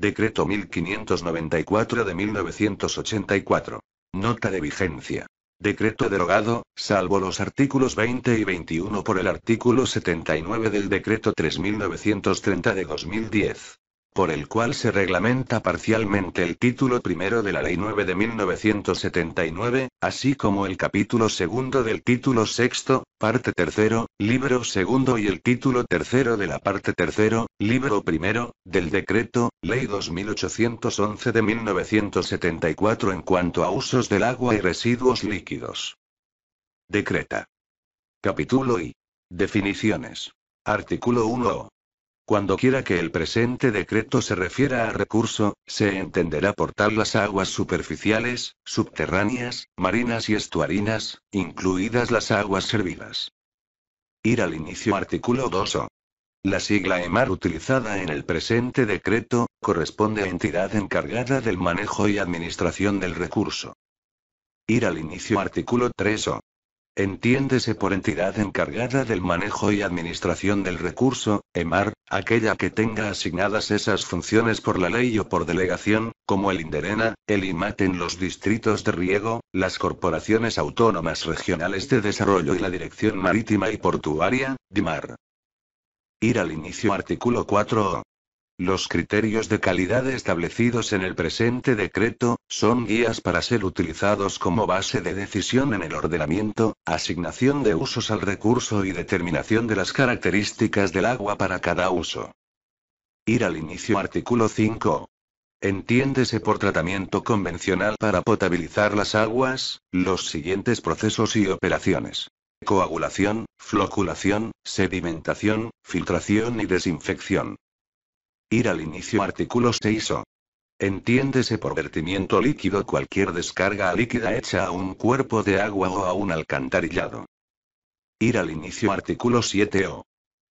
Decreto 1594 de 1984. Nota de vigencia. Decreto derogado, salvo los artículos 20 y 21 por el artículo 79 del Decreto 3930 de 2010 por el cual se reglamenta parcialmente el título primero de la Ley 9 de 1979, así como el capítulo segundo del título sexto, parte tercero, libro segundo y el título tercero de la parte tercero, libro primero, del decreto, Ley 2811 de 1974 en cuanto a usos del agua y residuos líquidos. Decreta. Capítulo I. Definiciones. Artículo 1. Cuando quiera que el presente decreto se refiera a recurso, se entenderá por tal las aguas superficiales, subterráneas, marinas y estuarinas, incluidas las aguas servidas. Ir al inicio artículo 2 o. La sigla EMAR utilizada en el presente decreto, corresponde a entidad encargada del manejo y administración del recurso. Ir al inicio artículo 3 o. Entiéndese por entidad encargada del manejo y administración del recurso, EMAR, aquella que tenga asignadas esas funciones por la ley o por delegación, como el INDERENA, el IMAT en los distritos de riego, las corporaciones autónomas regionales de desarrollo y la Dirección Marítima y Portuaria, DIMAR. Ir al inicio artículo 4. Los criterios de calidad establecidos en el presente decreto, son guías para ser utilizados como base de decisión en el ordenamiento, asignación de usos al recurso y determinación de las características del agua para cada uso. Ir al inicio artículo 5. Entiéndese por tratamiento convencional para potabilizar las aguas, los siguientes procesos y operaciones coagulación, floculación, sedimentación, filtración y desinfección. Ir al inicio artículo 6 o. Entiéndese por vertimiento líquido cualquier descarga líquida hecha a un cuerpo de agua o a un alcantarillado. Ir al inicio artículo 7 o.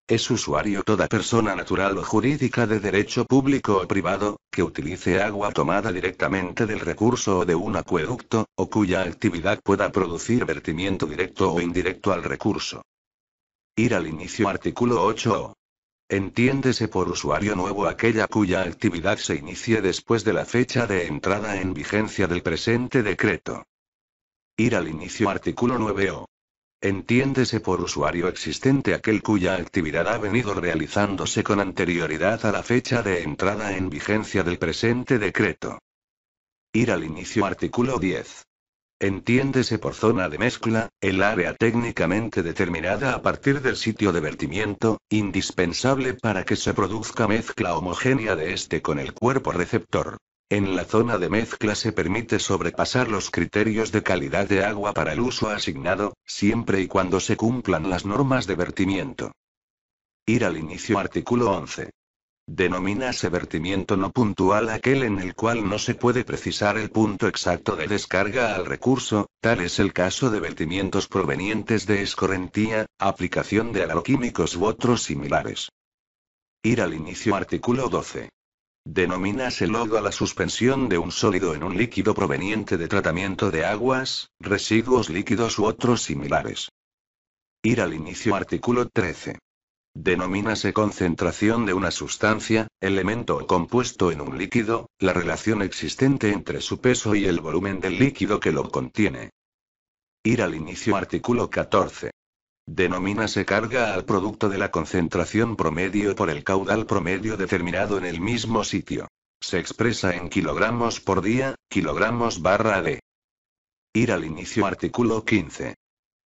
Es usuario toda persona natural o jurídica de derecho público o privado, que utilice agua tomada directamente del recurso o de un acueducto, o cuya actividad pueda producir vertimiento directo o indirecto al recurso. Ir al inicio artículo 8 o. Entiéndese por usuario nuevo aquella cuya actividad se inicie después de la fecha de entrada en vigencia del presente decreto. Ir al inicio artículo 9o. Entiéndese por usuario existente aquel cuya actividad ha venido realizándose con anterioridad a la fecha de entrada en vigencia del presente decreto. Ir al inicio artículo 10. Entiéndese por zona de mezcla, el área técnicamente determinada a partir del sitio de vertimiento, indispensable para que se produzca mezcla homogénea de este con el cuerpo receptor. En la zona de mezcla se permite sobrepasar los criterios de calidad de agua para el uso asignado, siempre y cuando se cumplan las normas de vertimiento. Ir al inicio artículo 11. Denomínase vertimiento no puntual aquel en el cual no se puede precisar el punto exacto de descarga al recurso, tal es el caso de vertimientos provenientes de escorrentía, aplicación de agroquímicos u otros similares. Ir al inicio artículo 12. Denomínase lodo a la suspensión de un sólido en un líquido proveniente de tratamiento de aguas, residuos líquidos u otros similares. Ir al inicio artículo 13. Denomínase concentración de una sustancia, elemento o compuesto en un líquido, la relación existente entre su peso y el volumen del líquido que lo contiene. Ir al inicio artículo 14. Denomínase carga al producto de la concentración promedio por el caudal promedio determinado en el mismo sitio. Se expresa en kilogramos por día, kilogramos barra D. Ir al inicio artículo 15.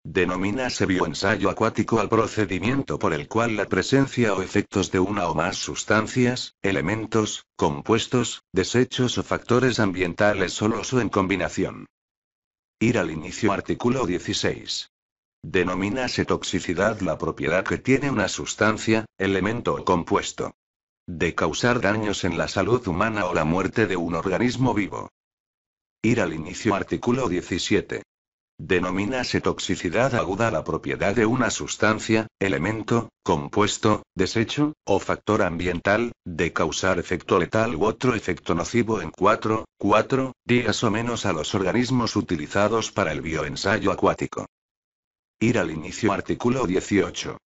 Denomínase bioensayo acuático al procedimiento por el cual la presencia o efectos de una o más sustancias, elementos, compuestos, desechos o factores ambientales solo o en combinación. Ir al inicio artículo 16. Denomínase toxicidad la propiedad que tiene una sustancia, elemento o compuesto. De causar daños en la salud humana o la muerte de un organismo vivo. Ir al inicio artículo 17. Denomínase toxicidad aguda la propiedad de una sustancia, elemento, compuesto, desecho, o factor ambiental, de causar efecto letal u otro efecto nocivo en 4, 4 días o menos a los organismos utilizados para el bioensayo acuático. Ir al inicio artículo 18.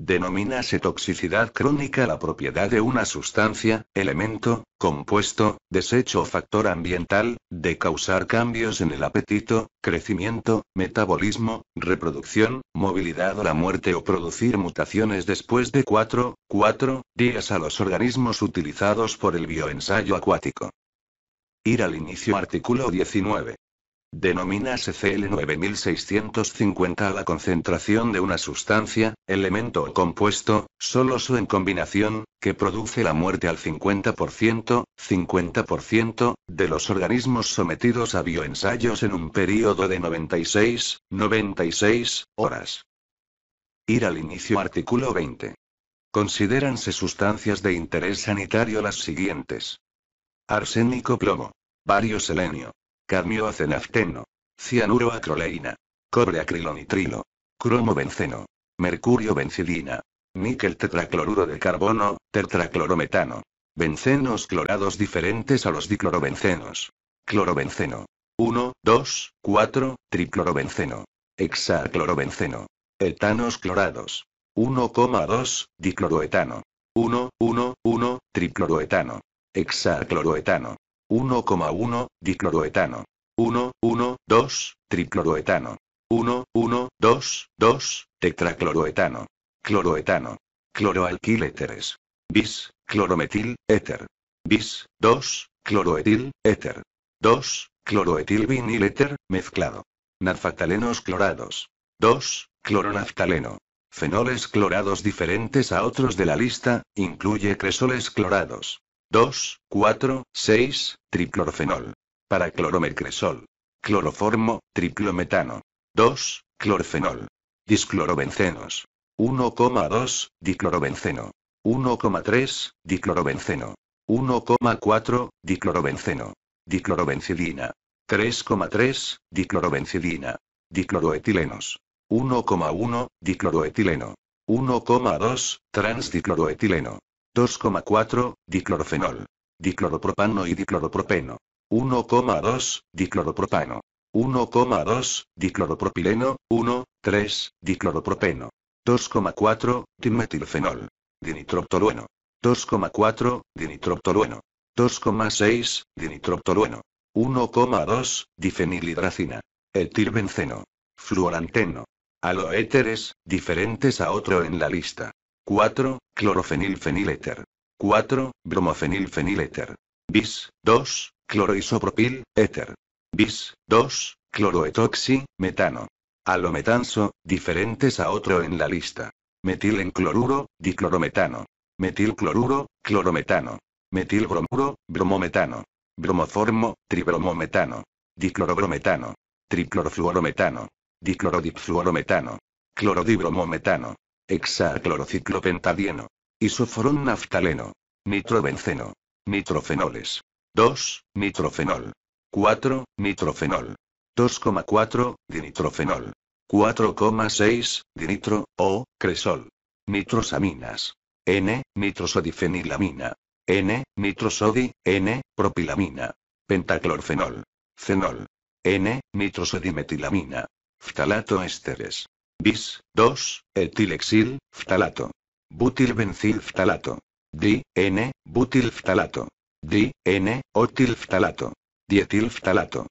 Denomínase toxicidad crónica la propiedad de una sustancia, elemento, compuesto, desecho o factor ambiental, de causar cambios en el apetito, crecimiento, metabolismo, reproducción, movilidad o la muerte o producir mutaciones después de cuatro, 4 días a los organismos utilizados por el bioensayo acuático. Ir al inicio artículo 19. Denomina Cl9650 a la concentración de una sustancia, elemento o compuesto, solo su en combinación, que produce la muerte al 50%, 50%, de los organismos sometidos a bioensayos en un período de 96, 96 horas. Ir al inicio artículo 20. Considéranse sustancias de interés sanitario las siguientes. Arsénico plomo. Bario selenio. Cadmio acenafteno. Cianuro acroleína. Cobre acrilonitrilo. Cromo Mercurio bencilina. Níquel tetracloruro de carbono, tetraclorometano. Bencenos clorados diferentes a los diclorobencenos. Clorobenceno. 1, 2, 4, triclorobenceno. Hexaclorobenceno. Etanos clorados. 1,2, dicloroetano. 1, 1, 1, tricloroetano. Hexacloroetano. 1,1, dicloroetano. 112 2, tricloroetano. 1, 2, tetracloroetano. Cloroetano. Cloroalquiléteres. Bis, clorometil, éter. Bis, 2, cloroetil, éter. 2, cloroetil vinil éter, mezclado. nafactalenos clorados. 2, cloronaftaleno. Fenoles clorados diferentes a otros de la lista, incluye cresoles clorados. 2, 4, 6, triclorfenol. Para Cloroformo, triclometano. 2, clorfenol. Disclorobencenos. 1,2, diclorobenceno. 1,3, diclorobenceno. 1,4, diclorobenceno. Diclorobencidina. 3,3, diclorobencidina. Dicloroetilenos. 1,1, dicloroetileno. 1,2, transdicloroetileno. 2,4, diclorofenol. Dicloropropano y dicloropropeno. 1,2, dicloropropano. 1,2, dicloropropileno, 13 dicloropropeno. 2,4, dimetilfenol. Dinitroptolueno. 2,4, dinitroptolueno. 2,6, dinitroptolueno. 1,2, difenilhidracina. Etilbenceno. Fluoranteno. Aloéteres, diferentes a otro en la lista. 4. Clorofenilfeniléter. 4. Bromofenilfeniléter. Bis. 2. Cloroisopropil, éter. Bis. 2. Cloroetoxi, metano. Alometanso, diferentes a otro en la lista. Metilencloruro, diclorometano. Metilcloruro, clorometano. Metilbromuro, bromometano. Bromoformo, tribromometano. Diclorobrometano. Triclorofluorometano. Diclorodifluorometano. Clorodibromometano hexaclorociclopentadieno. Isoforón naftaleno. Mitrobenceno. Nitrofenoles. 2. Nitrofenol. 4. Nitrofenol. 2,4. Dinitrofenol. 4,6. Dinitro, o, cresol. Nitrosaminas. N. Nitrosodifenilamina. N. Nitrosodi. N. Propilamina. Pentaclorfenol. Fenol. N. Nitrosodimetilamina. phtalatoesteres, Bis, 2, etilexil, phtalato. Butilbencilftalato. Di, N, butilftalato. Di, N, otilftalato. Dietilftalato.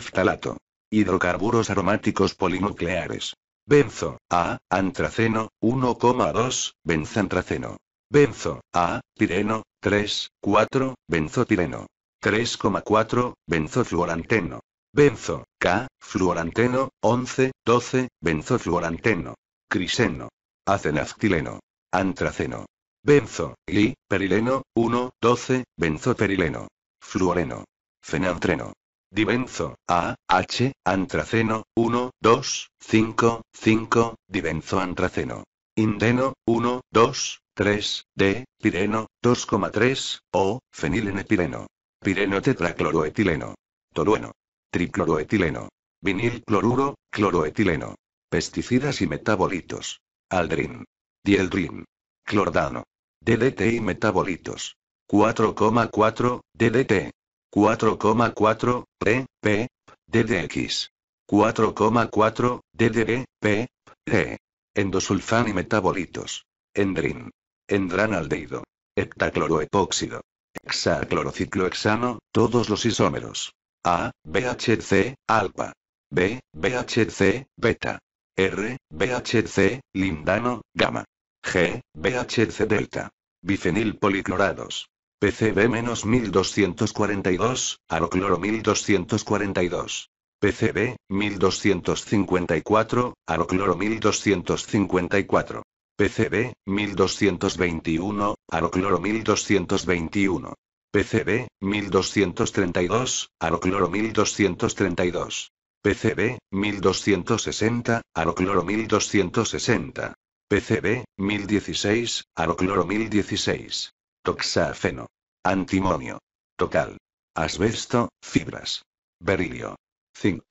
ftalato Hidrocarburos aromáticos polinucleares. Benzo, A, antraceno, 1,2, benzantraceno. Benzo, A, Tireno, 34 4, benzotireno. 3,4, benzofluoranteno. Benzo, K, fluoranteno, 11, 12, benzofluoranteno. Criseno. Acenaftileno. Antraceno. Benzo, I, perileno, 1, 12, benzoperileno. Fluoreno. Fenantreno. Dibenzo, A, H, antraceno, 1, 2, 5, 5, dibenzoantraceno. Indeno, 1, 2, 3, D, pireno, 2,3, O, fenilenepireno. Pireno tetracloroetileno. Tolueno. Tricloroetileno. Vinil cloruro, cloroetileno. Pesticidas y metabolitos. Aldrin. Dieldrin. Clordano. DDT y metabolitos. 4,4, DDT. 4,4, p,p P, DDX. 4,4, DDB, P, e Endosulfán y metabolitos. Endrin. Endranaldehído. Heptacloroepóxido. Hexaclorociclohexano, todos los isómeros. A, BHC, alfa. B, BHC, beta. R, BHC, lindano, gamma. G, BHC delta. Bifenil policlorados. PCB-1242, arocloro 1242. PCB, 1254, arocloro 1254. PCB, 1221, arocloro 1221. PCB 1232, arocloro 1232. PCB 1260, arocloro 1260. PCB 1016, arocloro 1016. Toxafeno. Antimonio. Tocal. Asbesto, fibras. Berilio. Zinc.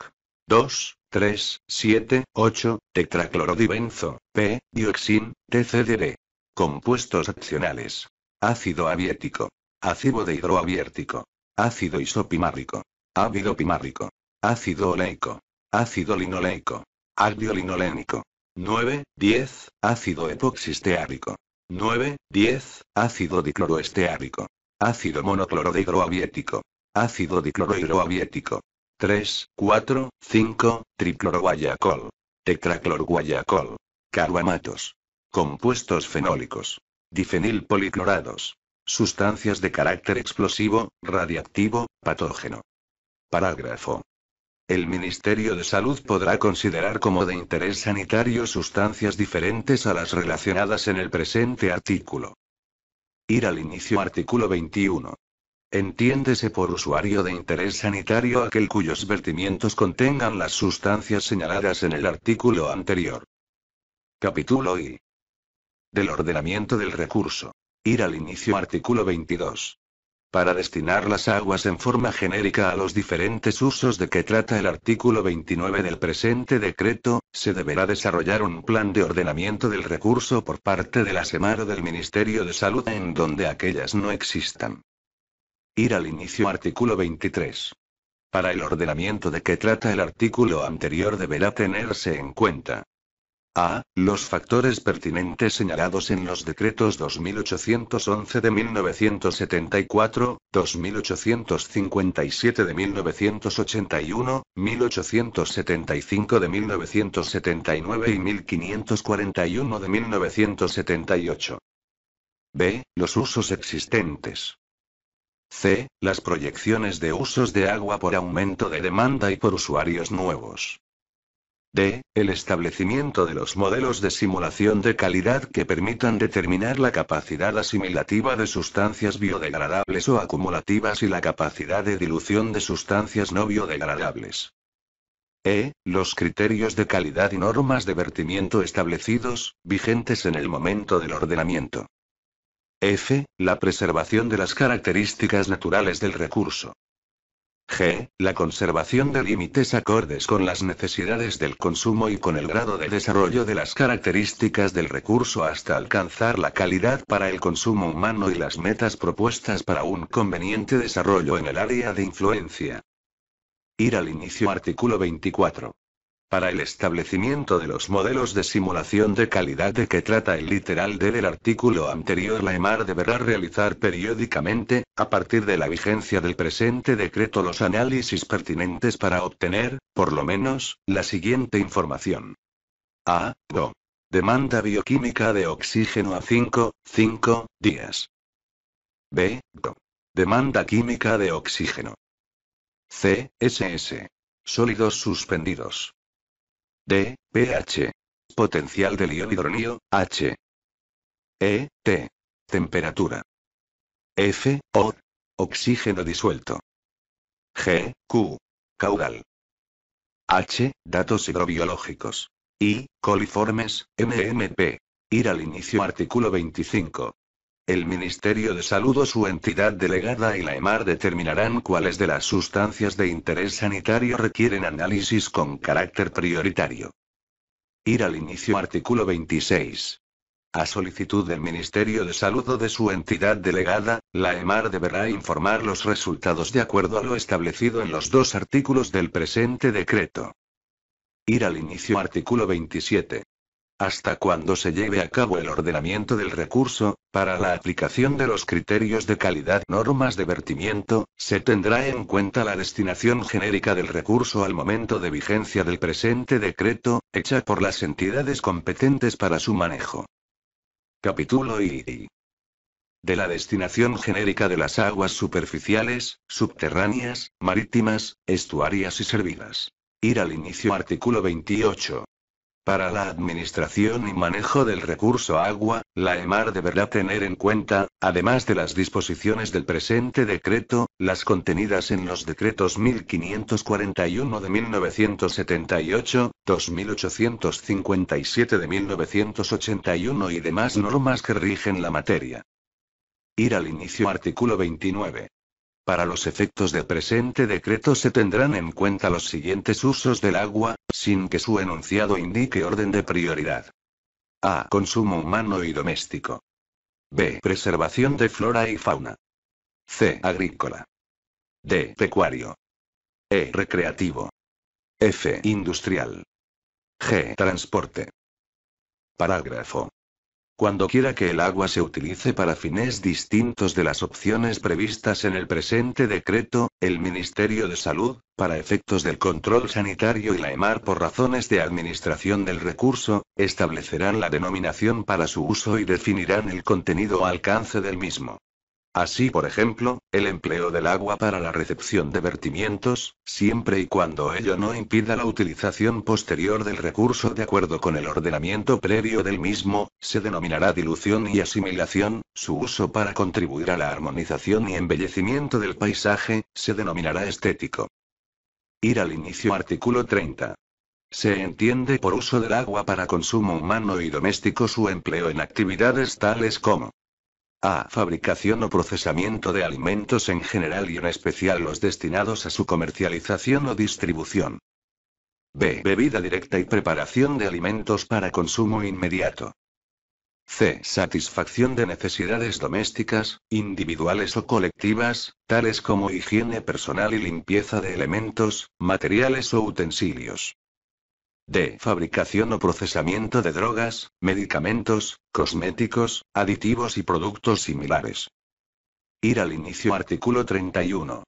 2, 3, 7, 8, tetraclorodibenzo, P, dioxin, TCDB. Compuestos accionales. Ácido abiético ácido de hidroabiértico. Ácido isopimárico. Ávido pimárrico. Ácido oleico. Ácido linoleico. Ácido linolénico. 9, 10, ácido epoxisteárico. 9, 10, ácido dicloroesteárico. Ácido monocloro hidroabiético. Ácido diclorohidroabiético. 3, 4, 5, tricloroguayacol. Tetracloroguayacol. Carbamatos. Compuestos fenólicos. Difenil policlorados. Sustancias de carácter explosivo, radiactivo, patógeno. Parágrafo. El Ministerio de Salud podrá considerar como de interés sanitario sustancias diferentes a las relacionadas en el presente artículo. Ir al inicio artículo 21. Entiéndese por usuario de interés sanitario aquel cuyos vertimientos contengan las sustancias señaladas en el artículo anterior. Capítulo I. Del ordenamiento del recurso. Ir al inicio artículo 22. Para destinar las aguas en forma genérica a los diferentes usos de que trata el artículo 29 del presente decreto, se deberá desarrollar un plan de ordenamiento del recurso por parte de la SEMAR o del Ministerio de Salud en donde aquellas no existan. Ir al inicio artículo 23. Para el ordenamiento de que trata el artículo anterior deberá tenerse en cuenta a. Los factores pertinentes señalados en los decretos 2811 de 1974, 2857 de 1981, 1875 de 1979 y 1541 de 1978. B. Los usos existentes. C. Las proyecciones de usos de agua por aumento de demanda y por usuarios nuevos. D. El establecimiento de los modelos de simulación de calidad que permitan determinar la capacidad asimilativa de sustancias biodegradables o acumulativas y la capacidad de dilución de sustancias no biodegradables. E. Los criterios de calidad y normas de vertimiento establecidos, vigentes en el momento del ordenamiento. F. La preservación de las características naturales del recurso. G. La conservación de límites acordes con las necesidades del consumo y con el grado de desarrollo de las características del recurso hasta alcanzar la calidad para el consumo humano y las metas propuestas para un conveniente desarrollo en el área de influencia. Ir al inicio artículo 24. Para el establecimiento de los modelos de simulación de calidad de que trata el literal D del artículo anterior, la EMAR deberá realizar periódicamente, a partir de la vigencia del presente decreto, los análisis pertinentes para obtener, por lo menos, la siguiente información. A. Demanda bioquímica de oxígeno a 5, 5 días. B. Go. Demanda química de oxígeno. C. SS. Sólidos suspendidos. D, pH. Potencial del ion H. E, T. Temperatura. F, O. Oxígeno disuelto. G, Q. Caudal. H, datos hidrobiológicos. I, coliformes, MMP. Ir al inicio artículo 25. El Ministerio de Salud o su entidad delegada y la EMAR determinarán cuáles de las sustancias de interés sanitario requieren análisis con carácter prioritario. Ir al inicio artículo 26. A solicitud del Ministerio de Salud o de su entidad delegada, la EMAR deberá informar los resultados de acuerdo a lo establecido en los dos artículos del presente decreto. Ir al inicio artículo 27 hasta cuando se lleve a cabo el ordenamiento del recurso, para la aplicación de los criterios de calidad normas de vertimiento, se tendrá en cuenta la destinación genérica del recurso al momento de vigencia del presente decreto, hecha por las entidades competentes para su manejo. Capítulo I. De la destinación genérica de las aguas superficiales, subterráneas, marítimas, estuarias y servidas. Ir al inicio artículo 28. Para la administración y manejo del recurso agua, la EMAR deberá tener en cuenta, además de las disposiciones del presente decreto, las contenidas en los decretos 1541 de 1978, 2857 de 1981 y demás normas que rigen la materia. Ir al inicio artículo 29. Para los efectos del presente decreto se tendrán en cuenta los siguientes usos del agua, sin que su enunciado indique orden de prioridad. A. Consumo humano y doméstico. B. Preservación de flora y fauna. C. Agrícola. D. Pecuario. E. Recreativo. F. Industrial. G. Transporte. Parágrafo. Cuando quiera que el agua se utilice para fines distintos de las opciones previstas en el presente decreto, el Ministerio de Salud, para efectos del control sanitario y la EMAR por razones de administración del recurso, establecerán la denominación para su uso y definirán el contenido o alcance del mismo. Así por ejemplo, el empleo del agua para la recepción de vertimientos, siempre y cuando ello no impida la utilización posterior del recurso de acuerdo con el ordenamiento previo del mismo, se denominará dilución y asimilación, su uso para contribuir a la armonización y embellecimiento del paisaje, se denominará estético. Ir al inicio artículo 30. Se entiende por uso del agua para consumo humano y doméstico su empleo en actividades tales como a. Fabricación o procesamiento de alimentos en general y en especial los destinados a su comercialización o distribución. B. Bebida directa y preparación de alimentos para consumo inmediato. C. Satisfacción de necesidades domésticas, individuales o colectivas, tales como higiene personal y limpieza de elementos, materiales o utensilios de fabricación o procesamiento de drogas, medicamentos, cosméticos, aditivos y productos similares. Ir al inicio artículo 31.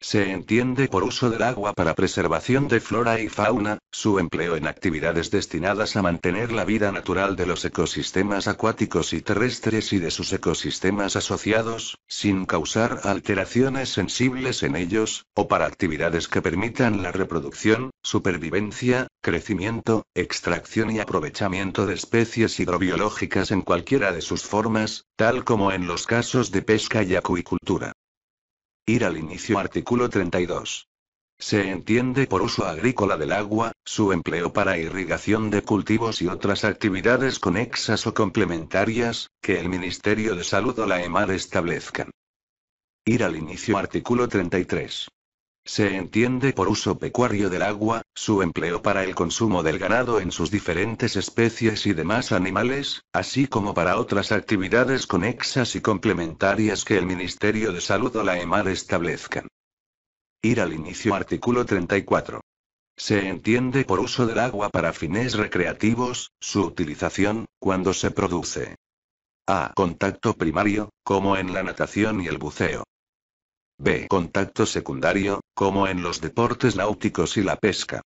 Se entiende por uso del agua para preservación de flora y fauna, su empleo en actividades destinadas a mantener la vida natural de los ecosistemas acuáticos y terrestres y de sus ecosistemas asociados, sin causar alteraciones sensibles en ellos, o para actividades que permitan la reproducción, supervivencia, crecimiento, extracción y aprovechamiento de especies hidrobiológicas en cualquiera de sus formas, tal como en los casos de pesca y acuicultura. Ir al inicio artículo 32. Se entiende por uso agrícola del agua, su empleo para irrigación de cultivos y otras actividades conexas o complementarias, que el Ministerio de Salud o la EMA establezcan. Ir al inicio artículo 33. Se entiende por uso pecuario del agua, su empleo para el consumo del ganado en sus diferentes especies y demás animales, así como para otras actividades conexas y complementarias que el Ministerio de Salud o la EMAR establezcan. Ir al inicio artículo 34. Se entiende por uso del agua para fines recreativos, su utilización, cuando se produce. A. Contacto primario, como en la natación y el buceo. B. Contacto secundario, como en los deportes náuticos y la pesca.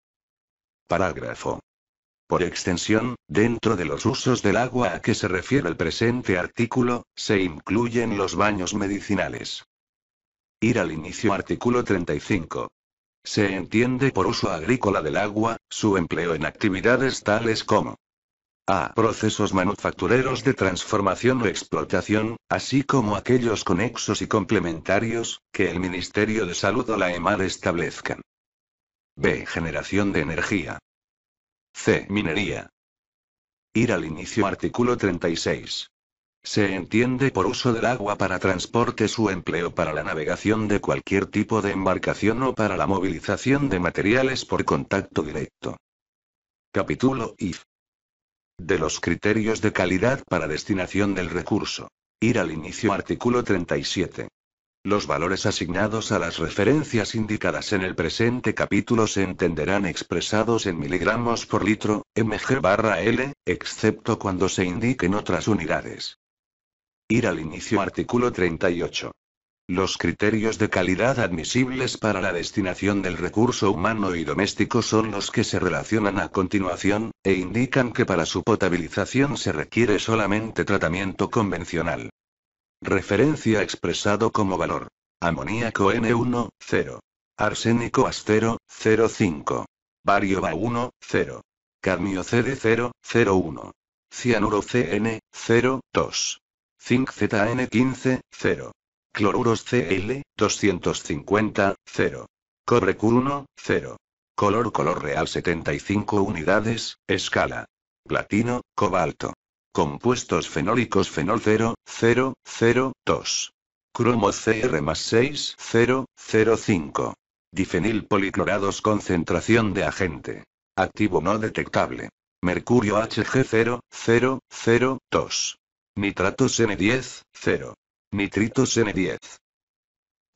Parágrafo. Por extensión, dentro de los usos del agua a que se refiere el presente artículo, se incluyen los baños medicinales. Ir al inicio artículo 35. Se entiende por uso agrícola del agua, su empleo en actividades tales como a procesos manufactureros de transformación o explotación, así como aquellos conexos y complementarios, que el Ministerio de Salud o la EMAR establezcan. B. Generación de energía. C. Minería. Ir al inicio artículo 36. Se entiende por uso del agua para transporte su empleo para la navegación de cualquier tipo de embarcación o para la movilización de materiales por contacto directo. Capítulo IF de los criterios de calidad para destinación del recurso. Ir al inicio artículo 37. Los valores asignados a las referencias indicadas en el presente capítulo se entenderán expresados en miligramos por litro, mg L, excepto cuando se indiquen otras unidades. Ir al inicio artículo 38. Los criterios de calidad admisibles para la destinación del recurso humano y doméstico son los que se relacionan a continuación, e indican que para su potabilización se requiere solamente tratamiento convencional. Referencia expresado como valor. Amoníaco N1, 0. Arsénico A0, 0,5. Bario Ba1, 0. Cadmio CD0, Cianuro CN, 0,2. Zinc ZN15, 0. Cloruros Cl, 250, 0. Cobre Q1, 0. Color color real 75 unidades, escala. Platino, cobalto. Compuestos fenólicos fenol 0, 0, 0, 2. Cromo CR más 6, 0, 0, 5. Difenil policlorados concentración de agente. Activo no detectable. Mercurio HG 0, 0, 0, 2. Nitratos N10, 0. Nitritos N10.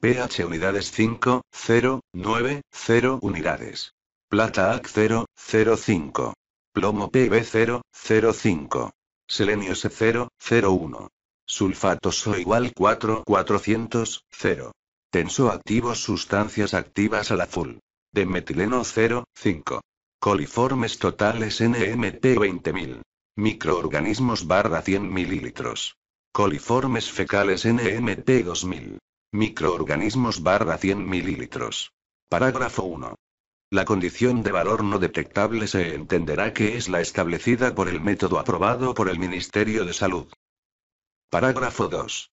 pH unidades 5, 0, 9, 0 unidades. Plata AC0, 0, 5. Plomo PB0, 0, 5. Selenio C0, 1. Sulfatos O igual 4, 400, 0. Tenso activos sustancias activas al azul. full. De metileno 0, 5. Coliformes totales NMP 20.000. Microorganismos barra 100 mililitros. Coliformes fecales NMT 2000. Microorganismos barra 100 mililitros. Parágrafo 1. La condición de valor no detectable se entenderá que es la establecida por el método aprobado por el Ministerio de Salud. Parágrafo 2.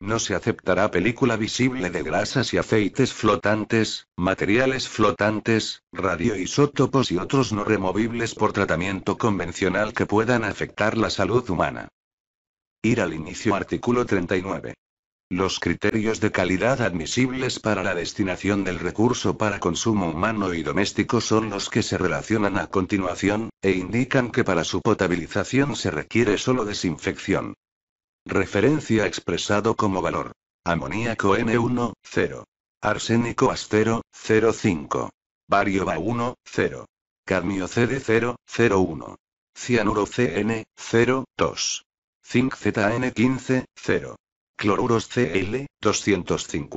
No se aceptará película visible de grasas y aceites flotantes, materiales flotantes, radioisótopos y otros no removibles por tratamiento convencional que puedan afectar la salud humana. Ir al inicio artículo 39. Los criterios de calidad admisibles para la destinación del recurso para consumo humano y doméstico son los que se relacionan a continuación, e indican que para su potabilización se requiere solo desinfección. Referencia expresado como valor. Amoníaco N1, 0. Arsénico Astero, 0,5. Bario Ba1, 0. Cadmio CD0, 0,1. Cianuro CN, 0,2. Zinc ZN15, 0. Cloruros CL, 250,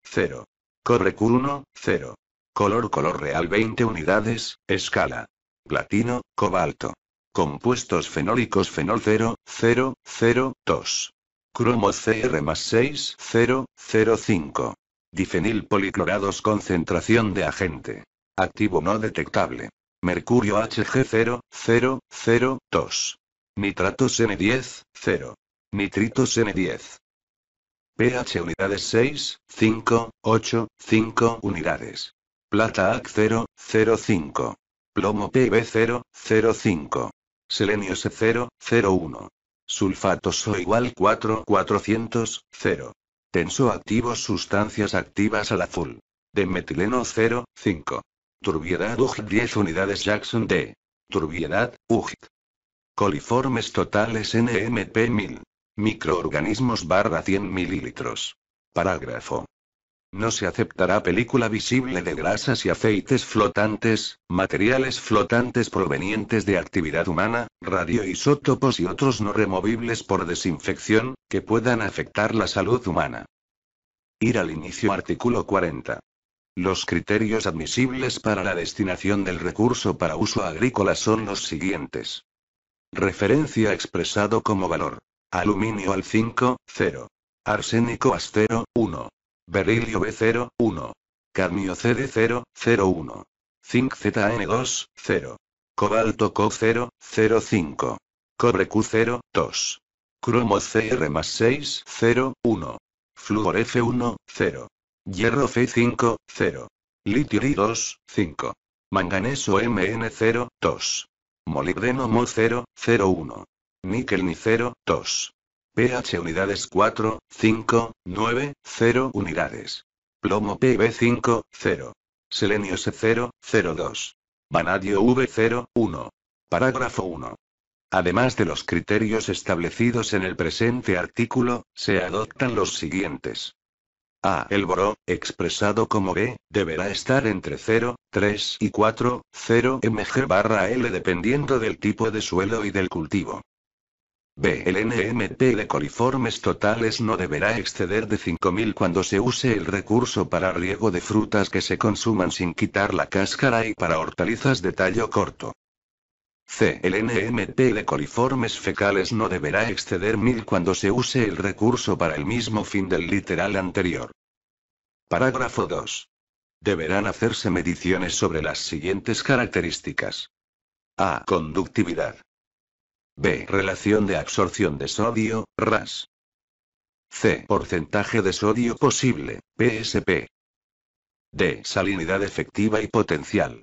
0. Cobre Q1, 0. Color color real 20 unidades, escala. Platino, cobalto. Compuestos fenólicos fenol 0, 0, 0, 2. Cromo CR más 6, 0, 0, 5. Difenil policlorados concentración de agente. Activo no detectable. Mercurio HG0, 0, 0, 2. Nitratos N10, 0. Nitritos N10. pH unidades 6, 5, 8, 5 unidades. Plata AC0, 05. Plomo PB0, 05. Selenio C0, 01. Sulfatos O igual 4, 400, 0. Tenso activos sustancias activas al azul. De metileno 0, 5. Turbiedad UG 10 unidades Jackson D. Turbiedad, UG. Coliformes totales NMP 1000. Microorganismos barra 100 mililitros. Parágrafo. No se aceptará película visible de grasas y aceites flotantes, materiales flotantes provenientes de actividad humana, radioisótopos y otros no removibles por desinfección, que puedan afectar la salud humana. Ir al inicio artículo 40. Los criterios admisibles para la destinación del recurso para uso agrícola son los siguientes. Referencia expresado como valor. Aluminio al 5, 0. Arsénico 0, 1. Berilio B0, 1. Cadmio CD0, 1. Zinc ZN2, 0. Cobalto CO0, 0, 5. Cobre Q0, 2. Cromo CR más 6, 0, 1. Fluor F1, 0. Hierro c 5 0. Litio I2, 5. Manganeso MN0, 2. Molibdeno Mo 0, 1, Níquel Ni 0, 2. pH unidades 4, 5, 9, 0 unidades. Plomo PB5, 0. Selenio C0, 02. Vanadio V0, 1. Parágrafo 1. Además de los criterios establecidos en el presente artículo, se adoptan los siguientes. A. El boró, expresado como B, deberá estar entre 0, 3 y 4, 0 mg barra L dependiendo del tipo de suelo y del cultivo. B. El NMT de coliformes totales no deberá exceder de 5.000 cuando se use el recurso para riego de frutas que se consuman sin quitar la cáscara y para hortalizas de tallo corto. C. El NMT de coliformes fecales no deberá exceder 1000 cuando se use el recurso para el mismo fin del literal anterior. Parágrafo 2. Deberán hacerse mediciones sobre las siguientes características. A. Conductividad. B. Relación de absorción de sodio, RAS. C. Porcentaje de sodio posible, PSP. D. Salinidad efectiva y potencial.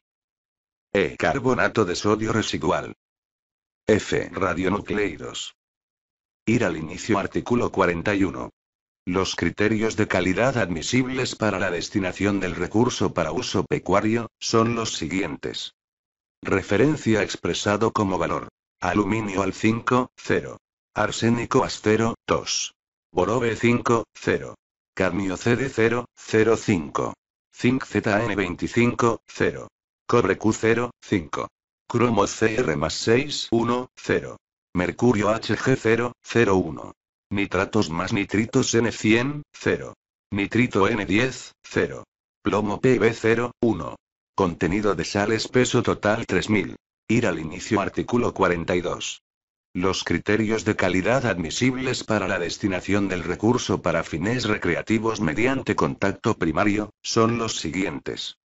E. Carbonato de sodio residual. F. Radionucleidos. Ir al inicio artículo 41. Los criterios de calidad admisibles para la destinación del recurso para uso pecuario son los siguientes. Referencia expresado como valor. Aluminio al 5, 0. Arsénico as 0, 2. Boro B5, 0. Cadmio CD0, 5. Zinc ZN25, 0. Cobre Q0, 5. Cromo CR más 6, 1, 0. Mercurio HG0, 0, 1. Nitratos más nitritos N100, 0. Nitrito N10, 0. Plomo PB0, 1. Contenido de sales peso total 3000. Ir al inicio artículo 42. Los criterios de calidad admisibles para la destinación del recurso para fines recreativos mediante contacto primario, son los siguientes.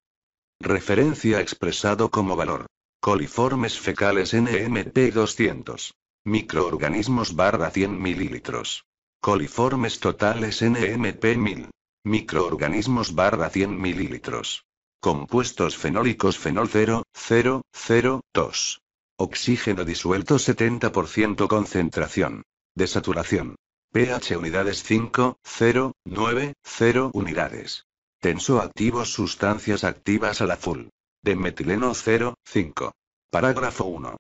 Referencia expresado como valor. Coliformes fecales NMP 200. Microorganismos barra 100 mililitros. Coliformes totales NMP 1000. Microorganismos barra 100 mililitros. Compuestos fenólicos fenol 0, 0, 0, 2. Oxígeno disuelto 70% concentración. Desaturación. pH unidades 5, 0, 9, 0 unidades. Tensoactivos sustancias activas al azul. De metileno 0,5. Parágrafo 1.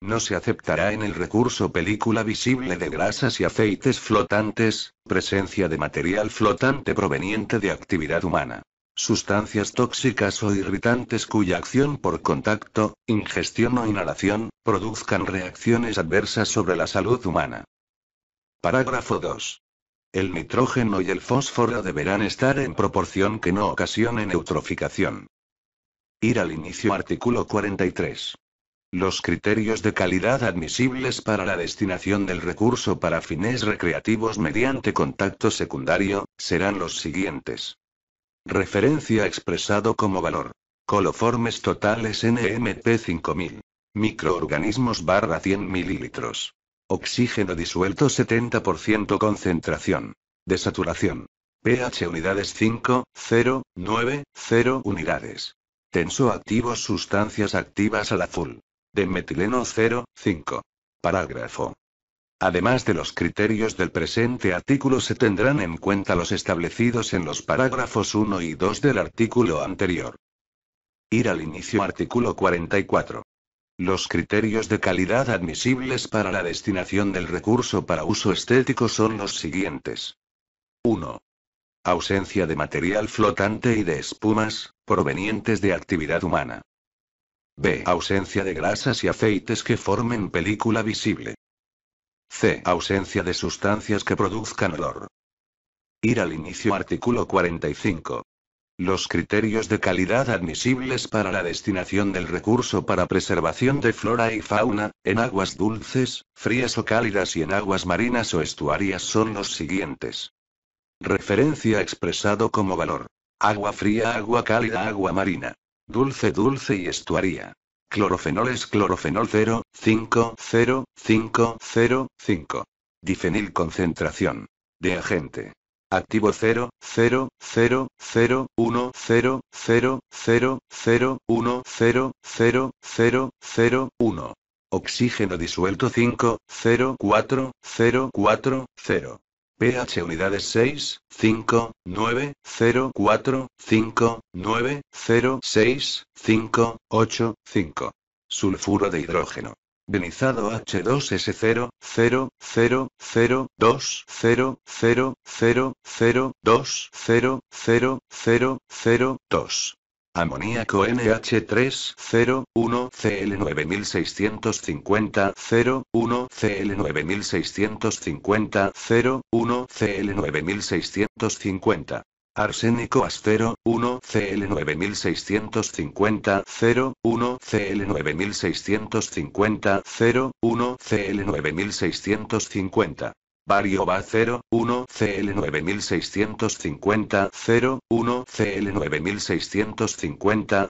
No se aceptará en el recurso película visible de grasas y aceites flotantes, presencia de material flotante proveniente de actividad humana. Sustancias tóxicas o irritantes cuya acción por contacto, ingestión o inhalación, produzcan reacciones adversas sobre la salud humana. Parágrafo 2. El nitrógeno y el fósforo deberán estar en proporción que no ocasione eutroficación. Ir al inicio artículo 43. Los criterios de calidad admisibles para la destinación del recurso para fines recreativos mediante contacto secundario, serán los siguientes. Referencia expresado como valor. Coloformes totales NMP 5000. Microorganismos barra 100 mililitros. Oxígeno disuelto 70% concentración. Desaturación. pH unidades 5, 0, 9, 0 unidades. Tenso sustancias activas al azul. De metileno 0, 5. Parágrafo. Además de los criterios del presente artículo se tendrán en cuenta los establecidos en los parágrafos 1 y 2 del artículo anterior. Ir al inicio artículo 44. Los criterios de calidad admisibles para la destinación del recurso para uso estético son los siguientes. 1. Ausencia de material flotante y de espumas, provenientes de actividad humana. B. Ausencia de grasas y aceites que formen película visible. C. Ausencia de sustancias que produzcan olor. Ir al inicio artículo 45. Los criterios de calidad admisibles para la destinación del recurso para preservación de flora y fauna, en aguas dulces, frías o cálidas y en aguas marinas o estuarias son los siguientes. Referencia expresado como valor. Agua fría, agua cálida, agua marina. Dulce, dulce y estuaría. Clorofenoles, clorofenol 0, 5, 0, 5, 0, 5. Difenil concentración. De agente. Activo 0, 0, 0, 0, 1, 0, 0, 0, 0, 1, 0, 0, 0, 0, 1. Oxígeno disuelto 5, 0, 4, 0, 4, 0. pH unidades 6, 5, 9, 0, 4, 5, 9, 0, 6, 5, 8, 5. Sulfuro de hidrógeno. Denizado H2S0, 0, 0, 0, 2, 0, 0, 0, 0, 2, 0, 0, 0, 0, 2. Amoníaco NH3, 0, 1, CL9650, 0, 1, CL9650, 0, 1, CL9650. Arsénico astero, 1 cl 9650 1 cl 9650 1 cl 9650 Vario va 1 cl 9650 1 cl 9650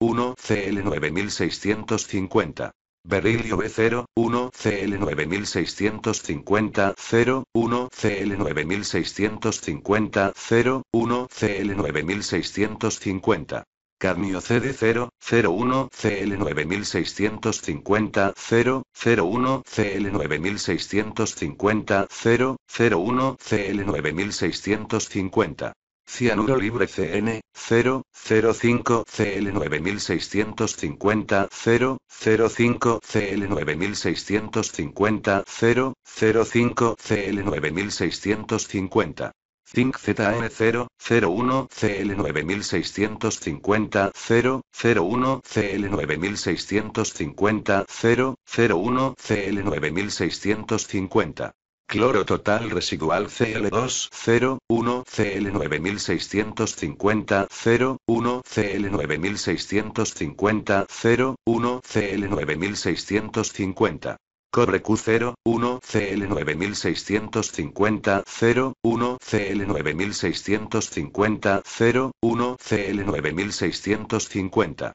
1 cl 9650 Berilio B0, 1 CL9650, 0, 1 CL9650, 0, 1 CL9650. Cadmio CD0, 01 CL9650, 0, 01 CL9650, 0, 01 CL9650. Cianuro libre CN 005 CL 9650 005 CL 9650 005 CL 9650 Zinc ZN0, 01 CL9650, 001 CL9650, 001 cl 9650 001 cl 9650 Cloro total residual cl 2 1, cl 9650 1, cl 9650 1, cl 9650 Cobre q 0 1 cl 9650 1, cl 9650 1 cl 9650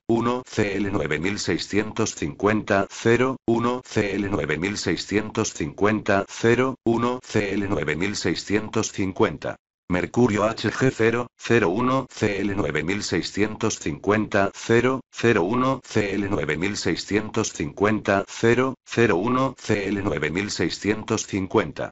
1 CL 9650 0 1 CL 9650 0 1 CL 9650 Mercurio HG0, 01, CL9650, 0, 1 CL9650, 0, 0 1 cl 9650 0 0 1 cl 9650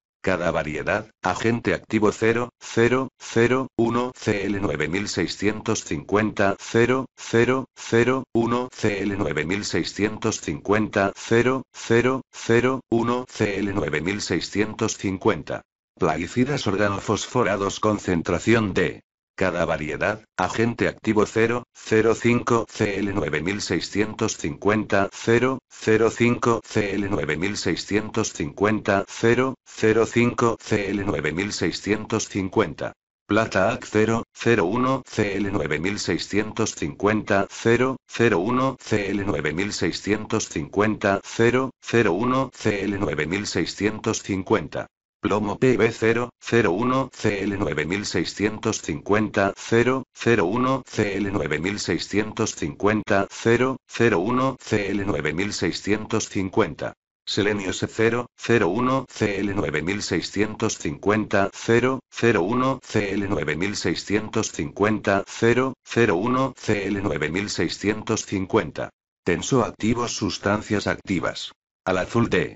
Cada variedad, agente activo 0, 0, 0, 1, CL9650, 0, 0, 0, 1, CL9650, 0, 0, 0, 1, CL9650. Plaguicidas organofosforados concentración de cada variedad, agente activo 0, 05 CL9650 0, 05 CL9650 0, 05 CL9650. Plata AC 0, 01 CL9650 0, 01 CL9650 0, 01 CL9650. Plomo PB0, 01 CL9650, 0, 01 CL9650, 0, 01 CL9650. Selenio C0, 01 CL9650, 0, 01 CL9650, 0, 01 CL9650. Tenso activos sustancias activas. Al azul D.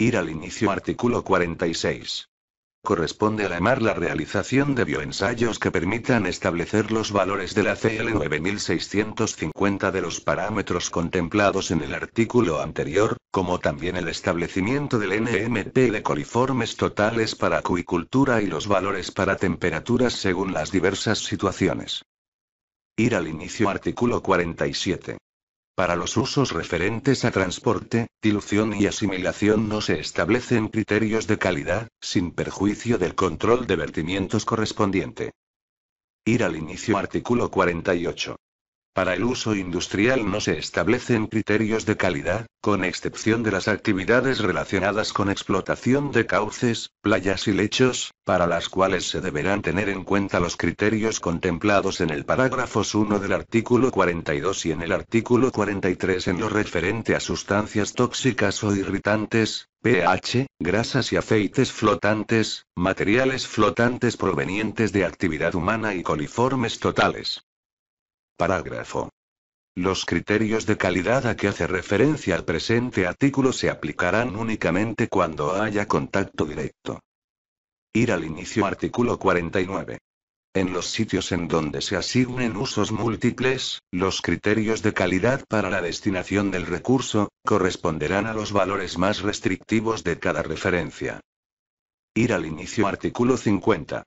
Ir al inicio artículo 46. Corresponde a la la realización de bioensayos que permitan establecer los valores de la CL9650 de los parámetros contemplados en el artículo anterior, como también el establecimiento del NMP de coliformes totales para acuicultura y los valores para temperaturas según las diversas situaciones. Ir al inicio artículo 47. Para los usos referentes a transporte, dilución y asimilación no se establecen criterios de calidad, sin perjuicio del control de vertimientos correspondiente. Ir al inicio artículo 48. Para el uso industrial no se establecen criterios de calidad, con excepción de las actividades relacionadas con explotación de cauces, playas y lechos, para las cuales se deberán tener en cuenta los criterios contemplados en el párrafo 1 del artículo 42 y en el artículo 43 en lo referente a sustancias tóxicas o irritantes, pH, grasas y aceites flotantes, materiales flotantes provenientes de actividad humana y coliformes totales. Parágrafo. Los criterios de calidad a que hace referencia el presente artículo se aplicarán únicamente cuando haya contacto directo. Ir al inicio artículo 49. En los sitios en donde se asignen usos múltiples, los criterios de calidad para la destinación del recurso, corresponderán a los valores más restrictivos de cada referencia. Ir al inicio artículo 50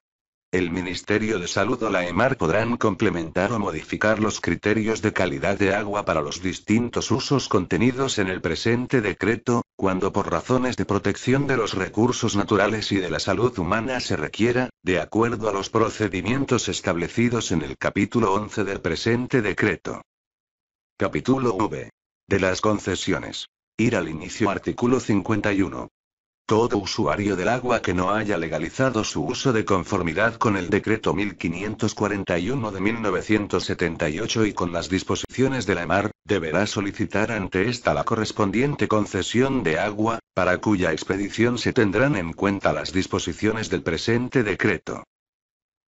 el Ministerio de Salud o la EMAR podrán complementar o modificar los criterios de calidad de agua para los distintos usos contenidos en el presente decreto, cuando por razones de protección de los recursos naturales y de la salud humana se requiera, de acuerdo a los procedimientos establecidos en el capítulo 11 del presente decreto. Capítulo V. De las concesiones. Ir al inicio artículo 51. Todo usuario del agua que no haya legalizado su uso de conformidad con el decreto 1541 de 1978 y con las disposiciones de la Mar deberá solicitar ante esta la correspondiente concesión de agua, para cuya expedición se tendrán en cuenta las disposiciones del presente decreto.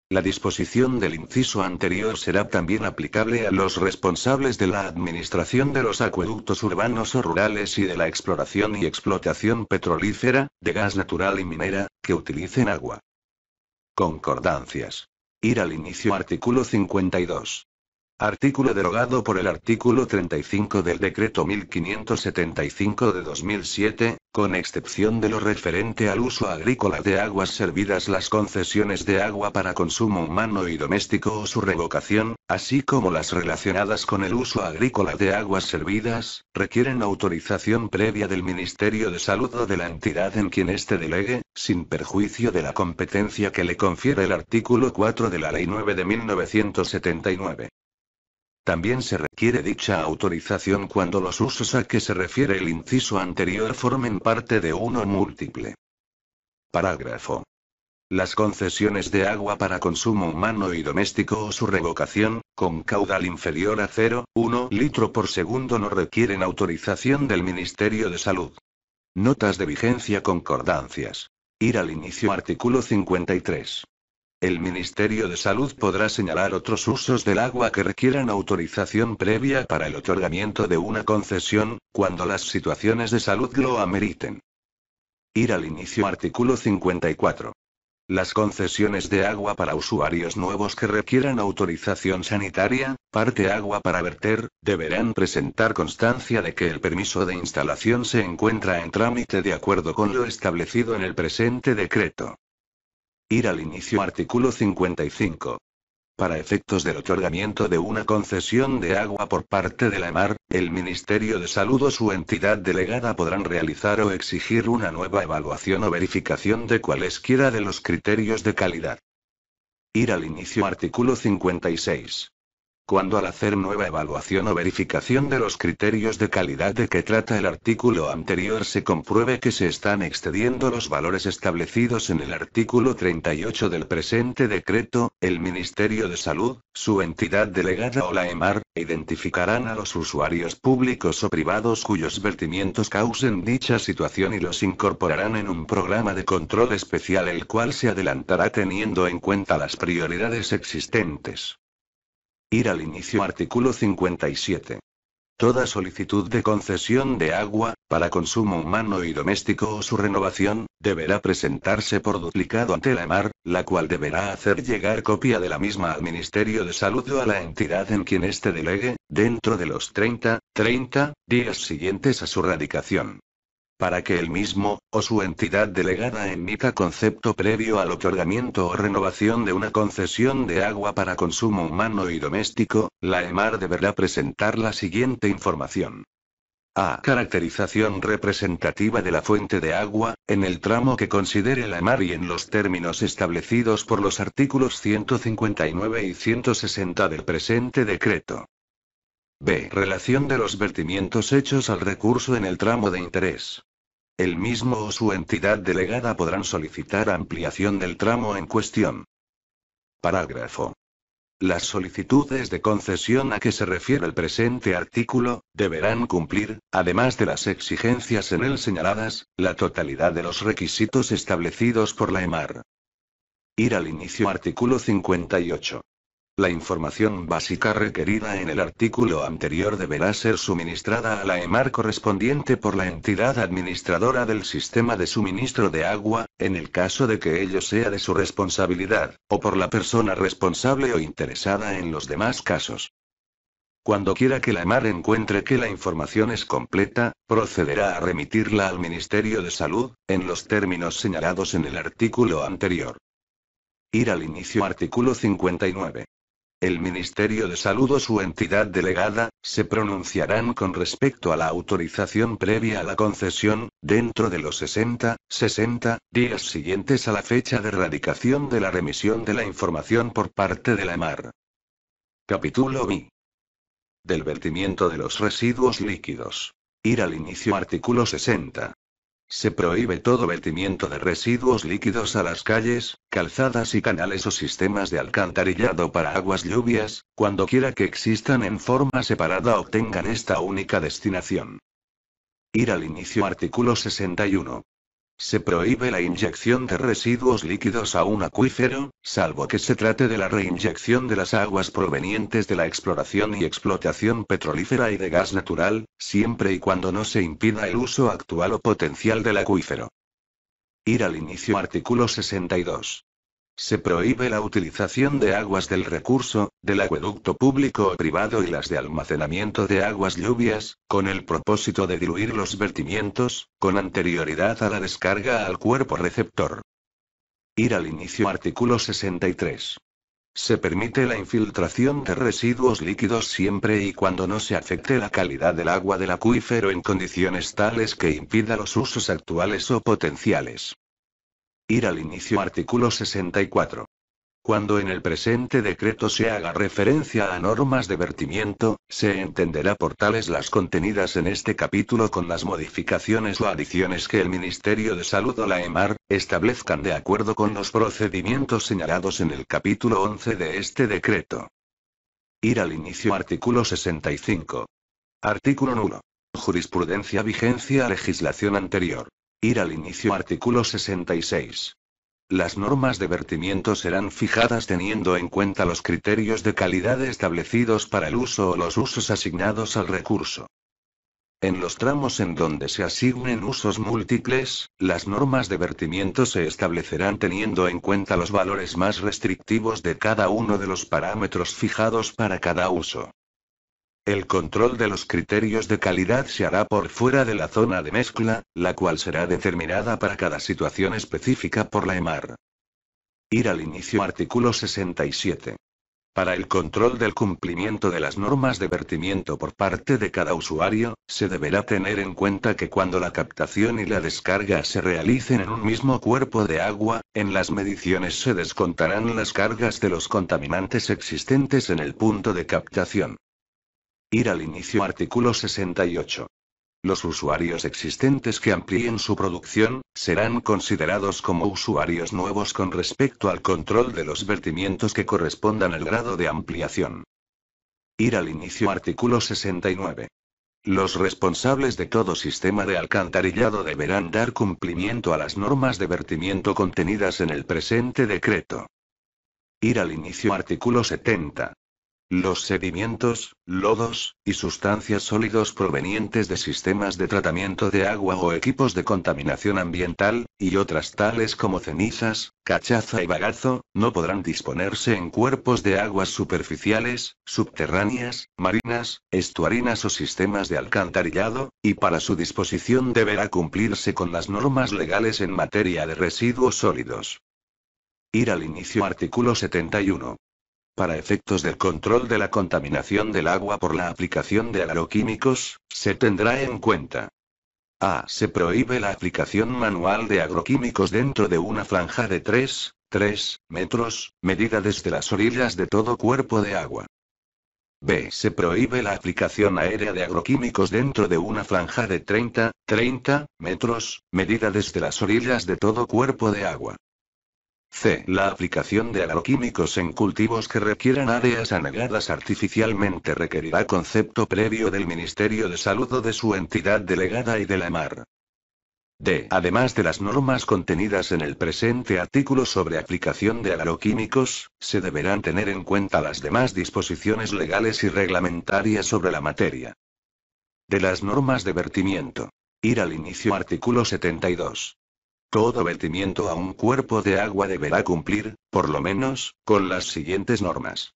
La disposición del inciso anterior será también aplicable a los responsables de la administración de los acueductos urbanos o rurales y de la exploración y explotación petrolífera, de gas natural y minera, que utilicen agua. Concordancias. Ir al inicio artículo 52. Artículo derogado por el artículo 35 del Decreto 1575 de 2007, con excepción de lo referente al uso agrícola de aguas servidas las concesiones de agua para consumo humano y doméstico o su revocación, así como las relacionadas con el uso agrícola de aguas servidas, requieren autorización previa del Ministerio de Salud o de la entidad en quien éste delegue, sin perjuicio de la competencia que le confiere el artículo 4 de la Ley 9 de 1979. También se requiere dicha autorización cuando los usos a que se refiere el inciso anterior formen parte de uno múltiple. Parágrafo. Las concesiones de agua para consumo humano y doméstico o su revocación, con caudal inferior a 0,1 litro por segundo no requieren autorización del Ministerio de Salud. Notas de vigencia concordancias. Ir al inicio artículo 53. El Ministerio de Salud podrá señalar otros usos del agua que requieran autorización previa para el otorgamiento de una concesión, cuando las situaciones de salud lo ameriten. Ir al inicio artículo 54. Las concesiones de agua para usuarios nuevos que requieran autorización sanitaria, parte agua para verter, deberán presentar constancia de que el permiso de instalación se encuentra en trámite de acuerdo con lo establecido en el presente decreto. Ir al inicio artículo 55. Para efectos del otorgamiento de una concesión de agua por parte de la MAR, el Ministerio de Salud o su entidad delegada podrán realizar o exigir una nueva evaluación o verificación de cualesquiera de los criterios de calidad. Ir al inicio artículo 56 cuando al hacer nueva evaluación o verificación de los criterios de calidad de que trata el artículo anterior se compruebe que se están excediendo los valores establecidos en el artículo 38 del presente decreto, el Ministerio de Salud, su entidad delegada o la EMAR, identificarán a los usuarios públicos o privados cuyos vertimientos causen dicha situación y los incorporarán en un programa de control especial el cual se adelantará teniendo en cuenta las prioridades existentes. Ir al inicio artículo 57. Toda solicitud de concesión de agua, para consumo humano y doméstico o su renovación, deberá presentarse por duplicado ante la MAR, la cual deberá hacer llegar copia de la misma al Ministerio de Salud o a la entidad en quien éste delegue, dentro de los 30, 30 días siguientes a su radicación para que el mismo, o su entidad delegada emita concepto previo al otorgamiento o renovación de una concesión de agua para consumo humano y doméstico, la EMAR deberá presentar la siguiente información. A. Caracterización representativa de la fuente de agua, en el tramo que considere la EMAR y en los términos establecidos por los artículos 159 y 160 del presente decreto. B. Relación de los vertimientos hechos al recurso en el tramo de interés. El mismo o su entidad delegada podrán solicitar ampliación del tramo en cuestión. Parágrafo. Las solicitudes de concesión a que se refiere el presente artículo, deberán cumplir, además de las exigencias en él señaladas, la totalidad de los requisitos establecidos por la EMAR. Ir al inicio artículo 58. La información básica requerida en el artículo anterior deberá ser suministrada a la EMAR correspondiente por la entidad administradora del sistema de suministro de agua, en el caso de que ello sea de su responsabilidad, o por la persona responsable o interesada en los demás casos. Cuando quiera que la EMAR encuentre que la información es completa, procederá a remitirla al Ministerio de Salud, en los términos señalados en el artículo anterior. Ir al inicio artículo 59 el Ministerio de Salud o su entidad delegada, se pronunciarán con respecto a la autorización previa a la concesión, dentro de los 60, 60 días siguientes a la fecha de erradicación de la remisión de la información por parte de la MAR. Capítulo B. Del vertimiento de los residuos líquidos. Ir al inicio artículo 60. Se prohíbe todo vertimiento de residuos líquidos a las calles, calzadas y canales o sistemas de alcantarillado para aguas lluvias, cuando quiera que existan en forma separada obtengan esta única destinación. Ir al inicio artículo 61. Se prohíbe la inyección de residuos líquidos a un acuífero, salvo que se trate de la reinyección de las aguas provenientes de la exploración y explotación petrolífera y de gas natural, siempre y cuando no se impida el uso actual o potencial del acuífero. Ir al inicio artículo 62. Se prohíbe la utilización de aguas del recurso, del acueducto público o privado y las de almacenamiento de aguas lluvias, con el propósito de diluir los vertimientos, con anterioridad a la descarga al cuerpo receptor. Ir al inicio artículo 63. Se permite la infiltración de residuos líquidos siempre y cuando no se afecte la calidad del agua del acuífero en condiciones tales que impida los usos actuales o potenciales. Ir al inicio artículo 64. Cuando en el presente decreto se haga referencia a normas de vertimiento, se entenderá por tales las contenidas en este capítulo con las modificaciones o adiciones que el Ministerio de Salud o la EMAR establezcan de acuerdo con los procedimientos señalados en el capítulo 11 de este decreto. Ir al inicio artículo 65. Artículo 1. Jurisprudencia vigencia legislación anterior. Ir al inicio artículo 66. Las normas de vertimiento serán fijadas teniendo en cuenta los criterios de calidad establecidos para el uso o los usos asignados al recurso. En los tramos en donde se asignen usos múltiples, las normas de vertimiento se establecerán teniendo en cuenta los valores más restrictivos de cada uno de los parámetros fijados para cada uso. El control de los criterios de calidad se hará por fuera de la zona de mezcla, la cual será determinada para cada situación específica por la EMAR. Ir al inicio artículo 67. Para el control del cumplimiento de las normas de vertimiento por parte de cada usuario, se deberá tener en cuenta que cuando la captación y la descarga se realicen en un mismo cuerpo de agua, en las mediciones se descontarán las cargas de los contaminantes existentes en el punto de captación. Ir al inicio artículo 68. Los usuarios existentes que amplíen su producción, serán considerados como usuarios nuevos con respecto al control de los vertimientos que correspondan al grado de ampliación. Ir al inicio artículo 69. Los responsables de todo sistema de alcantarillado deberán dar cumplimiento a las normas de vertimiento contenidas en el presente decreto. Ir al inicio artículo 70. Los sedimentos, lodos, y sustancias sólidos provenientes de sistemas de tratamiento de agua o equipos de contaminación ambiental, y otras tales como cenizas, cachaza y bagazo, no podrán disponerse en cuerpos de aguas superficiales, subterráneas, marinas, estuarinas o sistemas de alcantarillado, y para su disposición deberá cumplirse con las normas legales en materia de residuos sólidos. Ir al inicio artículo 71. Para efectos del control de la contaminación del agua por la aplicación de agroquímicos, se tendrá en cuenta. A. Se prohíbe la aplicación manual de agroquímicos dentro de una franja de 3, 3 metros, medida desde las orillas de todo cuerpo de agua. B. Se prohíbe la aplicación aérea de agroquímicos dentro de una franja de 30, 30 metros, medida desde las orillas de todo cuerpo de agua. C. La aplicación de agroquímicos en cultivos que requieran áreas anegadas artificialmente requerirá concepto previo del Ministerio de Salud o de su entidad delegada y de la MAR. D. Además de las normas contenidas en el presente artículo sobre aplicación de agroquímicos, se deberán tener en cuenta las demás disposiciones legales y reglamentarias sobre la materia. De las normas de vertimiento. Ir al inicio artículo 72. Todo vertimiento a un cuerpo de agua deberá cumplir, por lo menos, con las siguientes normas.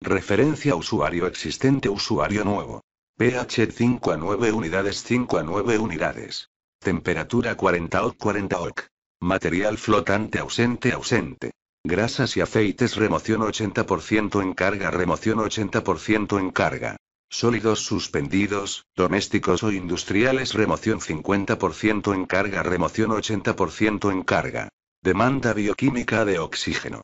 Referencia usuario existente usuario nuevo. pH 5 a 9 unidades 5 a 9 unidades. Temperatura 40 oc 40 oc. Material flotante ausente ausente. Grasas y aceites remoción 80% en carga remoción 80% en carga. Sólidos suspendidos, domésticos o industriales remoción 50% en carga, remoción 80% en carga. Demanda bioquímica de oxígeno.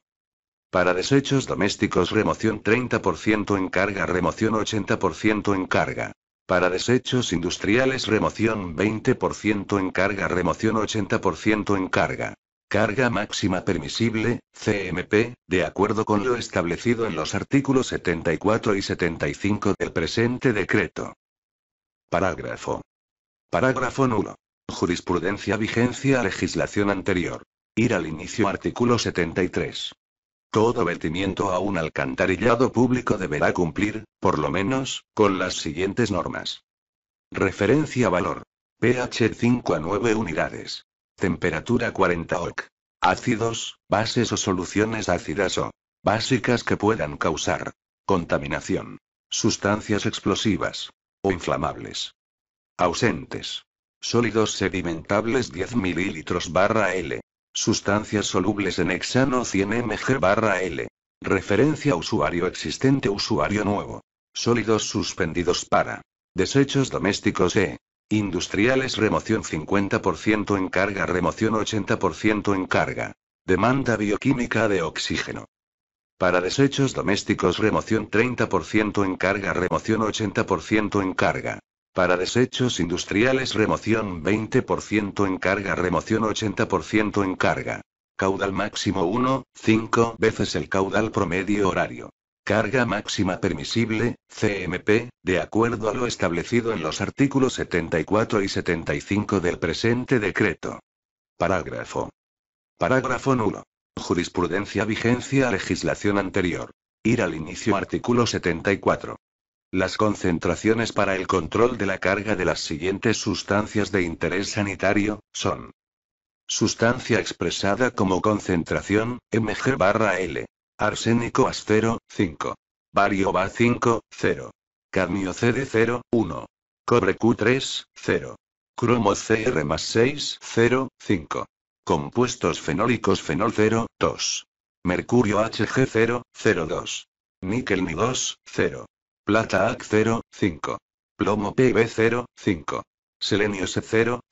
Para desechos domésticos remoción 30% en carga, remoción 80% en carga. Para desechos industriales remoción 20% en carga, remoción 80% en carga. Carga máxima permisible, CMP, de acuerdo con lo establecido en los artículos 74 y 75 del presente decreto. Parágrafo. Parágrafo nulo. Jurisprudencia vigencia legislación anterior. Ir al inicio artículo 73. Todo vertimiento a un alcantarillado público deberá cumplir, por lo menos, con las siguientes normas. Referencia valor. pH 5 a 9 unidades. Temperatura 40 oc. Ácidos, bases o soluciones ácidas o básicas que puedan causar contaminación. Sustancias explosivas o inflamables. Ausentes. Sólidos sedimentables 10 ml barra L. Sustancias solubles en hexano 100 mg barra L. Referencia usuario existente usuario nuevo. Sólidos suspendidos para desechos domésticos E. Industriales remoción 50% en carga, remoción 80% en carga. Demanda bioquímica de oxígeno. Para desechos domésticos remoción 30% en carga, remoción 80% en carga. Para desechos industriales remoción 20% en carga, remoción 80% en carga. Caudal máximo 1, veces el caudal promedio horario. Carga máxima permisible, CMP, de acuerdo a lo establecido en los artículos 74 y 75 del presente decreto. Parágrafo. Parágrafo nulo. Jurisprudencia vigencia legislación anterior. Ir al inicio artículo 74. Las concentraciones para el control de la carga de las siguientes sustancias de interés sanitario, son. Sustancia expresada como concentración, mg-L. Arsénico astero, 5. Bario Va 5, 0. CD 0, 1. Cobre Q3, 0. Cromo CR más 6, 0, 5. Compuestos fenólicos fenol 0, 2. Mercurio HG 002 0, Níquel Ni 2, 0. Plata AC 05 Plomo PB 05 5. Selenio c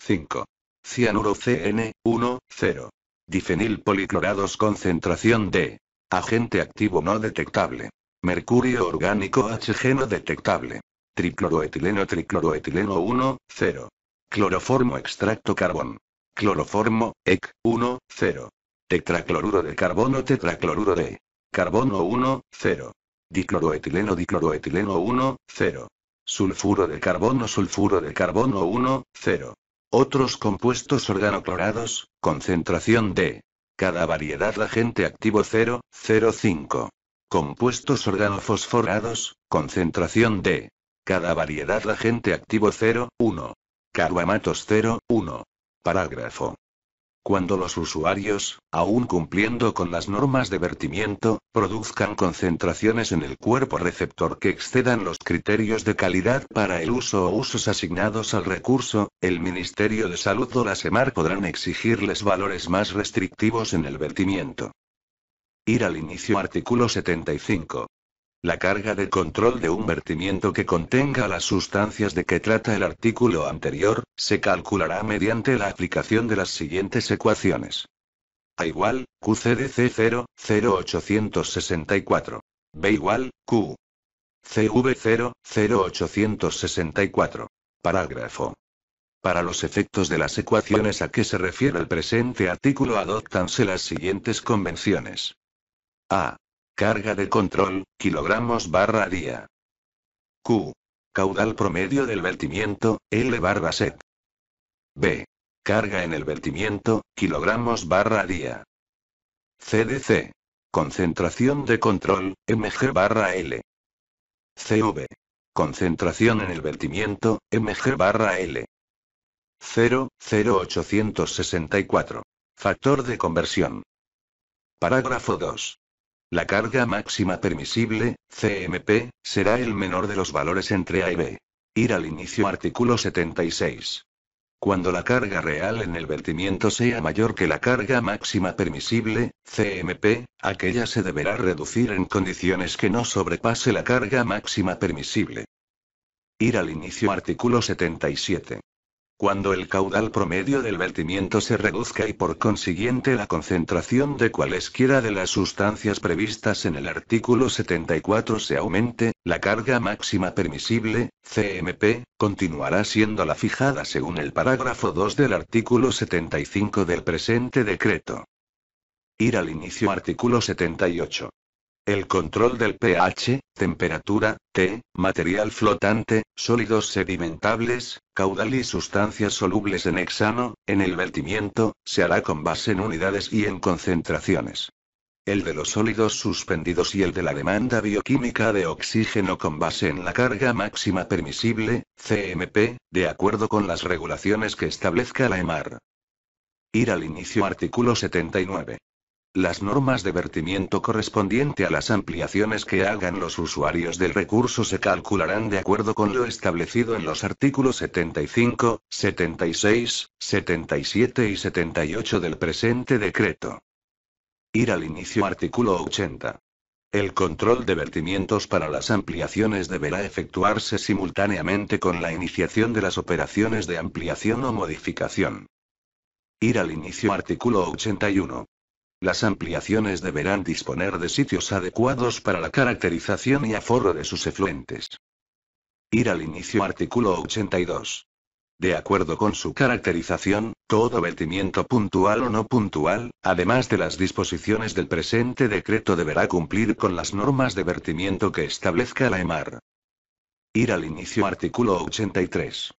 05 Cianuro CN, 1, 0. Difenil policlorados concentración D. Agente activo no detectable. Mercurio orgánico Hg no detectable. Tricloroetileno tricloroetileno 1, 0. Cloroformo extracto carbón. Cloroformo, EC, 1, 0. Tetracloruro de carbono tetracloruro de carbono 1, 0. Dicloroetileno dicloroetileno 1, 0. Sulfuro de carbono sulfuro de carbono 1, 0. Otros compuestos organoclorados, concentración de cada variedad agente activo 0, 0,5. Compuestos organofosforados, concentración de. Cada variedad agente activo 0,1. 1. Carbamatos 0, 1. Parágrafo cuando los usuarios, aún cumpliendo con las normas de vertimiento, produzcan concentraciones en el cuerpo receptor que excedan los criterios de calidad para el uso o usos asignados al recurso, el Ministerio de Salud o la SEMAR podrán exigirles valores más restrictivos en el vertimiento. Ir al inicio artículo 75. La carga de control de un vertimiento que contenga las sustancias de que trata el artículo anterior, se calculará mediante la aplicación de las siguientes ecuaciones. A igual, QCDC 0, 0864. B igual, Q. CV 0, 0864. Parágrafo. Para los efectos de las ecuaciones a que se refiere el presente artículo adoptanse las siguientes convenciones. A. Carga de control, kilogramos barra día. Q. Caudal promedio del vertimiento, L barra set. B. Carga en el vertimiento, kilogramos barra día. CDC. Concentración de control, mg barra L. CV. Concentración en el vertimiento, mg barra L. 0, 00864. Factor de conversión. Parágrafo 2. La carga máxima permisible, CMP, será el menor de los valores entre A y B. Ir al inicio artículo 76. Cuando la carga real en el vertimiento sea mayor que la carga máxima permisible, CMP, aquella se deberá reducir en condiciones que no sobrepase la carga máxima permisible. Ir al inicio artículo 77. Cuando el caudal promedio del vertimiento se reduzca y por consiguiente la concentración de cualesquiera de las sustancias previstas en el artículo 74 se aumente, la carga máxima permisible, CMP, continuará siendo la fijada según el parágrafo 2 del artículo 75 del presente decreto. Ir al inicio artículo 78. El control del pH, temperatura, T, material flotante, sólidos sedimentables, caudal y sustancias solubles en hexano, en el vertimiento, se hará con base en unidades y en concentraciones. El de los sólidos suspendidos y el de la demanda bioquímica de oxígeno con base en la carga máxima permisible, CMP, de acuerdo con las regulaciones que establezca la EMAR. Ir al inicio artículo 79 las normas de vertimiento correspondiente a las ampliaciones que hagan los usuarios del recurso se calcularán de acuerdo con lo establecido en los artículos 75, 76, 77 y 78 del presente decreto. Ir al inicio artículo 80. El control de vertimientos para las ampliaciones deberá efectuarse simultáneamente con la iniciación de las operaciones de ampliación o modificación. Ir al inicio artículo 81. Las ampliaciones deberán disponer de sitios adecuados para la caracterización y aforo de sus efluentes. Ir al inicio artículo 82. De acuerdo con su caracterización, todo vertimiento puntual o no puntual, además de las disposiciones del presente decreto, deberá cumplir con las normas de vertimiento que establezca la EMAR. Ir al inicio artículo 83.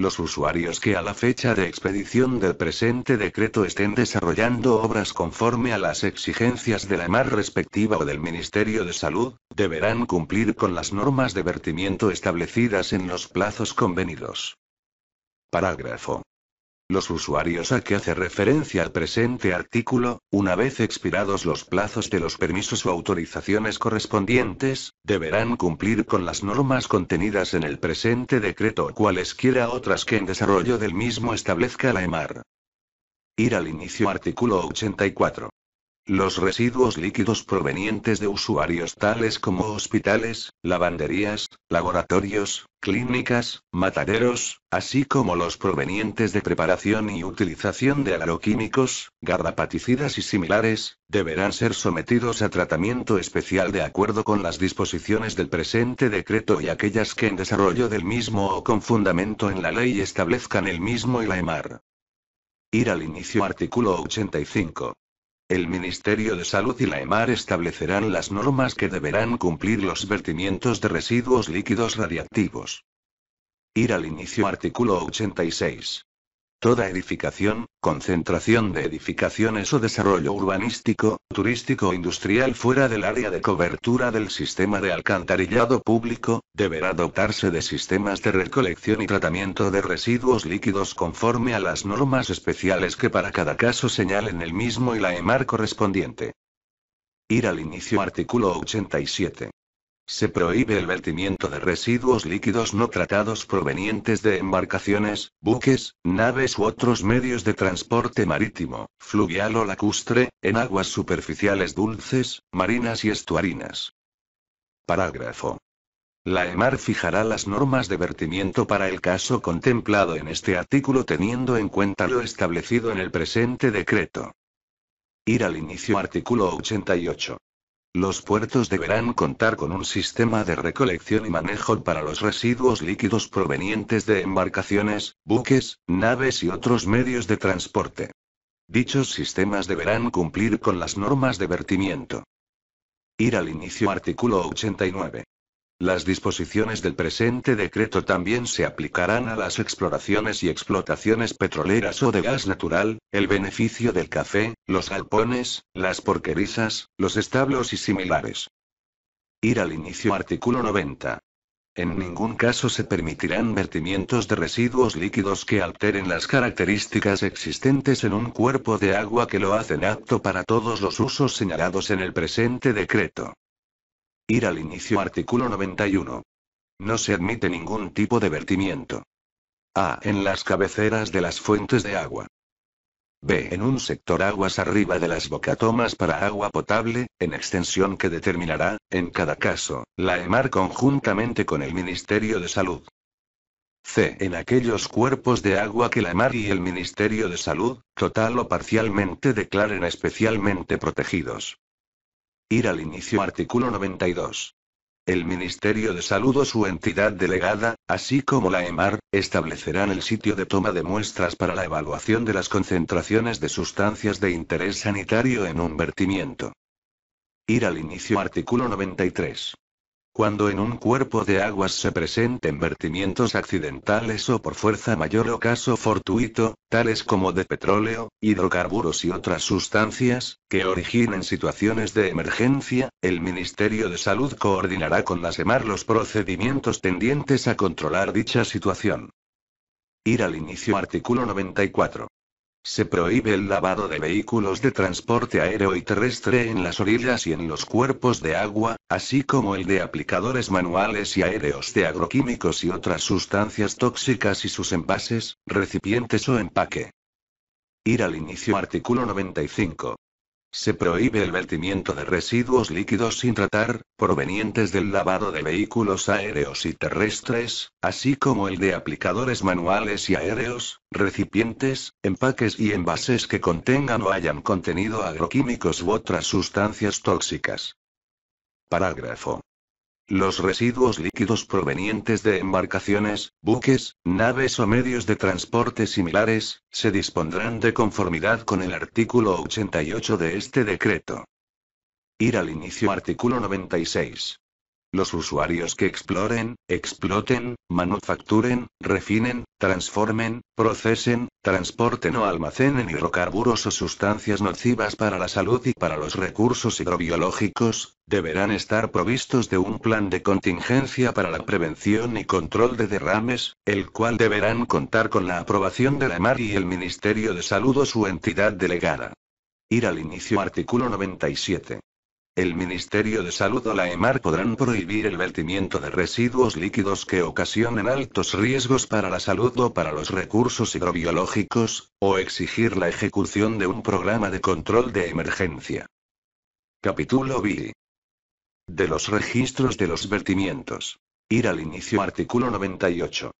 Los usuarios que a la fecha de expedición del presente decreto estén desarrollando obras conforme a las exigencias de la mar respectiva o del Ministerio de Salud, deberán cumplir con las normas de vertimiento establecidas en los plazos convenidos. Parágrafo los usuarios a que hace referencia el presente artículo, una vez expirados los plazos de los permisos o autorizaciones correspondientes, deberán cumplir con las normas contenidas en el presente decreto o cualesquiera otras que en desarrollo del mismo establezca la EMAR. Ir al inicio artículo 84. Los residuos líquidos provenientes de usuarios tales como hospitales, lavanderías, laboratorios, clínicas, mataderos, así como los provenientes de preparación y utilización de agroquímicos, garrapaticidas y similares, deberán ser sometidos a tratamiento especial de acuerdo con las disposiciones del presente decreto y aquellas que en desarrollo del mismo o con fundamento en la ley establezcan el mismo y la EMAR. Ir al inicio artículo 85. El Ministerio de Salud y la EMAR establecerán las normas que deberán cumplir los vertimientos de residuos líquidos radiactivos. Ir al inicio artículo 86. Toda edificación, concentración de edificaciones o desarrollo urbanístico, turístico o industrial fuera del área de cobertura del sistema de alcantarillado público, deberá dotarse de sistemas de recolección y tratamiento de residuos líquidos conforme a las normas especiales que para cada caso señalen el mismo y la EMAR correspondiente. Ir al inicio artículo 87. Se prohíbe el vertimiento de residuos líquidos no tratados provenientes de embarcaciones, buques, naves u otros medios de transporte marítimo, fluvial o lacustre, en aguas superficiales dulces, marinas y estuarinas. Parágrafo. La EMAR fijará las normas de vertimiento para el caso contemplado en este artículo teniendo en cuenta lo establecido en el presente decreto. Ir al inicio artículo 88. Los puertos deberán contar con un sistema de recolección y manejo para los residuos líquidos provenientes de embarcaciones, buques, naves y otros medios de transporte. Dichos sistemas deberán cumplir con las normas de vertimiento. Ir al inicio artículo 89. Las disposiciones del presente decreto también se aplicarán a las exploraciones y explotaciones petroleras o de gas natural, el beneficio del café, los galpones, las porquerizas, los establos y similares. Ir al inicio artículo 90. En ningún caso se permitirán vertimientos de residuos líquidos que alteren las características existentes en un cuerpo de agua que lo hacen apto para todos los usos señalados en el presente decreto. Ir al inicio artículo 91. No se admite ningún tipo de vertimiento. A. En las cabeceras de las fuentes de agua. B. En un sector aguas arriba de las bocatomas para agua potable, en extensión que determinará, en cada caso, la EMAR conjuntamente con el Ministerio de Salud. C. En aquellos cuerpos de agua que la EMAR y el Ministerio de Salud, total o parcialmente declaren especialmente protegidos. Ir al inicio artículo 92. El Ministerio de Salud o su entidad delegada, así como la EMAR, establecerán el sitio de toma de muestras para la evaluación de las concentraciones de sustancias de interés sanitario en un vertimiento. Ir al inicio artículo 93. Cuando en un cuerpo de aguas se presenten vertimientos accidentales o por fuerza mayor o caso fortuito, tales como de petróleo, hidrocarburos y otras sustancias, que originen situaciones de emergencia, el Ministerio de Salud coordinará con la SEMAR los procedimientos tendientes a controlar dicha situación. Ir al inicio artículo 94. Se prohíbe el lavado de vehículos de transporte aéreo y terrestre en las orillas y en los cuerpos de agua, así como el de aplicadores manuales y aéreos de agroquímicos y otras sustancias tóxicas y sus envases, recipientes o empaque. Ir al inicio artículo 95. Se prohíbe el vertimiento de residuos líquidos sin tratar, provenientes del lavado de vehículos aéreos y terrestres, así como el de aplicadores manuales y aéreos, recipientes, empaques y envases que contengan o hayan contenido agroquímicos u otras sustancias tóxicas. Parágrafo los residuos líquidos provenientes de embarcaciones, buques, naves o medios de transporte similares, se dispondrán de conformidad con el artículo 88 de este decreto. Ir al inicio artículo 96. Los usuarios que exploren, exploten, manufacturen, refinen, transformen, procesen, transporten o almacenen hidrocarburos o sustancias nocivas para la salud y para los recursos hidrobiológicos, deberán estar provistos de un plan de contingencia para la prevención y control de derrames, el cual deberán contar con la aprobación de la MAR y el Ministerio de Salud o su entidad delegada. Ir al inicio artículo 97. El Ministerio de Salud o la EMAR podrán prohibir el vertimiento de residuos líquidos que ocasionen altos riesgos para la salud o para los recursos hidrobiológicos, o exigir la ejecución de un programa de control de emergencia. Capítulo B. De los registros de los vertimientos. Ir al inicio artículo 98.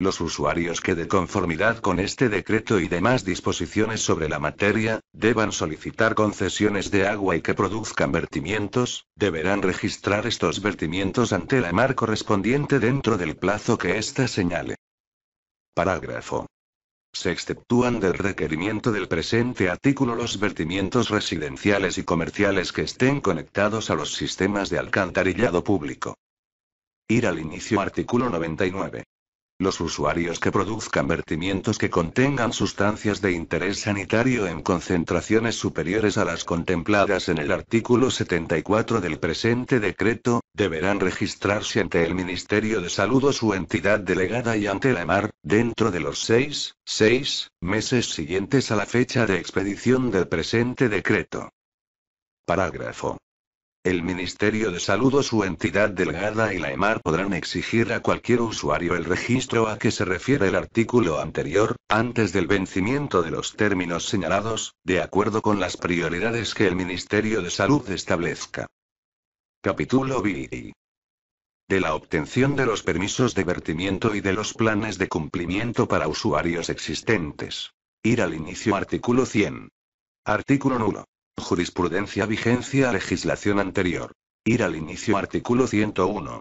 Los usuarios que de conformidad con este decreto y demás disposiciones sobre la materia, deban solicitar concesiones de agua y que produzcan vertimientos, deberán registrar estos vertimientos ante la mar correspondiente dentro del plazo que ésta señale. Parágrafo. Se exceptúan del requerimiento del presente artículo los vertimientos residenciales y comerciales que estén conectados a los sistemas de alcantarillado público. Ir al inicio artículo 99. Los usuarios que produzcan vertimientos que contengan sustancias de interés sanitario en concentraciones superiores a las contempladas en el artículo 74 del presente decreto, deberán registrarse ante el Ministerio de Salud o su entidad delegada y ante la Mar dentro de los seis, seis meses siguientes a la fecha de expedición del presente decreto. Parágrafo el Ministerio de Salud o su entidad delegada y la EMAR podrán exigir a cualquier usuario el registro a que se refiere el artículo anterior, antes del vencimiento de los términos señalados, de acuerdo con las prioridades que el Ministerio de Salud establezca. Capítulo B. De la obtención de los permisos de vertimiento y de los planes de cumplimiento para usuarios existentes. Ir al inicio artículo 100. Artículo 1. Jurisprudencia Vigencia Legislación anterior. Ir al inicio Artículo 101.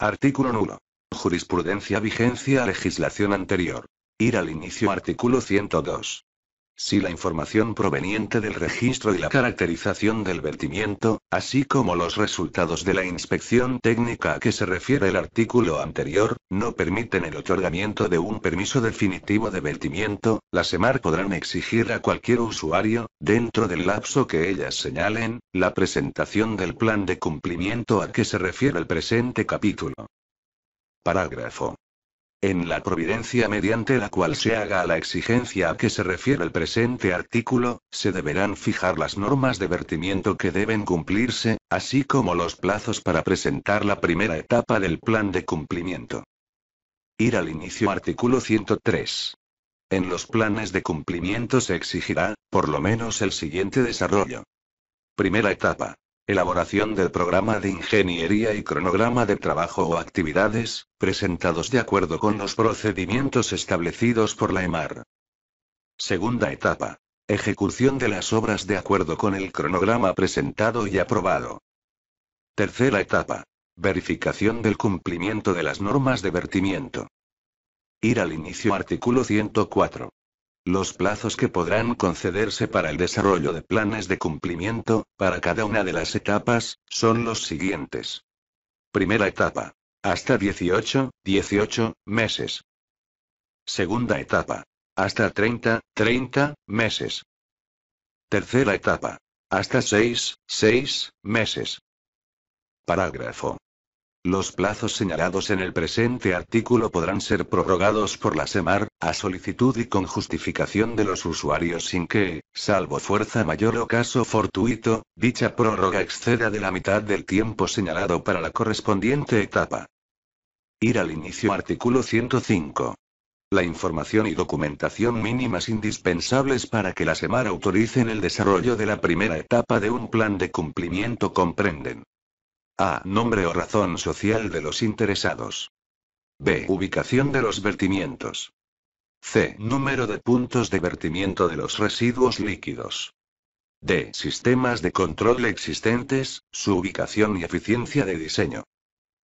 Artículo 1. Jurisprudencia Vigencia Legislación anterior. Ir al inicio Artículo 102. Si la información proveniente del registro y la caracterización del vertimiento, así como los resultados de la inspección técnica a que se refiere el artículo anterior, no permiten el otorgamiento de un permiso definitivo de vertimiento, las EMAR podrán exigir a cualquier usuario, dentro del lapso que ellas señalen, la presentación del plan de cumplimiento a que se refiere el presente capítulo. Parágrafo en la providencia mediante la cual se haga la exigencia a que se refiere el presente artículo, se deberán fijar las normas de vertimiento que deben cumplirse, así como los plazos para presentar la primera etapa del plan de cumplimiento. Ir al inicio artículo 103. En los planes de cumplimiento se exigirá, por lo menos, el siguiente desarrollo. Primera etapa. Elaboración del programa de ingeniería y cronograma de trabajo o actividades, presentados de acuerdo con los procedimientos establecidos por la EMAR. Segunda etapa. Ejecución de las obras de acuerdo con el cronograma presentado y aprobado. Tercera etapa. Verificación del cumplimiento de las normas de vertimiento. Ir al inicio artículo 104. Los plazos que podrán concederse para el desarrollo de planes de cumplimiento, para cada una de las etapas, son los siguientes. Primera etapa. Hasta 18, 18 meses. Segunda etapa. Hasta 30, 30 meses. Tercera etapa. Hasta 6, 6 meses. Parágrafo. Los plazos señalados en el presente artículo podrán ser prorrogados por la SEMAR, a solicitud y con justificación de los usuarios sin que, salvo fuerza mayor o caso fortuito, dicha prórroga exceda de la mitad del tiempo señalado para la correspondiente etapa. Ir al inicio artículo 105. La información y documentación mínimas indispensables para que la SEMAR autoricen el desarrollo de la primera etapa de un plan de cumplimiento comprenden a. Nombre o razón social de los interesados. B. Ubicación de los vertimientos. C. Número de puntos de vertimiento de los residuos líquidos. D. Sistemas de control existentes, su ubicación y eficiencia de diseño.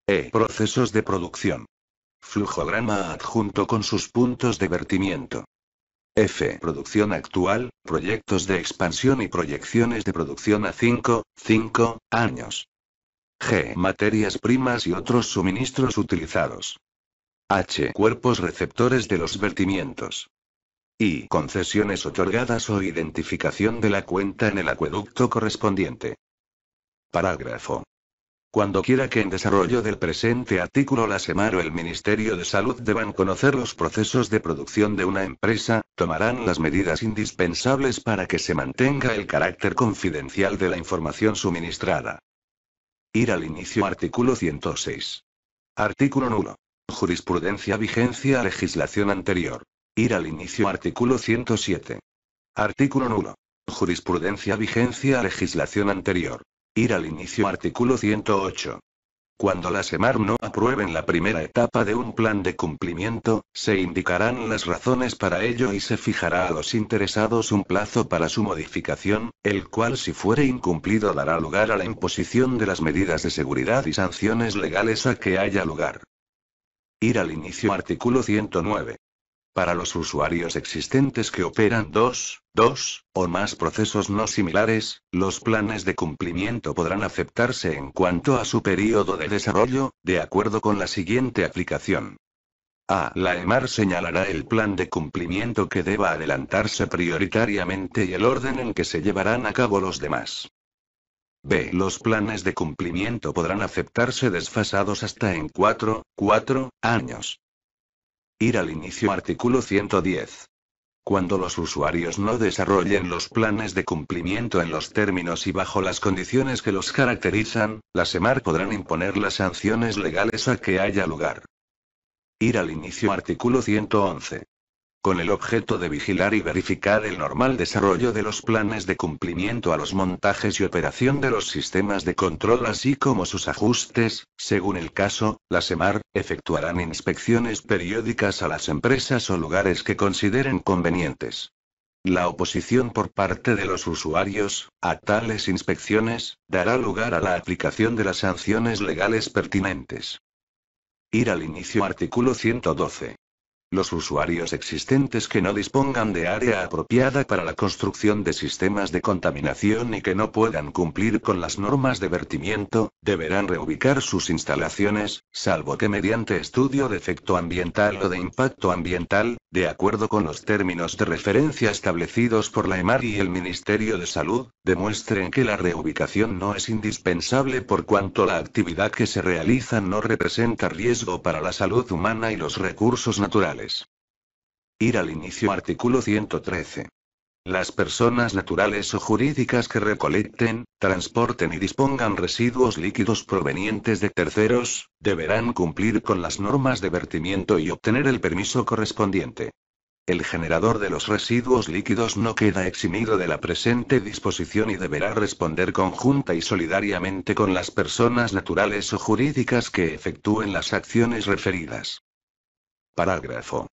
E. Procesos de producción. Flujograma adjunto con sus puntos de vertimiento. F. Producción actual, proyectos de expansión y proyecciones de producción a 5, 5 años. G. Materias primas y otros suministros utilizados. H. Cuerpos receptores de los vertimientos. I. Concesiones otorgadas o identificación de la cuenta en el acueducto correspondiente. Parágrafo. Cuando quiera que en desarrollo del presente artículo la SEMAR o el Ministerio de Salud deban conocer los procesos de producción de una empresa, tomarán las medidas indispensables para que se mantenga el carácter confidencial de la información suministrada. Ir al inicio artículo 106. Artículo 1. Jurisprudencia vigencia legislación anterior. Ir al inicio artículo 107. Artículo 1. Jurisprudencia vigencia legislación anterior. Ir al inicio artículo 108. Cuando las EMAR no aprueben la primera etapa de un plan de cumplimiento, se indicarán las razones para ello y se fijará a los interesados un plazo para su modificación, el cual si fuere incumplido dará lugar a la imposición de las medidas de seguridad y sanciones legales a que haya lugar. Ir al inicio artículo 109 para los usuarios existentes que operan dos, dos, o más procesos no similares, los planes de cumplimiento podrán aceptarse en cuanto a su periodo de desarrollo, de acuerdo con la siguiente aplicación. A. La EMAR señalará el plan de cumplimiento que deba adelantarse prioritariamente y el orden en que se llevarán a cabo los demás. B. Los planes de cumplimiento podrán aceptarse desfasados hasta en cuatro, 4 años. Ir al inicio artículo 110. Cuando los usuarios no desarrollen los planes de cumplimiento en los términos y bajo las condiciones que los caracterizan, las EMAR podrán imponer las sanciones legales a que haya lugar. Ir al inicio artículo 111 con el objeto de vigilar y verificar el normal desarrollo de los planes de cumplimiento a los montajes y operación de los sistemas de control así como sus ajustes, según el caso, la SEMAR, efectuarán inspecciones periódicas a las empresas o lugares que consideren convenientes. La oposición por parte de los usuarios a tales inspecciones dará lugar a la aplicación de las sanciones legales pertinentes. Ir al inicio artículo 112. Los usuarios existentes que no dispongan de área apropiada para la construcción de sistemas de contaminación y que no puedan cumplir con las normas de vertimiento, deberán reubicar sus instalaciones, salvo que mediante estudio de efecto ambiental o de impacto ambiental, de acuerdo con los términos de referencia establecidos por la EMAR y el Ministerio de Salud, demuestren que la reubicación no es indispensable por cuanto la actividad que se realiza no representa riesgo para la salud humana y los recursos naturales. Ir al inicio artículo 113. Las personas naturales o jurídicas que recolecten, transporten y dispongan residuos líquidos provenientes de terceros, deberán cumplir con las normas de vertimiento y obtener el permiso correspondiente. El generador de los residuos líquidos no queda eximido de la presente disposición y deberá responder conjunta y solidariamente con las personas naturales o jurídicas que efectúen las acciones referidas. Parágrafo.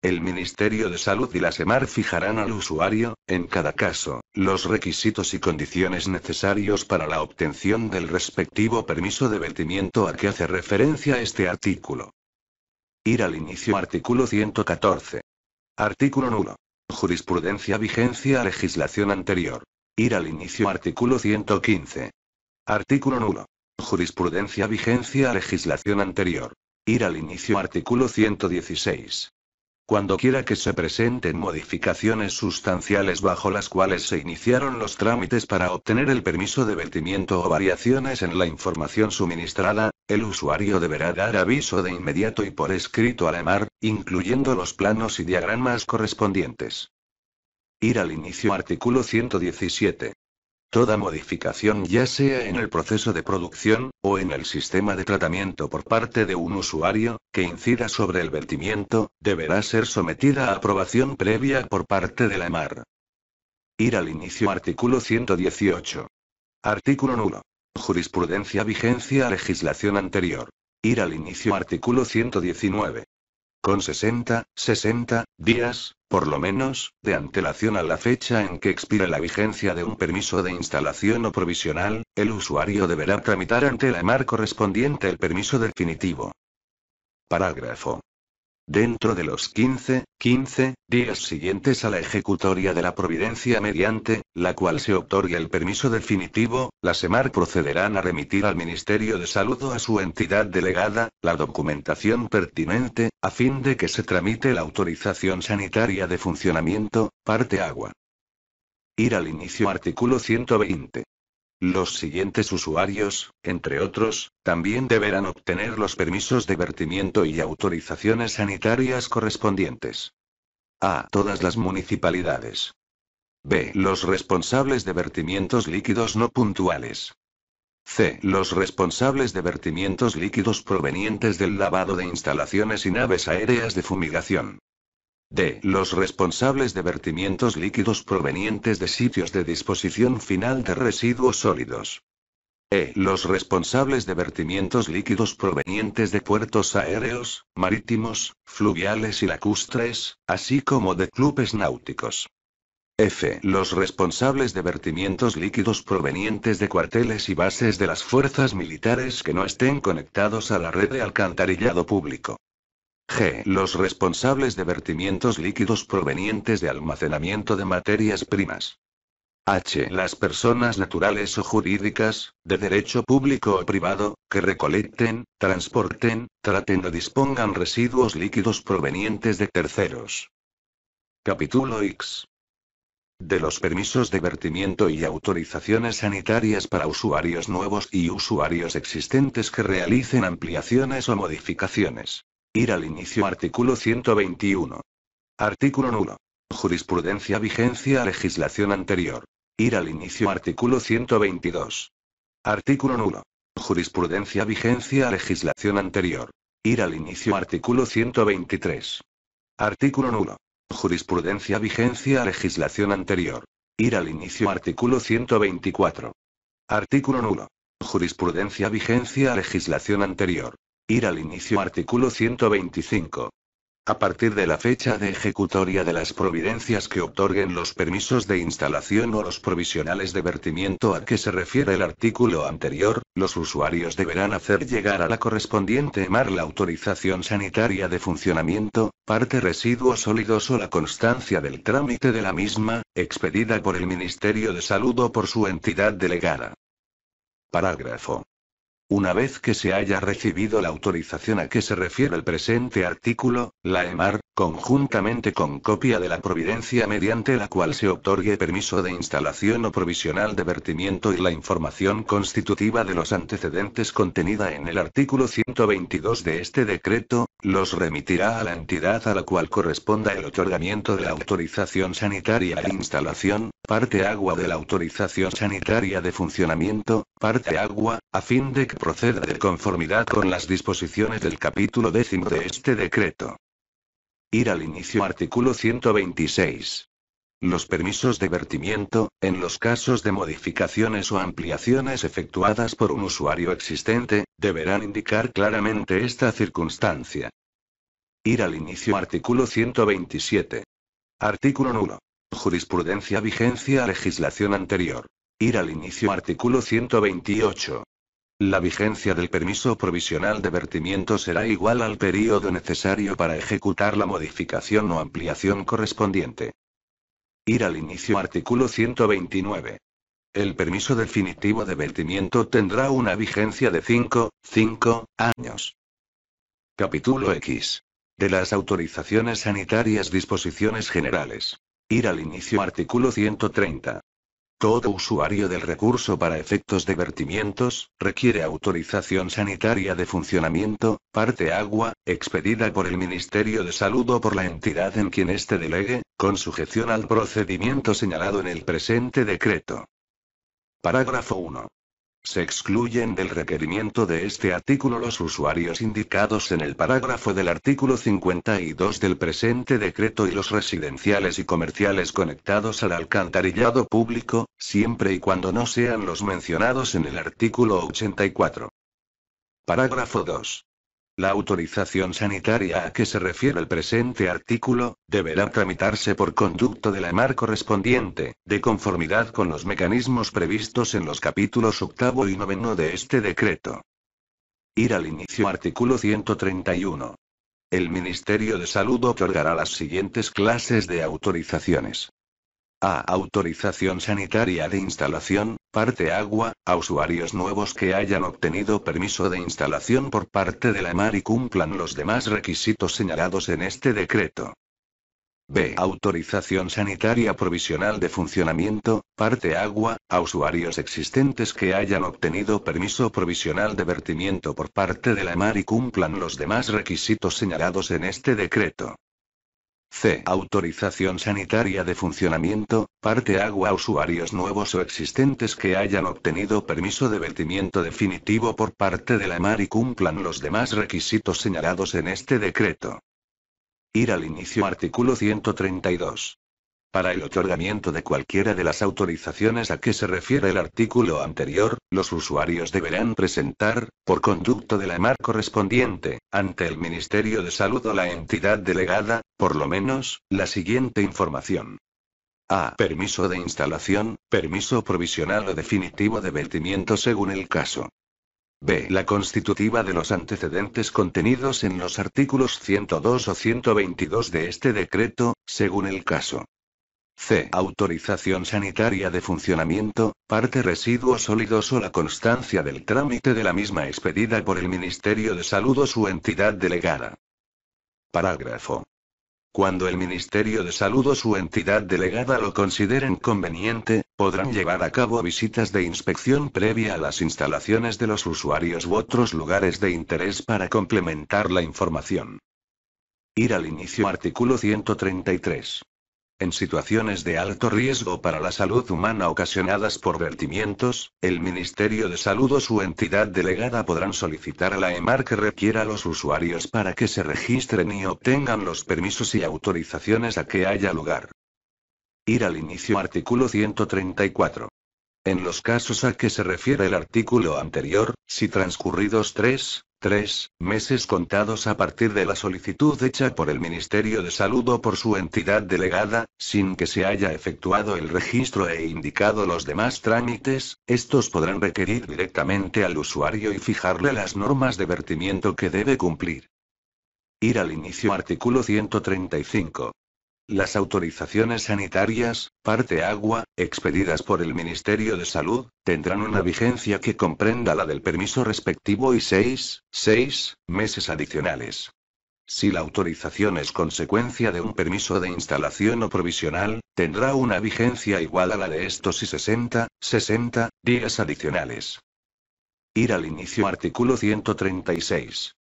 El Ministerio de Salud y la SEMAR fijarán al usuario, en cada caso, los requisitos y condiciones necesarios para la obtención del respectivo permiso de vertimiento a que hace referencia este artículo. Ir al inicio artículo 114. Artículo 1. Jurisprudencia vigencia legislación anterior. Ir al inicio artículo 115. Artículo 1. Jurisprudencia vigencia legislación anterior. Ir al inicio artículo 116. Cuando quiera que se presenten modificaciones sustanciales bajo las cuales se iniciaron los trámites para obtener el permiso de vertimiento o variaciones en la información suministrada, el usuario deberá dar aviso de inmediato y por escrito a la mar, incluyendo los planos y diagramas correspondientes. Ir al inicio artículo 117. Toda modificación ya sea en el proceso de producción, o en el sistema de tratamiento por parte de un usuario, que incida sobre el vertimiento, deberá ser sometida a aprobación previa por parte de la EMAR. Ir al inicio artículo 118. Artículo 1. Jurisprudencia vigencia legislación anterior. Ir al inicio artículo 119 con 60, 60 días, por lo menos, de antelación a la fecha en que expira la vigencia de un permiso de instalación o provisional, el usuario deberá tramitar ante la MAR correspondiente el permiso definitivo. Parágrafo Dentro de los 15, 15 días siguientes a la ejecutoria de la providencia mediante la cual se otorgue el permiso definitivo, las EMAR procederán a remitir al Ministerio de Salud a su entidad delegada la documentación pertinente a fin de que se tramite la autorización sanitaria de funcionamiento, parte agua. Ir al inicio artículo 120. Los siguientes usuarios, entre otros, también deberán obtener los permisos de vertimiento y autorizaciones sanitarias correspondientes. A. Todas las municipalidades. B. Los responsables de vertimientos líquidos no puntuales. C. Los responsables de vertimientos líquidos provenientes del lavado de instalaciones y naves aéreas de fumigación. D. Los responsables de vertimientos líquidos provenientes de sitios de disposición final de residuos sólidos. E. Los responsables de vertimientos líquidos provenientes de puertos aéreos, marítimos, fluviales y lacustres, así como de clubes náuticos. F. Los responsables de vertimientos líquidos provenientes de cuarteles y bases de las fuerzas militares que no estén conectados a la red de alcantarillado público. G. Los responsables de vertimientos líquidos provenientes de almacenamiento de materias primas. H. Las personas naturales o jurídicas, de derecho público o privado, que recolecten, transporten, traten o dispongan residuos líquidos provenientes de terceros. Capítulo X. De los permisos de vertimiento y autorizaciones sanitarias para usuarios nuevos y usuarios existentes que realicen ampliaciones o modificaciones. Ir al inicio artículo 121. Artículo nulo. Jurisprudencia vigencia legislación anterior. Ir al inicio artículo 122. Artículo nulo. Jurisprudencia vigencia legislación anterior. Ir al inicio artículo 123. Artículo nulo. Jurisprudencia vigencia legislación anterior. Ir al inicio artículo 124. Artículo nulo. Jurisprudencia vigencia legislación anterior. Ir al inicio artículo 125. A partir de la fecha de ejecutoria de las providencias que otorguen los permisos de instalación o los provisionales de vertimiento a que se refiere el artículo anterior, los usuarios deberán hacer llegar a la correspondiente mar la autorización sanitaria de funcionamiento, parte residuos sólidos o la constancia del trámite de la misma, expedida por el Ministerio de Salud o por su entidad delegada. Parágrafo una vez que se haya recibido la autorización a que se refiere el presente artículo, la EMAR conjuntamente con copia de la providencia mediante la cual se otorgue permiso de instalación o provisional de vertimiento y la información constitutiva de los antecedentes contenida en el artículo 122 de este decreto, los remitirá a la entidad a la cual corresponda el otorgamiento de la autorización sanitaria de instalación, parte agua de la autorización sanitaria de funcionamiento, parte agua, a fin de que proceda de conformidad con las disposiciones del capítulo décimo de este decreto. Ir al inicio artículo 126. Los permisos de vertimiento, en los casos de modificaciones o ampliaciones efectuadas por un usuario existente, deberán indicar claramente esta circunstancia. Ir al inicio artículo 127. Artículo 1. Jurisprudencia vigencia legislación anterior. Ir al inicio artículo 128. La vigencia del permiso provisional de vertimiento será igual al periodo necesario para ejecutar la modificación o ampliación correspondiente. Ir al inicio artículo 129. El permiso definitivo de vertimiento tendrá una vigencia de 5, 5 años. Capítulo X. De las autorizaciones sanitarias disposiciones generales. Ir al inicio artículo 130. Todo usuario del recurso para efectos de vertimientos, requiere autorización sanitaria de funcionamiento, parte agua, expedida por el Ministerio de Salud o por la entidad en quien éste delegue, con sujeción al procedimiento señalado en el presente decreto. Parágrafo 1. Se excluyen del requerimiento de este artículo los usuarios indicados en el parágrafo del artículo 52 del presente decreto y los residenciales y comerciales conectados al alcantarillado público, siempre y cuando no sean los mencionados en el artículo 84. Parágrafo 2. La autorización sanitaria a que se refiere el presente artículo, deberá tramitarse por conducto de la mar correspondiente, de conformidad con los mecanismos previstos en los capítulos octavo y noveno de este decreto. Ir al inicio artículo 131. El Ministerio de Salud otorgará las siguientes clases de autorizaciones. A. Autorización sanitaria de instalación, parte agua, a usuarios nuevos que hayan obtenido permiso de instalación por parte de la MAR y cumplan los demás requisitos señalados en este decreto. B. Autorización sanitaria provisional de funcionamiento, parte agua, a usuarios existentes que hayan obtenido permiso provisional de vertimiento por parte de la MAR y cumplan los demás requisitos señalados en este decreto. C. Autorización sanitaria de funcionamiento, parte agua a usuarios nuevos o existentes que hayan obtenido permiso de vertimiento definitivo por parte de la MAR y cumplan los demás requisitos señalados en este decreto. Ir al inicio artículo 132. Para el otorgamiento de cualquiera de las autorizaciones a que se refiere el artículo anterior, los usuarios deberán presentar, por conducto de la EMAR correspondiente, ante el Ministerio de Salud o la entidad delegada, por lo menos, la siguiente información. A. Permiso de instalación, permiso provisional o definitivo de vertimiento según el caso. B. La constitutiva de los antecedentes contenidos en los artículos 102 o 122 de este decreto, según el caso. C. Autorización sanitaria de funcionamiento, parte residuos sólidos o la constancia del trámite de la misma expedida por el Ministerio de Salud o su entidad delegada. Parágrafo. Cuando el Ministerio de Salud o su entidad delegada lo consideren conveniente, podrán llevar a cabo visitas de inspección previa a las instalaciones de los usuarios u otros lugares de interés para complementar la información. Ir al inicio artículo 133. En situaciones de alto riesgo para la salud humana ocasionadas por vertimientos, el Ministerio de Salud o su entidad delegada podrán solicitar a la EMAR que requiera a los usuarios para que se registren y obtengan los permisos y autorizaciones a que haya lugar. Ir al inicio artículo 134. En los casos a que se refiere el artículo anterior, si transcurridos 3, Tres meses contados a partir de la solicitud hecha por el Ministerio de Salud o por su entidad delegada, sin que se haya efectuado el registro e indicado los demás trámites, estos podrán requerir directamente al usuario y fijarle las normas de vertimiento que debe cumplir. Ir al inicio artículo 135. Las autorizaciones sanitarias, parte agua, expedidas por el Ministerio de Salud, tendrán una vigencia que comprenda la del permiso respectivo y 6, 6, meses adicionales. Si la autorización es consecuencia de un permiso de instalación o provisional, tendrá una vigencia igual a la de estos y 60, 60 días adicionales. Ir al inicio artículo 136.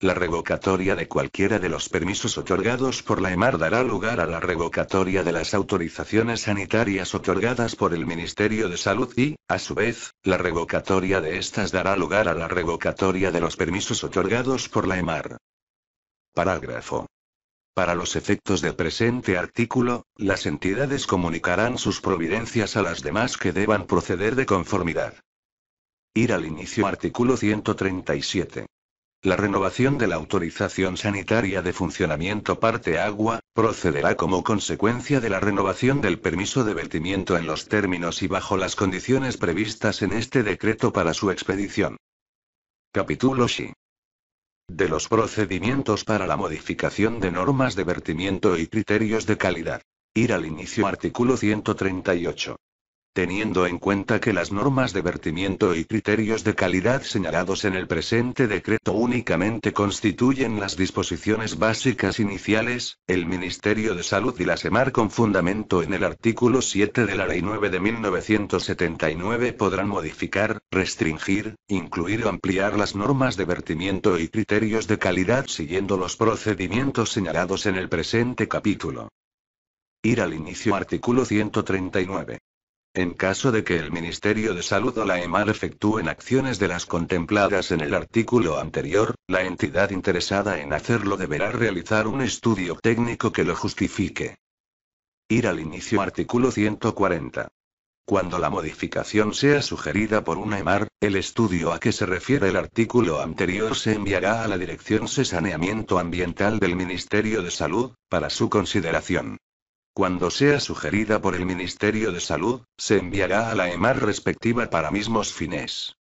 La revocatoria de cualquiera de los permisos otorgados por la EMAR dará lugar a la revocatoria de las autorizaciones sanitarias otorgadas por el Ministerio de Salud y, a su vez, la revocatoria de estas dará lugar a la revocatoria de los permisos otorgados por la EMAR. Parágrafo. Para los efectos del presente artículo, las entidades comunicarán sus providencias a las demás que deban proceder de conformidad. Ir al inicio artículo 137. La renovación de la autorización sanitaria de funcionamiento parte agua, procederá como consecuencia de la renovación del permiso de vertimiento en los términos y bajo las condiciones previstas en este decreto para su expedición. Capítulo Xi. De los procedimientos para la modificación de normas de vertimiento y criterios de calidad. Ir al inicio artículo 138 teniendo en cuenta que las normas de vertimiento y criterios de calidad señalados en el presente decreto únicamente constituyen las disposiciones básicas iniciales, el Ministerio de Salud y la SEMAR con fundamento en el artículo 7 de la Ley 9 de 1979 podrán modificar, restringir, incluir o ampliar las normas de vertimiento y criterios de calidad siguiendo los procedimientos señalados en el presente capítulo. Ir al inicio artículo 139 en caso de que el Ministerio de Salud o la EMAR efectúen acciones de las contempladas en el artículo anterior, la entidad interesada en hacerlo deberá realizar un estudio técnico que lo justifique. Ir al inicio artículo 140. Cuando la modificación sea sugerida por una EMAR, el estudio a que se refiere el artículo anterior se enviará a la Dirección de Saneamiento Ambiental del Ministerio de Salud, para su consideración. Cuando sea sugerida por el Ministerio de Salud, se enviará a la EMAR respectiva para mismos fines.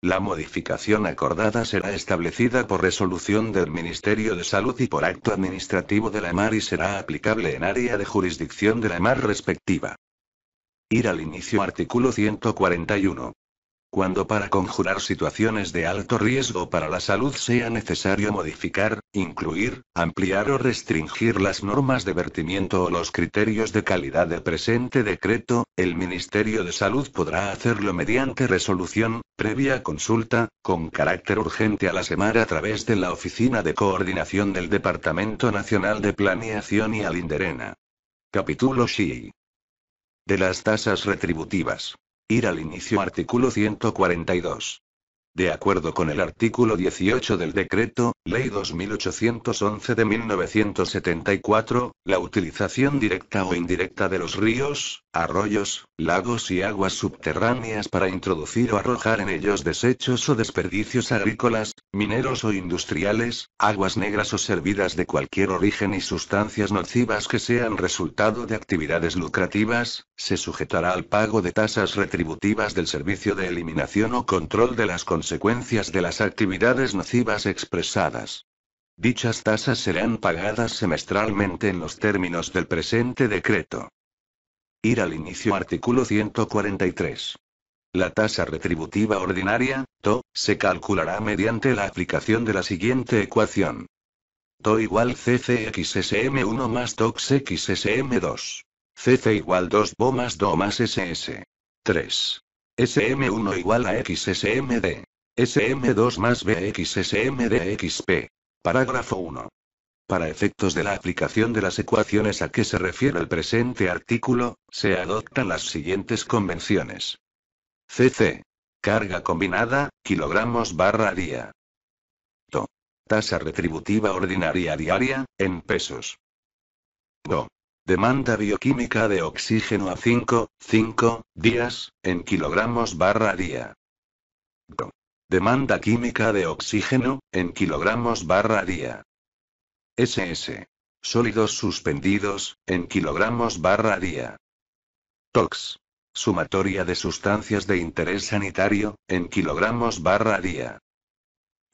La modificación acordada será establecida por resolución del Ministerio de Salud y por acto administrativo de la EMAR y será aplicable en área de jurisdicción de la EMAR respectiva. Ir al inicio artículo 141 cuando para conjurar situaciones de alto riesgo para la salud sea necesario modificar, incluir, ampliar o restringir las normas de vertimiento o los criterios de calidad de presente decreto, el Ministerio de Salud podrá hacerlo mediante resolución, previa consulta, con carácter urgente a la semana a través de la Oficina de Coordinación del Departamento Nacional de Planeación y Alinderena. Capítulo XI De las tasas retributivas. Ir al inicio artículo 142. De acuerdo con el artículo 18 del decreto, Ley 2811 de 1974, la utilización directa o indirecta de los ríos, arroyos, lagos y aguas subterráneas para introducir o arrojar en ellos desechos o desperdicios agrícolas, mineros o industriales, aguas negras o servidas de cualquier origen y sustancias nocivas que sean resultado de actividades lucrativas, se sujetará al pago de tasas retributivas del servicio de eliminación o control de las consecuencias de las actividades nocivas expresadas. Dichas tasas serán pagadas semestralmente en los términos del presente decreto. Ir al inicio artículo 143. La tasa retributiva ordinaria, TO, se calculará mediante la aplicación de la siguiente ecuación. TO igual CCXSM1 más TOXXSM2. CC igual 2 BO más DO más SS. 3. SM1 igual a XSMD. SM2 más BXSMDXP. Parágrafo 1. Para efectos de la aplicación de las ecuaciones a que se refiere el presente artículo, se adoptan las siguientes convenciones. CC. Carga combinada, kilogramos barra día. TO. Tasa retributiva ordinaria diaria, en pesos. DO. Demanda bioquímica de oxígeno a 5, 5 días, en kilogramos barra día. DO. Demanda química de oxígeno, en kilogramos barra día. SS. Sólidos suspendidos, en kilogramos barra día. TOX. Sumatoria de sustancias de interés sanitario, en kilogramos barra día.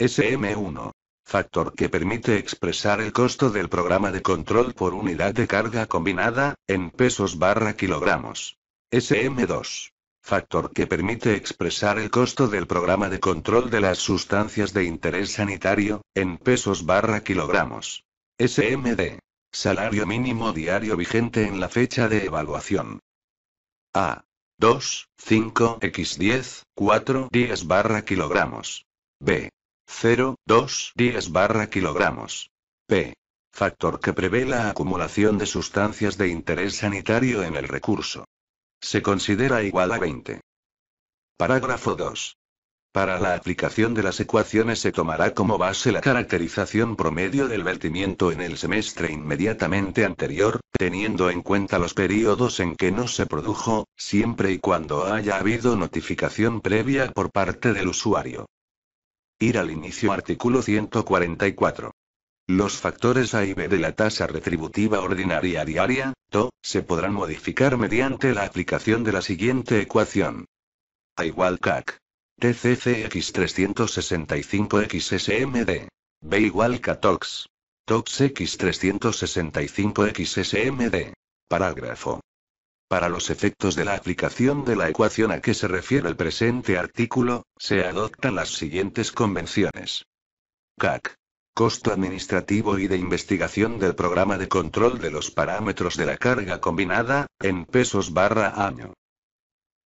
SM1. Factor que permite expresar el costo del programa de control por unidad de carga combinada, en pesos barra kilogramos. SM2. Factor que permite expresar el costo del programa de control de las sustancias de interés sanitario, en pesos barra kilogramos. SMD. Salario mínimo diario vigente en la fecha de evaluación. A. 2, 5, x 10, 4, 10 barra kilogramos. B. 0, 2, 10 barra kilogramos. P. Factor que prevé la acumulación de sustancias de interés sanitario en el recurso. Se considera igual a 20. Parágrafo 2. Para la aplicación de las ecuaciones se tomará como base la caracterización promedio del vertimiento en el semestre inmediatamente anterior, teniendo en cuenta los periodos en que no se produjo, siempre y cuando haya habido notificación previa por parte del usuario. Ir al inicio artículo 144. Los factores A y B de la tasa retributiva ordinaria diaria, TO, se podrán modificar mediante la aplicación de la siguiente ecuación. A igual CAC TCCX 365XSMD. B igual Tox. Tox X 365XSMD. Parágrafo. Para los efectos de la aplicación de la ecuación a que se refiere el presente artículo, se adoptan las siguientes convenciones. CAC. Costo administrativo y de investigación del programa de control de los parámetros de la carga combinada, en pesos barra año.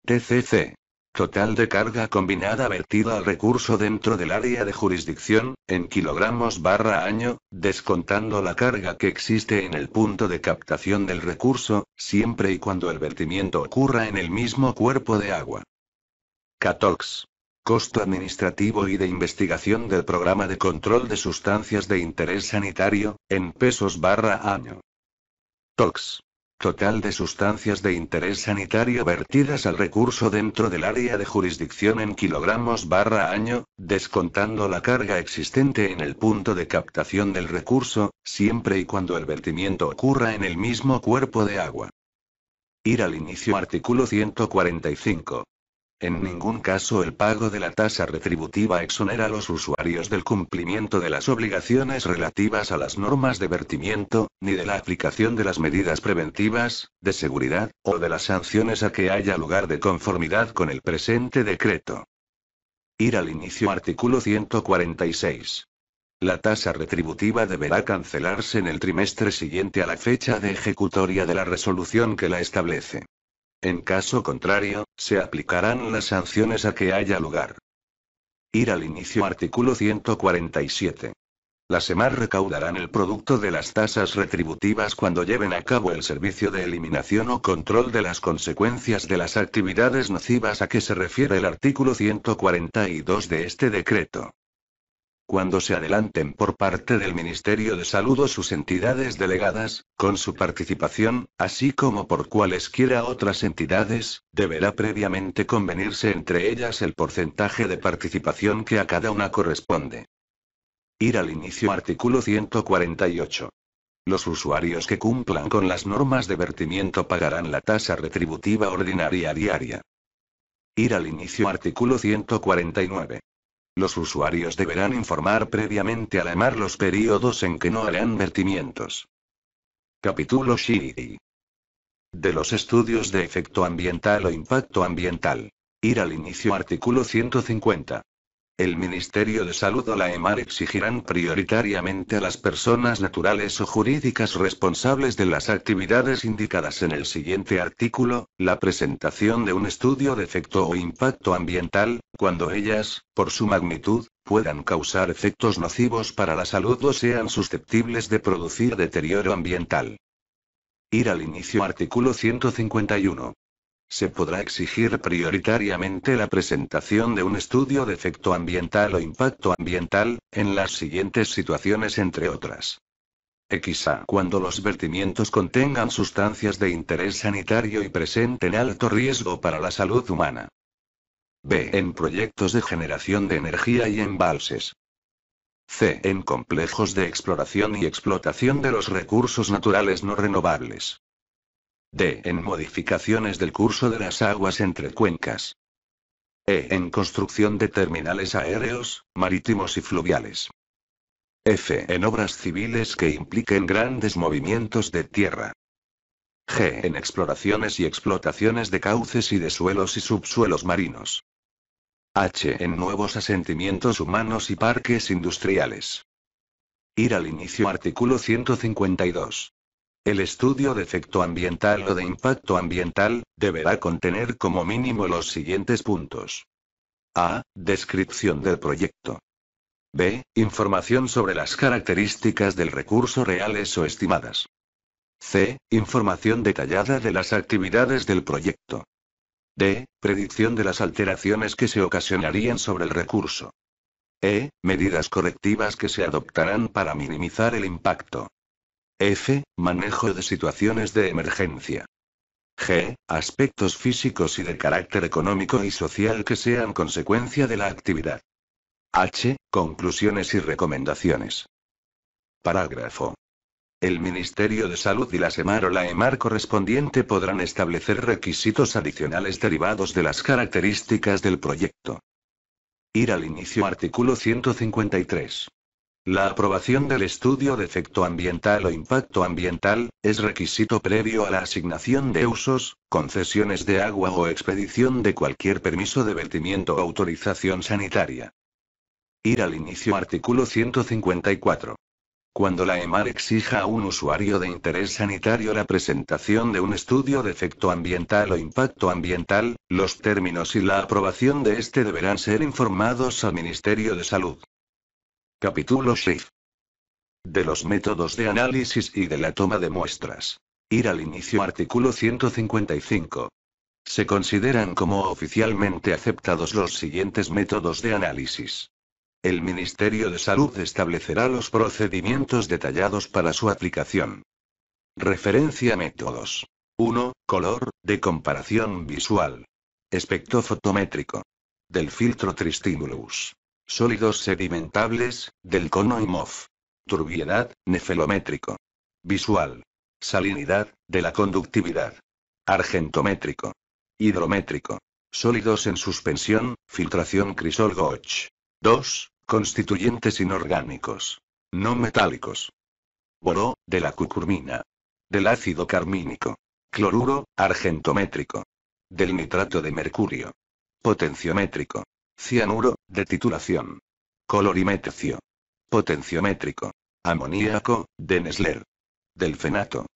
TCC. Total de carga combinada vertida al recurso dentro del área de jurisdicción, en kilogramos barra año, descontando la carga que existe en el punto de captación del recurso, siempre y cuando el vertimiento ocurra en el mismo cuerpo de agua. CATOX. Costo administrativo y de investigación del programa de control de sustancias de interés sanitario, en pesos barra año. TOX. Total de sustancias de interés sanitario vertidas al recurso dentro del área de jurisdicción en kilogramos barra año, descontando la carga existente en el punto de captación del recurso, siempre y cuando el vertimiento ocurra en el mismo cuerpo de agua. Ir al inicio artículo 145. En ningún caso el pago de la tasa retributiva exonera a los usuarios del cumplimiento de las obligaciones relativas a las normas de vertimiento, ni de la aplicación de las medidas preventivas, de seguridad, o de las sanciones a que haya lugar de conformidad con el presente decreto. Ir al inicio artículo 146. La tasa retributiva deberá cancelarse en el trimestre siguiente a la fecha de ejecutoria de la resolución que la establece. En caso contrario, se aplicarán las sanciones a que haya lugar. Ir al inicio artículo 147. Las EMAR recaudarán el producto de las tasas retributivas cuando lleven a cabo el servicio de eliminación o control de las consecuencias de las actividades nocivas a que se refiere el artículo 142 de este decreto cuando se adelanten por parte del Ministerio de Salud o sus entidades delegadas, con su participación, así como por cualesquiera otras entidades, deberá previamente convenirse entre ellas el porcentaje de participación que a cada una corresponde. Ir al inicio artículo 148. Los usuarios que cumplan con las normas de vertimiento pagarán la tasa retributiva ordinaria diaria. Ir al inicio artículo 149. Los usuarios deberán informar previamente a la mar los periodos en que no harán vertimientos. Capítulo Shiri. De los estudios de efecto ambiental o impacto ambiental. Ir al inicio artículo 150 el Ministerio de Salud o la EMAR exigirán prioritariamente a las personas naturales o jurídicas responsables de las actividades indicadas en el siguiente artículo, la presentación de un estudio de efecto o impacto ambiental, cuando ellas, por su magnitud, puedan causar efectos nocivos para la salud o sean susceptibles de producir deterioro ambiental. Ir al inicio artículo 151 se podrá exigir prioritariamente la presentación de un estudio de efecto ambiental o impacto ambiental, en las siguientes situaciones entre otras. Xa cuando los vertimientos contengan sustancias de interés sanitario y presenten alto riesgo para la salud humana. B. En proyectos de generación de energía y embalses. C. En complejos de exploración y explotación de los recursos naturales no renovables. D. En modificaciones del curso de las aguas entre cuencas. E. En construcción de terminales aéreos, marítimos y fluviales. F. En obras civiles que impliquen grandes movimientos de tierra. G. En exploraciones y explotaciones de cauces y de suelos y subsuelos marinos. H. En nuevos asentimientos humanos y parques industriales. Ir al inicio artículo 152. El estudio de efecto ambiental o de impacto ambiental, deberá contener como mínimo los siguientes puntos. A. Descripción del proyecto. B. Información sobre las características del recurso reales o estimadas. C. Información detallada de las actividades del proyecto. D. Predicción de las alteraciones que se ocasionarían sobre el recurso. E. Medidas correctivas que se adoptarán para minimizar el impacto. F. Manejo de situaciones de emergencia. G. Aspectos físicos y de carácter económico y social que sean consecuencia de la actividad. H. Conclusiones y recomendaciones. Parágrafo. El Ministerio de Salud y la SEMAR o la EMAR correspondiente podrán establecer requisitos adicionales derivados de las características del proyecto. Ir al inicio artículo 153. La aprobación del estudio de efecto ambiental o impacto ambiental, es requisito previo a la asignación de usos, concesiones de agua o expedición de cualquier permiso de vertimiento o autorización sanitaria. Ir al inicio artículo 154. Cuando la EMAR exija a un usuario de interés sanitario la presentación de un estudio de efecto ambiental o impacto ambiental, los términos y la aprobación de este deberán ser informados al Ministerio de Salud. Capítulo 6. De los métodos de análisis y de la toma de muestras. Ir al inicio artículo 155. Se consideran como oficialmente aceptados los siguientes métodos de análisis. El Ministerio de Salud establecerá los procedimientos detallados para su aplicación. Referencia métodos. 1. Color, de comparación visual. fotométrico. Del filtro Tristimulus sólidos sedimentables, del cono y MOF. Turbiedad, nefelométrico. Visual. Salinidad, de la conductividad. Argentométrico. Hidrométrico. Sólidos en suspensión, filtración crisol Gotch. Dos, Constituyentes inorgánicos. No metálicos. Boró, de la cucurmina. Del ácido carmínico. Cloruro, argentométrico. Del nitrato de mercurio. Potenciométrico. Cianuro, de titulación. Colorimetrio. Potenciométrico. Amoníaco, de Nesler. fenato,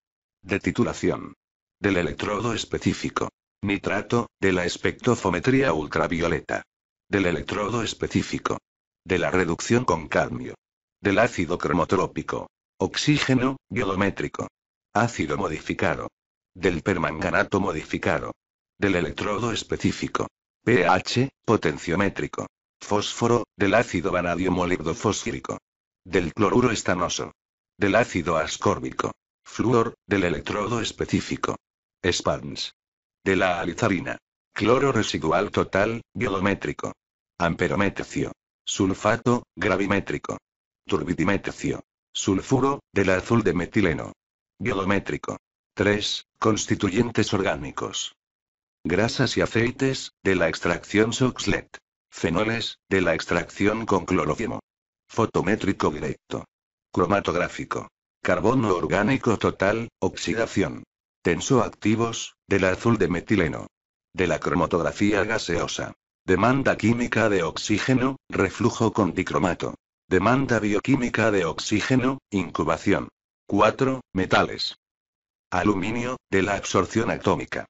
De titulación. Del electrodo específico. Nitrato, de la espectrofometría ultravioleta. Del electrodo específico. De la reducción con cadmio. Del ácido cromotrópico. Oxígeno, biométrico. Ácido modificado. Del permanganato modificado. Del electrodo específico pH, potenciométrico. Fósforo, del ácido vanadio fosfórico Del cloruro estanoso. Del ácido ascórbico. Fluor, del electrodo específico. Spans. De la alizarina. Cloro residual total, biodométrico. Amperometecio. Sulfato, gravimétrico. Turbidimetecio. Sulfuro, del azul de metileno. Biodométrico. 3. Constituyentes orgánicos grasas y aceites, de la extracción Soxlet. Fenoles, de la extracción con clorofimo. Fotométrico directo. Cromatográfico. Carbono orgánico total, oxidación. Tensoactivos, del azul de metileno. De la cromatografía gaseosa. Demanda química de oxígeno, reflujo con dicromato. Demanda bioquímica de oxígeno, incubación. 4. Metales. Aluminio, de la absorción atómica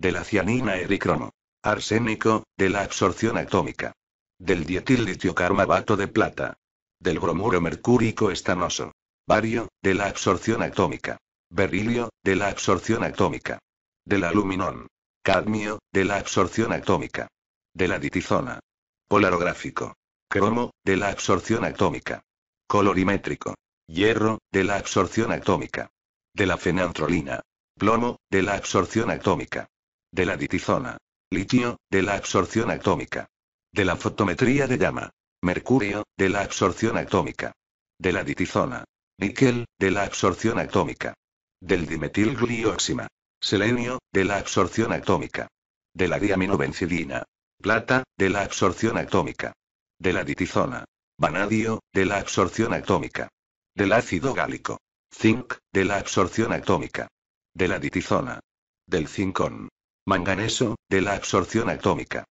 de la cianina ericromo. Arsénico, de la absorción atómica. Del dietil litio de plata. Del bromuro mercúrico estanoso. Bario, de la absorción atómica. Berilio, de la absorción atómica. Del aluminón. Cadmio, de la absorción atómica. De la ditizona. Polarográfico. Cromo, de la absorción atómica. Colorimétrico. Hierro, de la absorción atómica. De la fenantrolina. Plomo, de la absorción atómica de la ditizona, litio, de la absorción atómica, de la fotometría de llama, mercurio, de la absorción atómica, de la ditizona, níquel, de la absorción atómica, del dimetilglioxima, selenio, de la absorción atómica, de la diaminobencidina, plata, de la absorción atómica, de la ditizona, vanadio, de la absorción atómica, del ácido gálico, zinc, de la absorción atómica, de la ditizona, del Zincón manganeso, de la absorción atómica.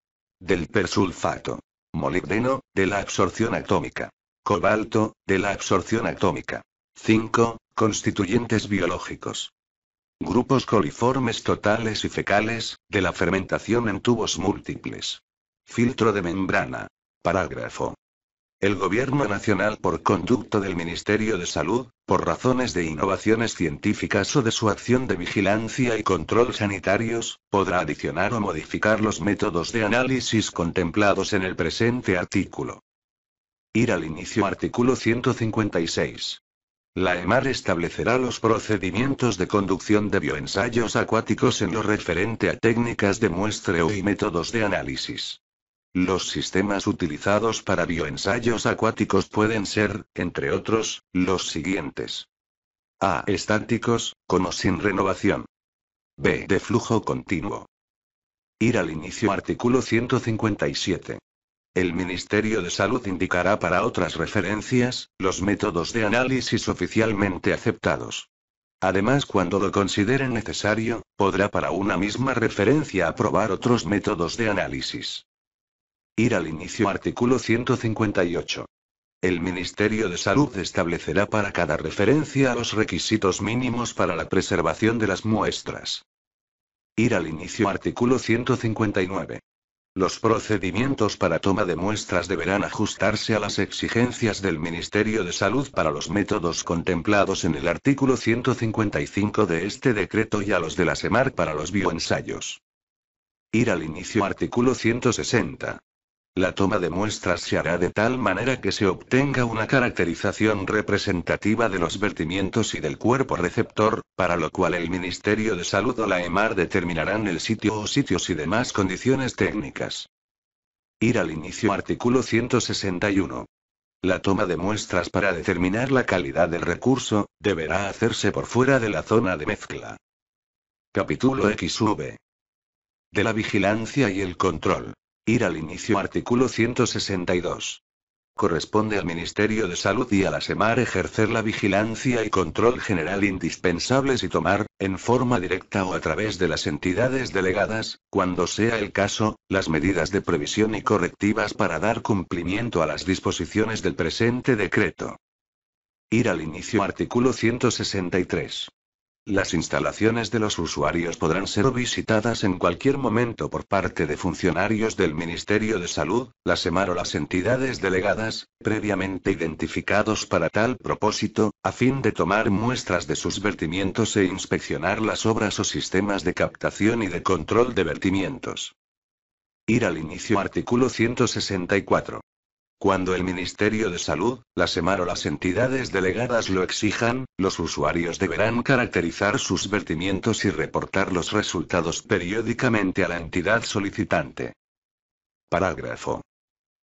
Del persulfato. Molibdeno, de la absorción atómica. Cobalto, de la absorción atómica. 5. Constituyentes biológicos. Grupos coliformes totales y fecales, de la fermentación en tubos múltiples. Filtro de membrana. Parágrafo. El Gobierno Nacional por conducto del Ministerio de Salud, por razones de innovaciones científicas o de su acción de vigilancia y control sanitarios, podrá adicionar o modificar los métodos de análisis contemplados en el presente artículo. Ir al inicio artículo 156. La EMAR establecerá los procedimientos de conducción de bioensayos acuáticos en lo referente a técnicas de muestreo y métodos de análisis. Los sistemas utilizados para bioensayos acuáticos pueden ser, entre otros, los siguientes. A. Estáticos, con o sin renovación. B. De flujo continuo. Ir al inicio artículo 157. El Ministerio de Salud indicará para otras referencias, los métodos de análisis oficialmente aceptados. Además, cuando lo considere necesario, podrá para una misma referencia aprobar otros métodos de análisis. Ir al inicio artículo 158. El Ministerio de Salud establecerá para cada referencia los requisitos mínimos para la preservación de las muestras. Ir al inicio artículo 159. Los procedimientos para toma de muestras deberán ajustarse a las exigencias del Ministerio de Salud para los métodos contemplados en el artículo 155 de este decreto y a los de la SEMAR para los bioensayos. Ir al inicio artículo 160. La toma de muestras se hará de tal manera que se obtenga una caracterización representativa de los vertimientos y del cuerpo receptor, para lo cual el Ministerio de Salud o la EMAR determinarán el sitio o sitios y demás condiciones técnicas. Ir al inicio artículo 161. La toma de muestras para determinar la calidad del recurso, deberá hacerse por fuera de la zona de mezcla. Capítulo XV. De la vigilancia y el control. Ir al inicio artículo 162. Corresponde al Ministerio de Salud y a la SEMAR ejercer la vigilancia y control general indispensables y tomar, en forma directa o a través de las entidades delegadas, cuando sea el caso, las medidas de previsión y correctivas para dar cumplimiento a las disposiciones del presente decreto. Ir al inicio artículo 163. Las instalaciones de los usuarios podrán ser visitadas en cualquier momento por parte de funcionarios del Ministerio de Salud, la SEMAR o las entidades delegadas, previamente identificados para tal propósito, a fin de tomar muestras de sus vertimientos e inspeccionar las obras o sistemas de captación y de control de vertimientos. Ir al inicio artículo 164. Cuando el Ministerio de Salud, la SEMAR o las entidades delegadas lo exijan, los usuarios deberán caracterizar sus vertimientos y reportar los resultados periódicamente a la entidad solicitante. Parágrafo.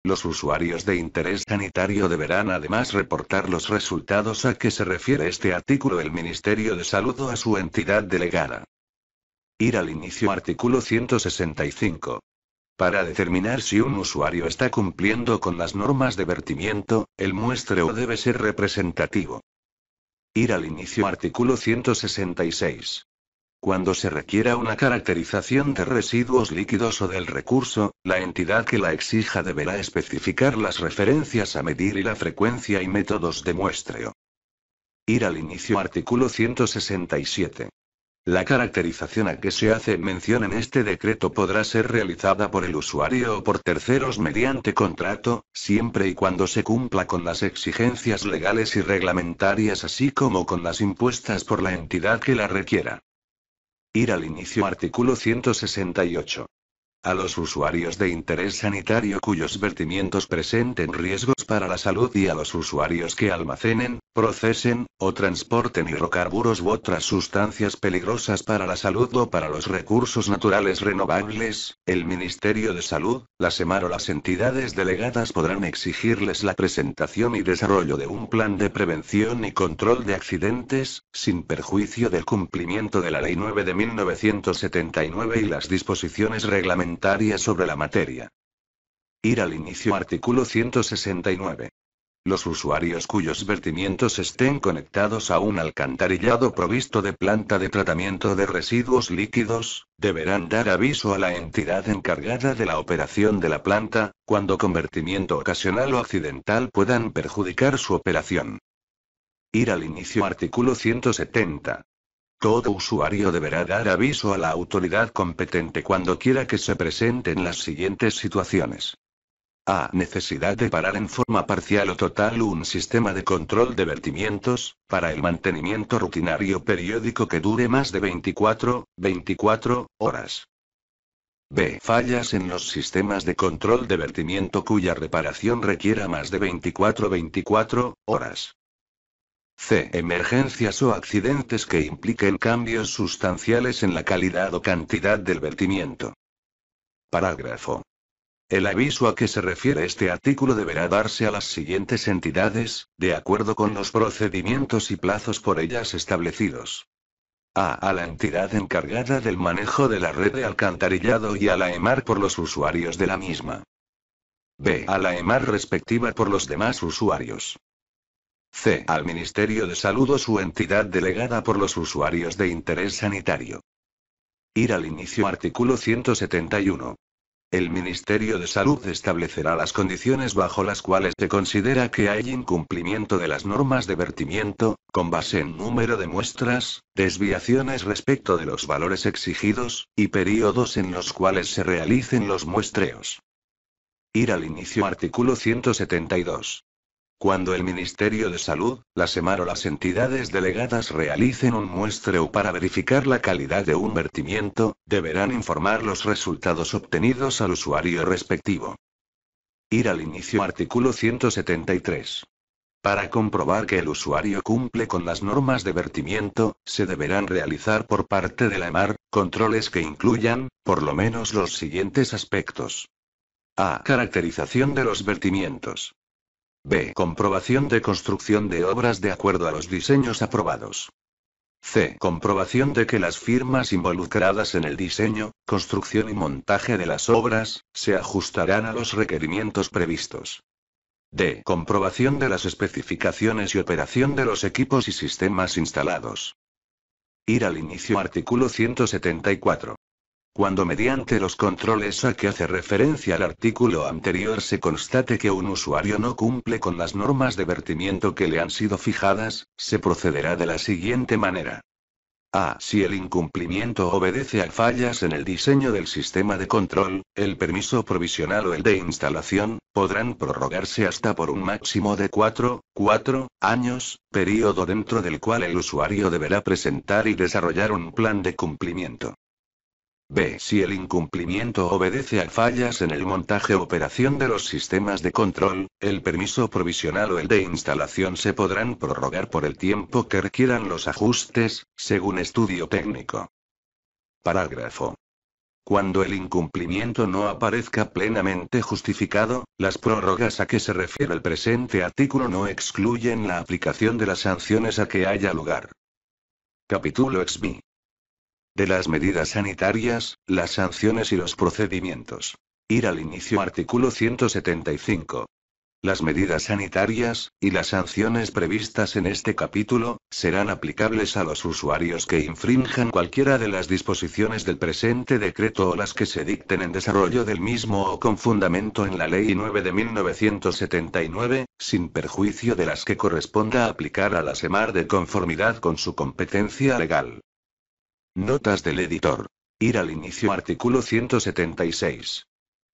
Los usuarios de interés sanitario deberán además reportar los resultados a que se refiere este artículo el Ministerio de Salud o a su entidad delegada. Ir al inicio artículo 165. Para determinar si un usuario está cumpliendo con las normas de vertimiento, el muestreo debe ser representativo. Ir al inicio artículo 166. Cuando se requiera una caracterización de residuos líquidos o del recurso, la entidad que la exija deberá especificar las referencias a medir y la frecuencia y métodos de muestreo. Ir al inicio artículo 167. La caracterización a que se hace mención en este decreto podrá ser realizada por el usuario o por terceros mediante contrato, siempre y cuando se cumpla con las exigencias legales y reglamentarias así como con las impuestas por la entidad que la requiera. Ir al inicio artículo 168 a los usuarios de interés sanitario cuyos vertimientos presenten riesgos para la salud y a los usuarios que almacenen, procesen, o transporten hidrocarburos u otras sustancias peligrosas para la salud o para los recursos naturales renovables, el Ministerio de Salud, la SEMAR o las entidades delegadas podrán exigirles la presentación y desarrollo de un plan de prevención y control de accidentes, sin perjuicio del cumplimiento de la Ley 9 de 1979 y las disposiciones reglamentarias sobre la materia. Ir al inicio artículo 169. Los usuarios cuyos vertimientos estén conectados a un alcantarillado provisto de planta de tratamiento de residuos líquidos, deberán dar aviso a la entidad encargada de la operación de la planta, cuando convertimiento ocasional o accidental puedan perjudicar su operación. Ir al inicio artículo 170. Todo usuario deberá dar aviso a la autoridad competente cuando quiera que se presenten las siguientes situaciones. A. Necesidad de parar en forma parcial o total un sistema de control de vertimientos, para el mantenimiento rutinario periódico que dure más de 24, 24 horas. B. Fallas en los sistemas de control de vertimiento cuya reparación requiera más de 24, 24 horas. C. Emergencias o accidentes que impliquen cambios sustanciales en la calidad o cantidad del vertimiento. Parágrafo. El aviso a que se refiere este artículo deberá darse a las siguientes entidades, de acuerdo con los procedimientos y plazos por ellas establecidos. A. A la entidad encargada del manejo de la red de alcantarillado y a la EMAR por los usuarios de la misma. B. A la EMAR respectiva por los demás usuarios. C. Al Ministerio de Salud o su entidad delegada por los usuarios de interés sanitario. Ir al inicio artículo 171. El Ministerio de Salud establecerá las condiciones bajo las cuales se considera que hay incumplimiento de las normas de vertimiento, con base en número de muestras, desviaciones respecto de los valores exigidos, y periodos en los cuales se realicen los muestreos. Ir al inicio artículo 172. Cuando el Ministerio de Salud, la SEMAR o las entidades delegadas realicen un muestreo para verificar la calidad de un vertimiento, deberán informar los resultados obtenidos al usuario respectivo. Ir al inicio artículo 173. Para comprobar que el usuario cumple con las normas de vertimiento, se deberán realizar por parte de la EMAR, controles que incluyan, por lo menos los siguientes aspectos. A. Caracterización de los vertimientos. B. Comprobación de construcción de obras de acuerdo a los diseños aprobados. C. Comprobación de que las firmas involucradas en el diseño, construcción y montaje de las obras, se ajustarán a los requerimientos previstos. D. Comprobación de las especificaciones y operación de los equipos y sistemas instalados. Ir al inicio artículo 174. Cuando mediante los controles a que hace referencia el artículo anterior se constate que un usuario no cumple con las normas de vertimiento que le han sido fijadas, se procederá de la siguiente manera. A. Si el incumplimiento obedece a fallas en el diseño del sistema de control, el permiso provisional o el de instalación, podrán prorrogarse hasta por un máximo de 4, 4 años, periodo dentro del cual el usuario deberá presentar y desarrollar un plan de cumplimiento. B. Si el incumplimiento obedece a fallas en el montaje o operación de los sistemas de control, el permiso provisional o el de instalación se podrán prorrogar por el tiempo que requieran los ajustes, según estudio técnico. Parágrafo. Cuando el incumplimiento no aparezca plenamente justificado, las prórrogas a que se refiere el presente artículo no excluyen la aplicación de las sanciones a que haya lugar. Capítulo XB de las medidas sanitarias, las sanciones y los procedimientos. Ir al inicio artículo 175. Las medidas sanitarias, y las sanciones previstas en este capítulo, serán aplicables a los usuarios que infrinjan cualquiera de las disposiciones del presente decreto o las que se dicten en desarrollo del mismo o con fundamento en la Ley 9 de 1979, sin perjuicio de las que corresponda aplicar a la SEMAR de conformidad con su competencia legal. Notas del editor. Ir al inicio artículo 176.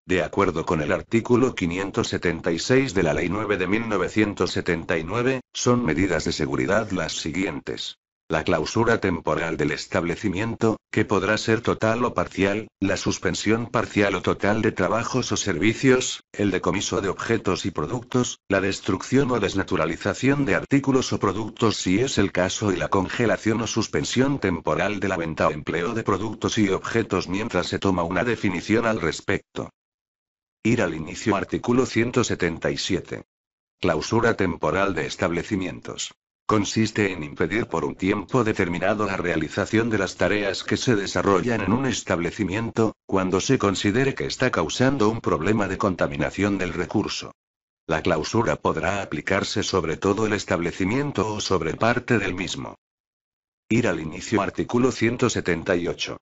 De acuerdo con el artículo 576 de la Ley 9 de 1979, son medidas de seguridad las siguientes la clausura temporal del establecimiento, que podrá ser total o parcial, la suspensión parcial o total de trabajos o servicios, el decomiso de objetos y productos, la destrucción o desnaturalización de artículos o productos si es el caso y la congelación o suspensión temporal de la venta o empleo de productos y objetos mientras se toma una definición al respecto. Ir al inicio artículo 177. Clausura temporal de establecimientos consiste en impedir por un tiempo determinado la realización de las tareas que se desarrollan en un establecimiento, cuando se considere que está causando un problema de contaminación del recurso. La clausura podrá aplicarse sobre todo el establecimiento o sobre parte del mismo. Ir al inicio artículo 178.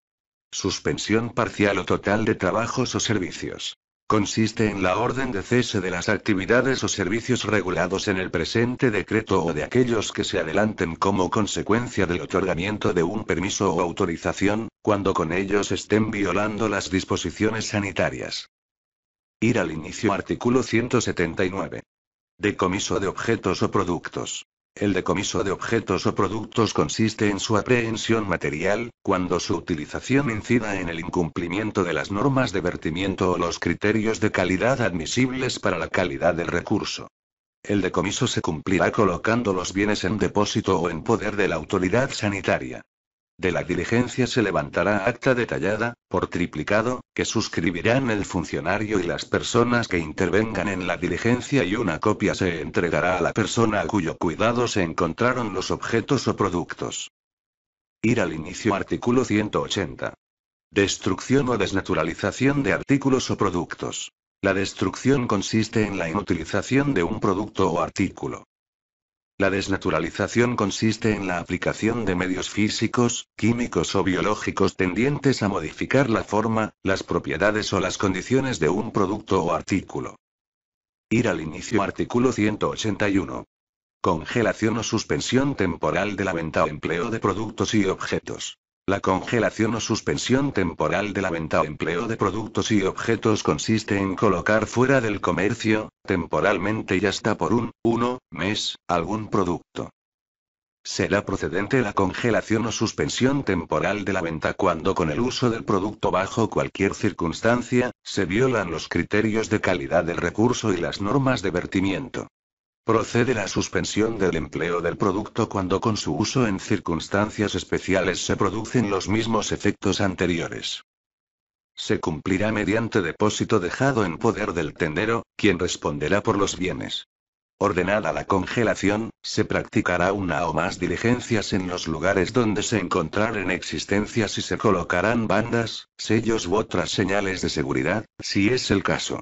Suspensión parcial o total de trabajos o servicios consiste en la orden de cese de las actividades o servicios regulados en el presente decreto o de aquellos que se adelanten como consecuencia del otorgamiento de un permiso o autorización, cuando con ellos estén violando las disposiciones sanitarias. Ir al inicio artículo 179. Decomiso de objetos o productos. El decomiso de objetos o productos consiste en su aprehensión material, cuando su utilización incida en el incumplimiento de las normas de vertimiento o los criterios de calidad admisibles para la calidad del recurso. El decomiso se cumplirá colocando los bienes en depósito o en poder de la autoridad sanitaria. De la diligencia se levantará acta detallada, por triplicado, que suscribirán el funcionario y las personas que intervengan en la diligencia y una copia se entregará a la persona a cuyo cuidado se encontraron los objetos o productos. Ir al inicio artículo 180. Destrucción o desnaturalización de artículos o productos. La destrucción consiste en la inutilización de un producto o artículo. La desnaturalización consiste en la aplicación de medios físicos, químicos o biológicos tendientes a modificar la forma, las propiedades o las condiciones de un producto o artículo. Ir al inicio artículo 181. Congelación o suspensión temporal de la venta o empleo de productos y objetos. La congelación o suspensión temporal de la venta o empleo de productos y objetos consiste en colocar fuera del comercio, temporalmente y hasta por un, uno, mes, algún producto. Será procedente la congelación o suspensión temporal de la venta cuando con el uso del producto bajo cualquier circunstancia, se violan los criterios de calidad del recurso y las normas de vertimiento. Procede la suspensión del empleo del producto cuando con su uso en circunstancias especiales se producen los mismos efectos anteriores. Se cumplirá mediante depósito dejado en poder del tendero, quien responderá por los bienes. Ordenada la congelación, se practicará una o más diligencias en los lugares donde se encontrarán existencias y se colocarán bandas, sellos u otras señales de seguridad, si es el caso.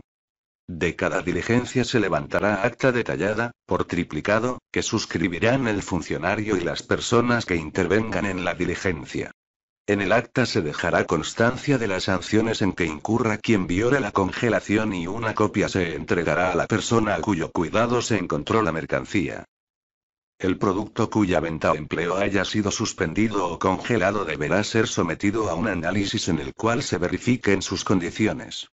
De cada diligencia se levantará acta detallada, por triplicado, que suscribirán el funcionario y las personas que intervengan en la diligencia. En el acta se dejará constancia de las sanciones en que incurra quien viola la congelación y una copia se entregará a la persona a cuyo cuidado se encontró la mercancía. El producto cuya venta o empleo haya sido suspendido o congelado deberá ser sometido a un análisis en el cual se verifiquen sus condiciones.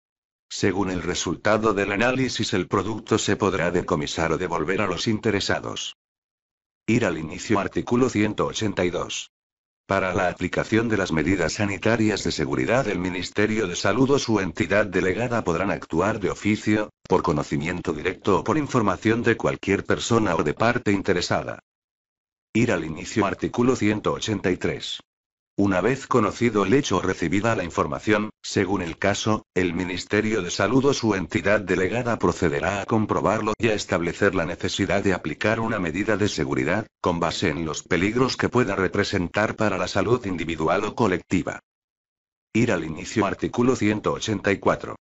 Según el resultado del análisis, el producto se podrá decomisar o devolver a los interesados. Ir al inicio artículo 182. Para la aplicación de las medidas sanitarias de seguridad, el Ministerio de Salud o su entidad delegada podrán actuar de oficio, por conocimiento directo o por información de cualquier persona o de parte interesada. Ir al inicio artículo 183. Una vez conocido el hecho o recibida la información, según el caso, el Ministerio de Salud o su entidad delegada procederá a comprobarlo y a establecer la necesidad de aplicar una medida de seguridad, con base en los peligros que pueda representar para la salud individual o colectiva. Ir al inicio artículo 184.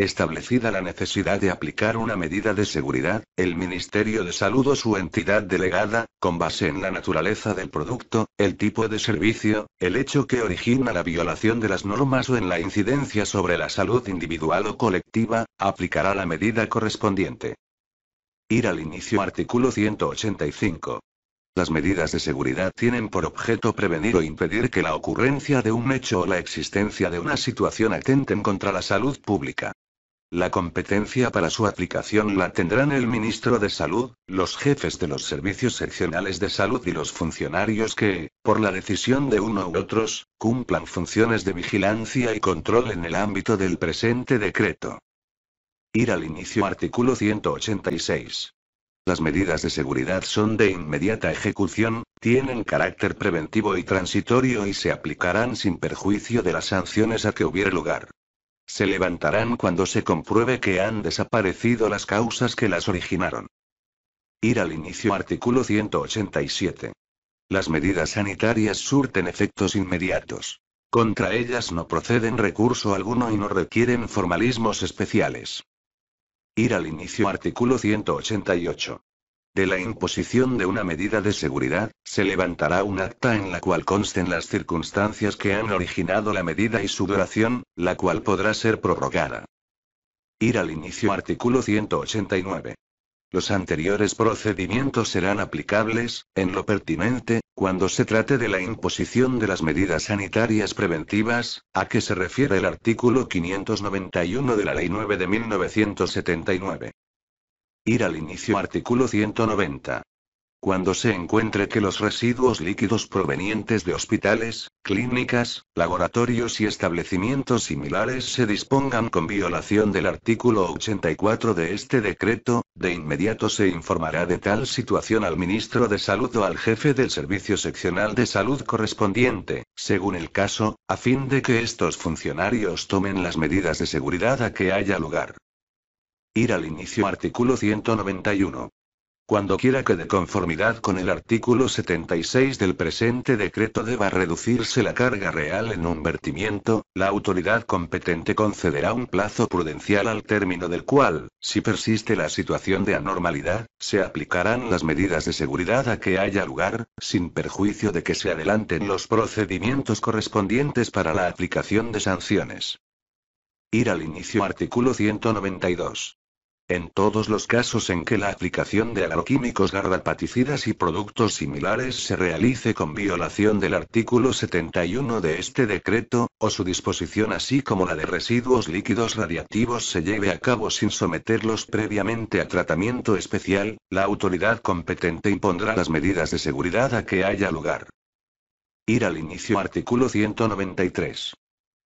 Establecida la necesidad de aplicar una medida de seguridad, el Ministerio de Salud o su entidad delegada, con base en la naturaleza del producto, el tipo de servicio, el hecho que origina la violación de las normas o en la incidencia sobre la salud individual o colectiva, aplicará la medida correspondiente. Ir al inicio artículo 185. Las medidas de seguridad tienen por objeto prevenir o impedir que la ocurrencia de un hecho o la existencia de una situación atenten contra la salud pública. La competencia para su aplicación la tendrán el ministro de Salud, los jefes de los servicios seccionales de salud y los funcionarios que, por la decisión de uno u otros, cumplan funciones de vigilancia y control en el ámbito del presente decreto. Ir al inicio artículo 186. Las medidas de seguridad son de inmediata ejecución, tienen carácter preventivo y transitorio y se aplicarán sin perjuicio de las sanciones a que hubiere lugar. Se levantarán cuando se compruebe que han desaparecido las causas que las originaron. Ir al inicio artículo 187. Las medidas sanitarias surten efectos inmediatos. Contra ellas no proceden recurso alguno y no requieren formalismos especiales. Ir al inicio artículo 188 de la imposición de una medida de seguridad, se levantará un acta en la cual consten las circunstancias que han originado la medida y su duración, la cual podrá ser prorrogada. Ir al inicio artículo 189. Los anteriores procedimientos serán aplicables, en lo pertinente, cuando se trate de la imposición de las medidas sanitarias preventivas, a que se refiere el artículo 591 de la Ley 9 de 1979. Ir al inicio artículo 190. Cuando se encuentre que los residuos líquidos provenientes de hospitales, clínicas, laboratorios y establecimientos similares se dispongan con violación del artículo 84 de este decreto, de inmediato se informará de tal situación al ministro de Salud o al jefe del Servicio Seccional de Salud correspondiente, según el caso, a fin de que estos funcionarios tomen las medidas de seguridad a que haya lugar. Ir al inicio artículo 191. Cuando quiera que de conformidad con el artículo 76 del presente decreto deba reducirse la carga real en un vertimiento, la autoridad competente concederá un plazo prudencial al término del cual, si persiste la situación de anormalidad, se aplicarán las medidas de seguridad a que haya lugar, sin perjuicio de que se adelanten los procedimientos correspondientes para la aplicación de sanciones. Ir al inicio artículo 192. En todos los casos en que la aplicación de agroquímicos garrapaticidas y productos similares se realice con violación del artículo 71 de este decreto, o su disposición así como la de residuos líquidos radiactivos se lleve a cabo sin someterlos previamente a tratamiento especial, la autoridad competente impondrá las medidas de seguridad a que haya lugar. Ir al inicio artículo 193.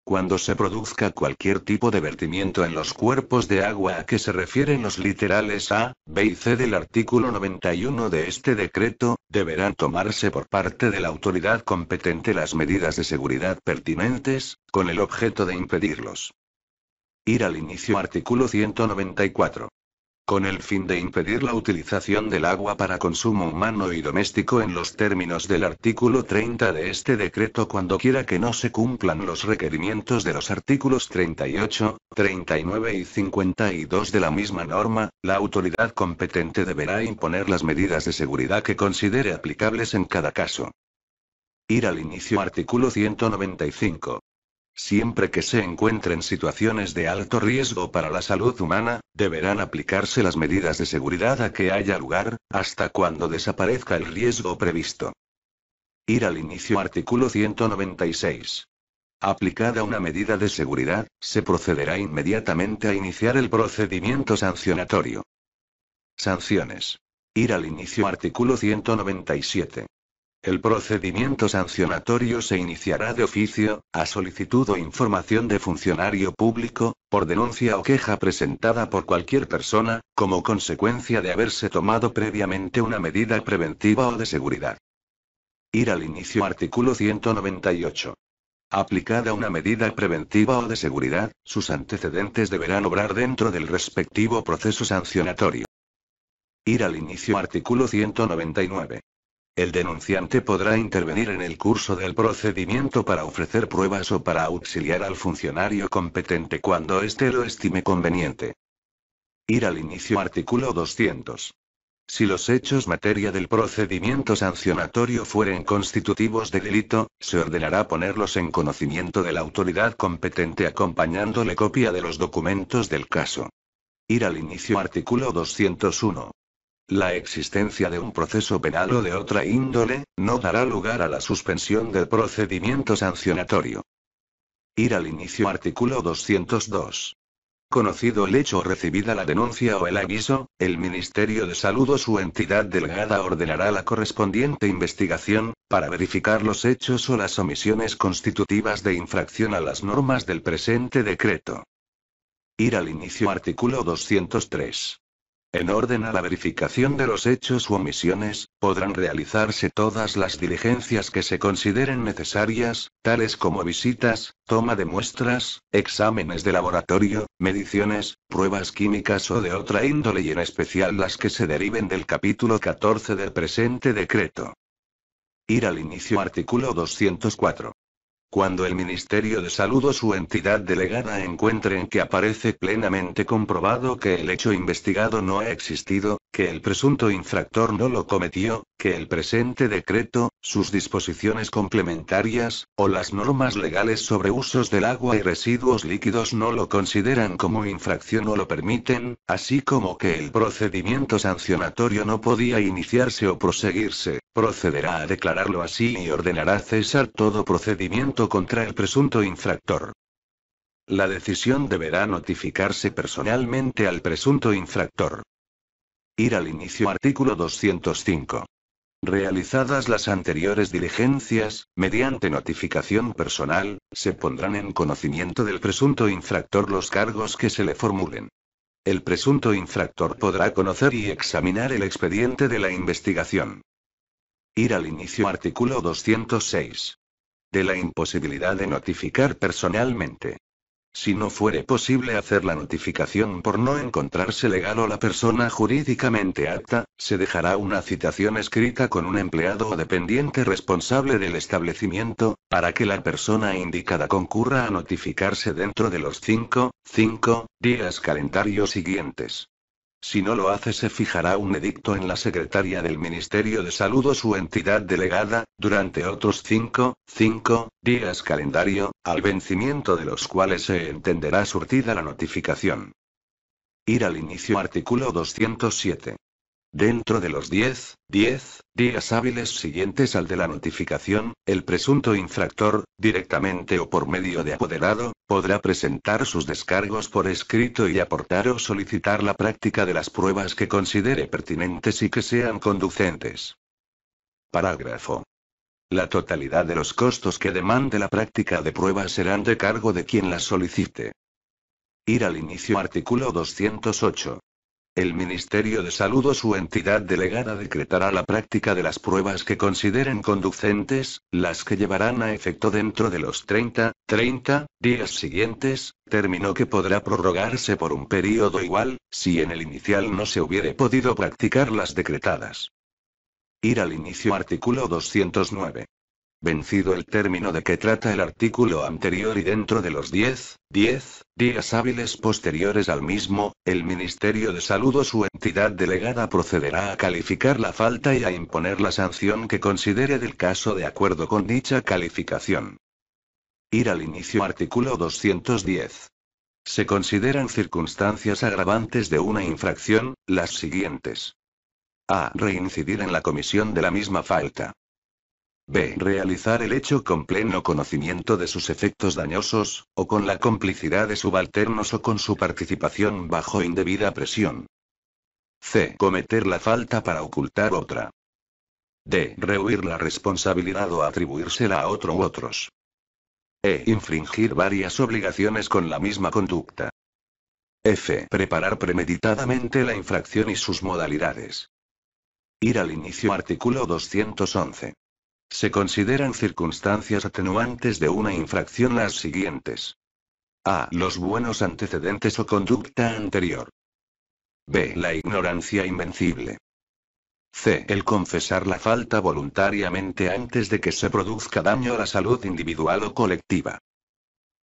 Cuando se produzca cualquier tipo de vertimiento en los cuerpos de agua a que se refieren los literales A, B y C del artículo 91 de este decreto, deberán tomarse por parte de la autoridad competente las medidas de seguridad pertinentes, con el objeto de impedirlos. Ir al inicio artículo 194 con el fin de impedir la utilización del agua para consumo humano y doméstico en los términos del artículo 30 de este decreto cuando quiera que no se cumplan los requerimientos de los artículos 38, 39 y 52 de la misma norma, la autoridad competente deberá imponer las medidas de seguridad que considere aplicables en cada caso. Ir al inicio artículo 195 siempre que se encuentren situaciones de alto riesgo para la salud humana, deberán aplicarse las medidas de seguridad a que haya lugar, hasta cuando desaparezca el riesgo previsto. Ir al inicio artículo 196. Aplicada una medida de seguridad, se procederá inmediatamente a iniciar el procedimiento sancionatorio. Sanciones. Ir al inicio artículo 197. El procedimiento sancionatorio se iniciará de oficio, a solicitud o información de funcionario público, por denuncia o queja presentada por cualquier persona, como consecuencia de haberse tomado previamente una medida preventiva o de seguridad. Ir al inicio artículo 198. Aplicada una medida preventiva o de seguridad, sus antecedentes deberán obrar dentro del respectivo proceso sancionatorio. Ir al inicio artículo 199. El denunciante podrá intervenir en el curso del procedimiento para ofrecer pruebas o para auxiliar al funcionario competente cuando éste lo estime conveniente. Ir al inicio artículo 200. Si los hechos materia del procedimiento sancionatorio fueren constitutivos de delito, se ordenará ponerlos en conocimiento de la autoridad competente acompañándole copia de los documentos del caso. Ir al inicio artículo 201. La existencia de un proceso penal o de otra índole, no dará lugar a la suspensión del procedimiento sancionatorio. Ir al inicio artículo 202. Conocido el hecho o recibida la denuncia o el aviso, el Ministerio de Salud o su entidad delegada ordenará la correspondiente investigación, para verificar los hechos o las omisiones constitutivas de infracción a las normas del presente decreto. Ir al inicio artículo 203. En orden a la verificación de los hechos u omisiones, podrán realizarse todas las diligencias que se consideren necesarias, tales como visitas, toma de muestras, exámenes de laboratorio, mediciones, pruebas químicas o de otra índole y en especial las que se deriven del capítulo 14 del presente decreto. Ir al inicio artículo 204. Cuando el Ministerio de Salud o su entidad delegada encuentren que aparece plenamente comprobado que el hecho investigado no ha existido, que el presunto infractor no lo cometió, que el presente decreto, sus disposiciones complementarias, o las normas legales sobre usos del agua y residuos líquidos no lo consideran como infracción o lo permiten, así como que el procedimiento sancionatorio no podía iniciarse o proseguirse, Procederá a declararlo así y ordenará cesar todo procedimiento contra el presunto infractor. La decisión deberá notificarse personalmente al presunto infractor. Ir al inicio artículo 205. Realizadas las anteriores diligencias, mediante notificación personal, se pondrán en conocimiento del presunto infractor los cargos que se le formulen. El presunto infractor podrá conocer y examinar el expediente de la investigación. Ir al inicio artículo 206. De la imposibilidad de notificar personalmente. Si no fuere posible hacer la notificación por no encontrarse legal o la persona jurídicamente apta, se dejará una citación escrita con un empleado o dependiente responsable del establecimiento, para que la persona indicada concurra a notificarse dentro de los 5, 5 días calendarios siguientes. Si no lo hace se fijará un edicto en la Secretaría del Ministerio de Salud o su entidad delegada, durante otros cinco, cinco, días calendario, al vencimiento de los cuales se entenderá surtida la notificación. Ir al inicio artículo 207. Dentro de los 10, 10 días hábiles siguientes al de la notificación, el presunto infractor, directamente o por medio de apoderado, podrá presentar sus descargos por escrito y aportar o solicitar la práctica de las pruebas que considere pertinentes y que sean conducentes. Parágrafo. La totalidad de los costos que demande la práctica de pruebas serán de cargo de quien las solicite. Ir al inicio artículo 208. El Ministerio de Salud o su entidad delegada decretará la práctica de las pruebas que consideren conducentes, las que llevarán a efecto dentro de los 30, 30 días siguientes, término que podrá prorrogarse por un período igual, si en el inicial no se hubiere podido practicar las decretadas. Ir al inicio artículo 209 vencido el término de que trata el artículo anterior y dentro de los 10, 10 días hábiles posteriores al mismo, el Ministerio de Salud o su entidad delegada procederá a calificar la falta y a imponer la sanción que considere del caso de acuerdo con dicha calificación. Ir al inicio artículo 210. Se consideran circunstancias agravantes de una infracción, las siguientes. A. Reincidir en la comisión de la misma falta. B. Realizar el hecho con pleno conocimiento de sus efectos dañosos, o con la complicidad de subalternos o con su participación bajo indebida presión. C. Cometer la falta para ocultar otra. D. Rehuir la responsabilidad o atribuírsela a otro u otros. E. Infringir varias obligaciones con la misma conducta. F. Preparar premeditadamente la infracción y sus modalidades. Ir al inicio artículo 211. Se consideran circunstancias atenuantes de una infracción las siguientes. A. Los buenos antecedentes o conducta anterior. B. La ignorancia invencible. C. El confesar la falta voluntariamente antes de que se produzca daño a la salud individual o colectiva.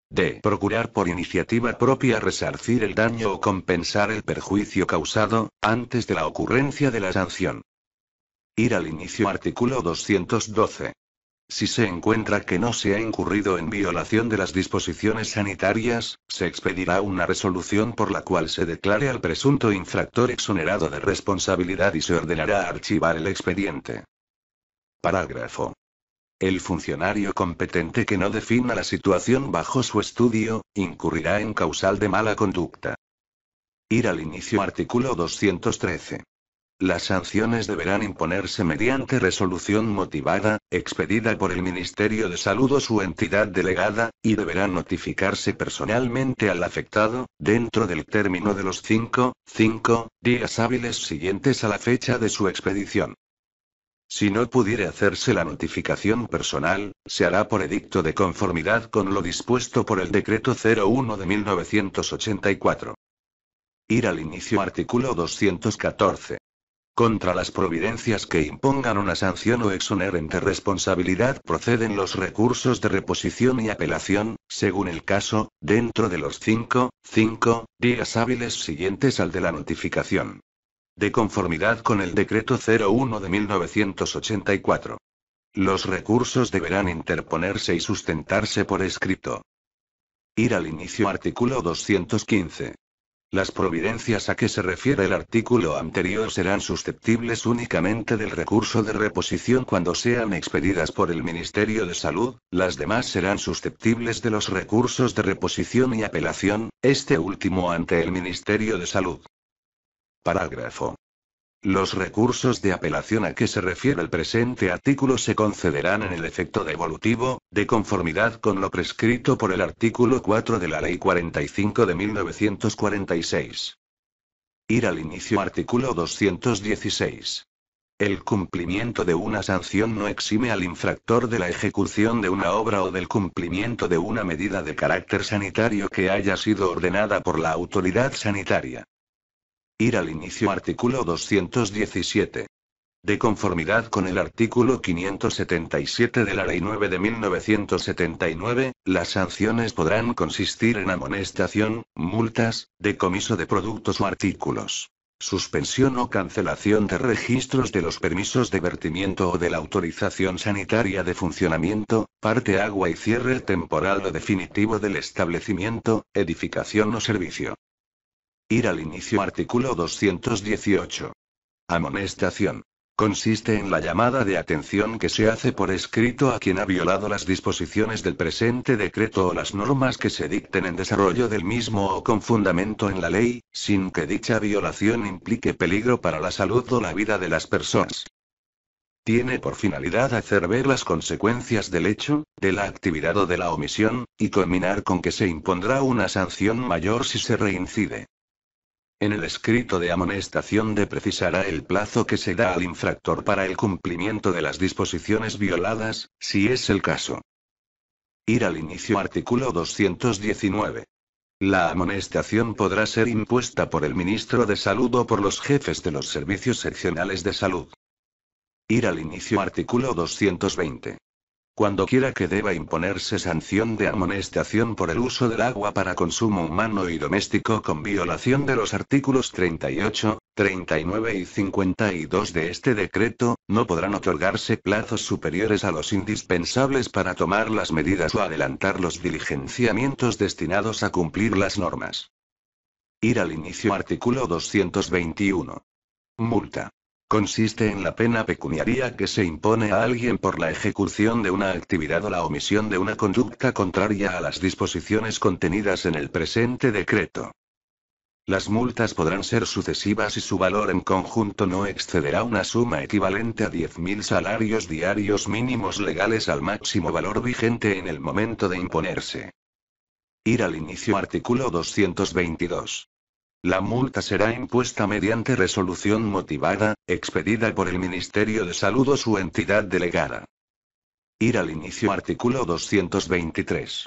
D. Procurar por iniciativa propia resarcir el daño o compensar el perjuicio causado, antes de la ocurrencia de la sanción. Ir al inicio artículo 212. Si se encuentra que no se ha incurrido en violación de las disposiciones sanitarias, se expedirá una resolución por la cual se declare al presunto infractor exonerado de responsabilidad y se ordenará archivar el expediente. Parágrafo. El funcionario competente que no defina la situación bajo su estudio, incurrirá en causal de mala conducta. Ir al inicio artículo 213. Las sanciones deberán imponerse mediante resolución motivada, expedida por el Ministerio de Salud o su entidad delegada, y deberán notificarse personalmente al afectado, dentro del término de los 5, 5 días hábiles siguientes a la fecha de su expedición. Si no pudiere hacerse la notificación personal, se hará por edicto de conformidad con lo dispuesto por el Decreto 01 de 1984. Ir al inicio artículo 214. Contra las providencias que impongan una sanción o exoneren de responsabilidad proceden los recursos de reposición y apelación, según el caso, dentro de los 5, 5 días hábiles siguientes al de la notificación. De conformidad con el decreto 01 de 1984. Los recursos deberán interponerse y sustentarse por escrito. Ir al inicio artículo 215. Las providencias a que se refiere el artículo anterior serán susceptibles únicamente del recurso de reposición cuando sean expedidas por el Ministerio de Salud, las demás serán susceptibles de los recursos de reposición y apelación, este último ante el Ministerio de Salud. Parágrafo los recursos de apelación a que se refiere el presente artículo se concederán en el efecto devolutivo, de conformidad con lo prescrito por el artículo 4 de la Ley 45 de 1946. Ir al inicio artículo 216. El cumplimiento de una sanción no exime al infractor de la ejecución de una obra o del cumplimiento de una medida de carácter sanitario que haya sido ordenada por la autoridad sanitaria. Ir al inicio artículo 217. De conformidad con el artículo 577 de la Ley 9 de 1979, las sanciones podrán consistir en amonestación, multas, decomiso de productos o artículos, suspensión o cancelación de registros de los permisos de vertimiento o de la autorización sanitaria de funcionamiento, parte agua y cierre temporal o definitivo del establecimiento, edificación o servicio. Ir al inicio artículo 218. Amonestación. Consiste en la llamada de atención que se hace por escrito a quien ha violado las disposiciones del presente decreto o las normas que se dicten en desarrollo del mismo o con fundamento en la ley, sin que dicha violación implique peligro para la salud o la vida de las personas tiene por finalidad hacer ver las consecuencias del hecho, de la actividad o de la omisión, y combinar con que se impondrá una sanción mayor si se reincide. En el escrito de amonestación de precisará el plazo que se da al infractor para el cumplimiento de las disposiciones violadas, si es el caso. Ir al inicio artículo 219. La amonestación podrá ser impuesta por el ministro de Salud o por los jefes de los servicios seccionales de salud. Ir al inicio artículo 220. Cuando quiera que deba imponerse sanción de amonestación por el uso del agua para consumo humano y doméstico con violación de los artículos 38, 39 y 52 de este decreto, no podrán otorgarse plazos superiores a los indispensables para tomar las medidas o adelantar los diligenciamientos destinados a cumplir las normas. Ir al inicio artículo 221. Multa. Consiste en la pena pecuniaria que se impone a alguien por la ejecución de una actividad o la omisión de una conducta contraria a las disposiciones contenidas en el presente decreto. Las multas podrán ser sucesivas y su valor en conjunto no excederá una suma equivalente a 10.000 salarios diarios mínimos legales al máximo valor vigente en el momento de imponerse. Ir al inicio artículo 222. La multa será impuesta mediante resolución motivada, expedida por el Ministerio de Salud o su entidad delegada. Ir al inicio artículo 223.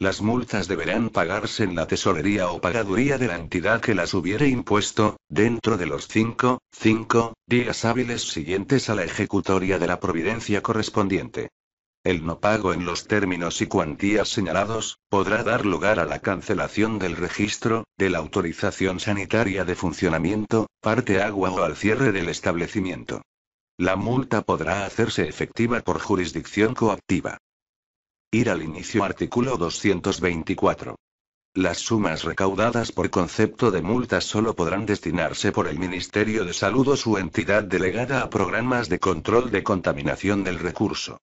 Las multas deberán pagarse en la tesorería o pagaduría de la entidad que las hubiere impuesto, dentro de los 5, 5 días hábiles siguientes a la ejecutoria de la providencia correspondiente. El no pago en los términos y cuantías señalados, podrá dar lugar a la cancelación del registro, de la autorización sanitaria de funcionamiento, parte agua o al cierre del establecimiento. La multa podrá hacerse efectiva por jurisdicción coactiva. Ir al inicio artículo 224. Las sumas recaudadas por concepto de multas solo podrán destinarse por el Ministerio de Salud o su entidad delegada a programas de control de contaminación del recurso.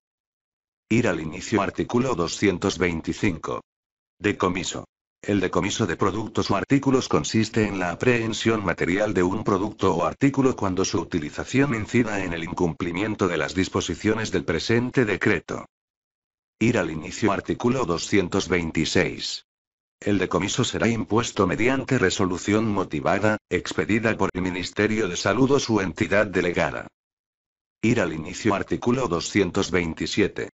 Ir al inicio artículo 225. Decomiso. El decomiso de productos o artículos consiste en la aprehensión material de un producto o artículo cuando su utilización incida en el incumplimiento de las disposiciones del presente decreto. Ir al inicio artículo 226. El decomiso será impuesto mediante resolución motivada, expedida por el Ministerio de Salud o su entidad delegada. Ir al inicio artículo 227.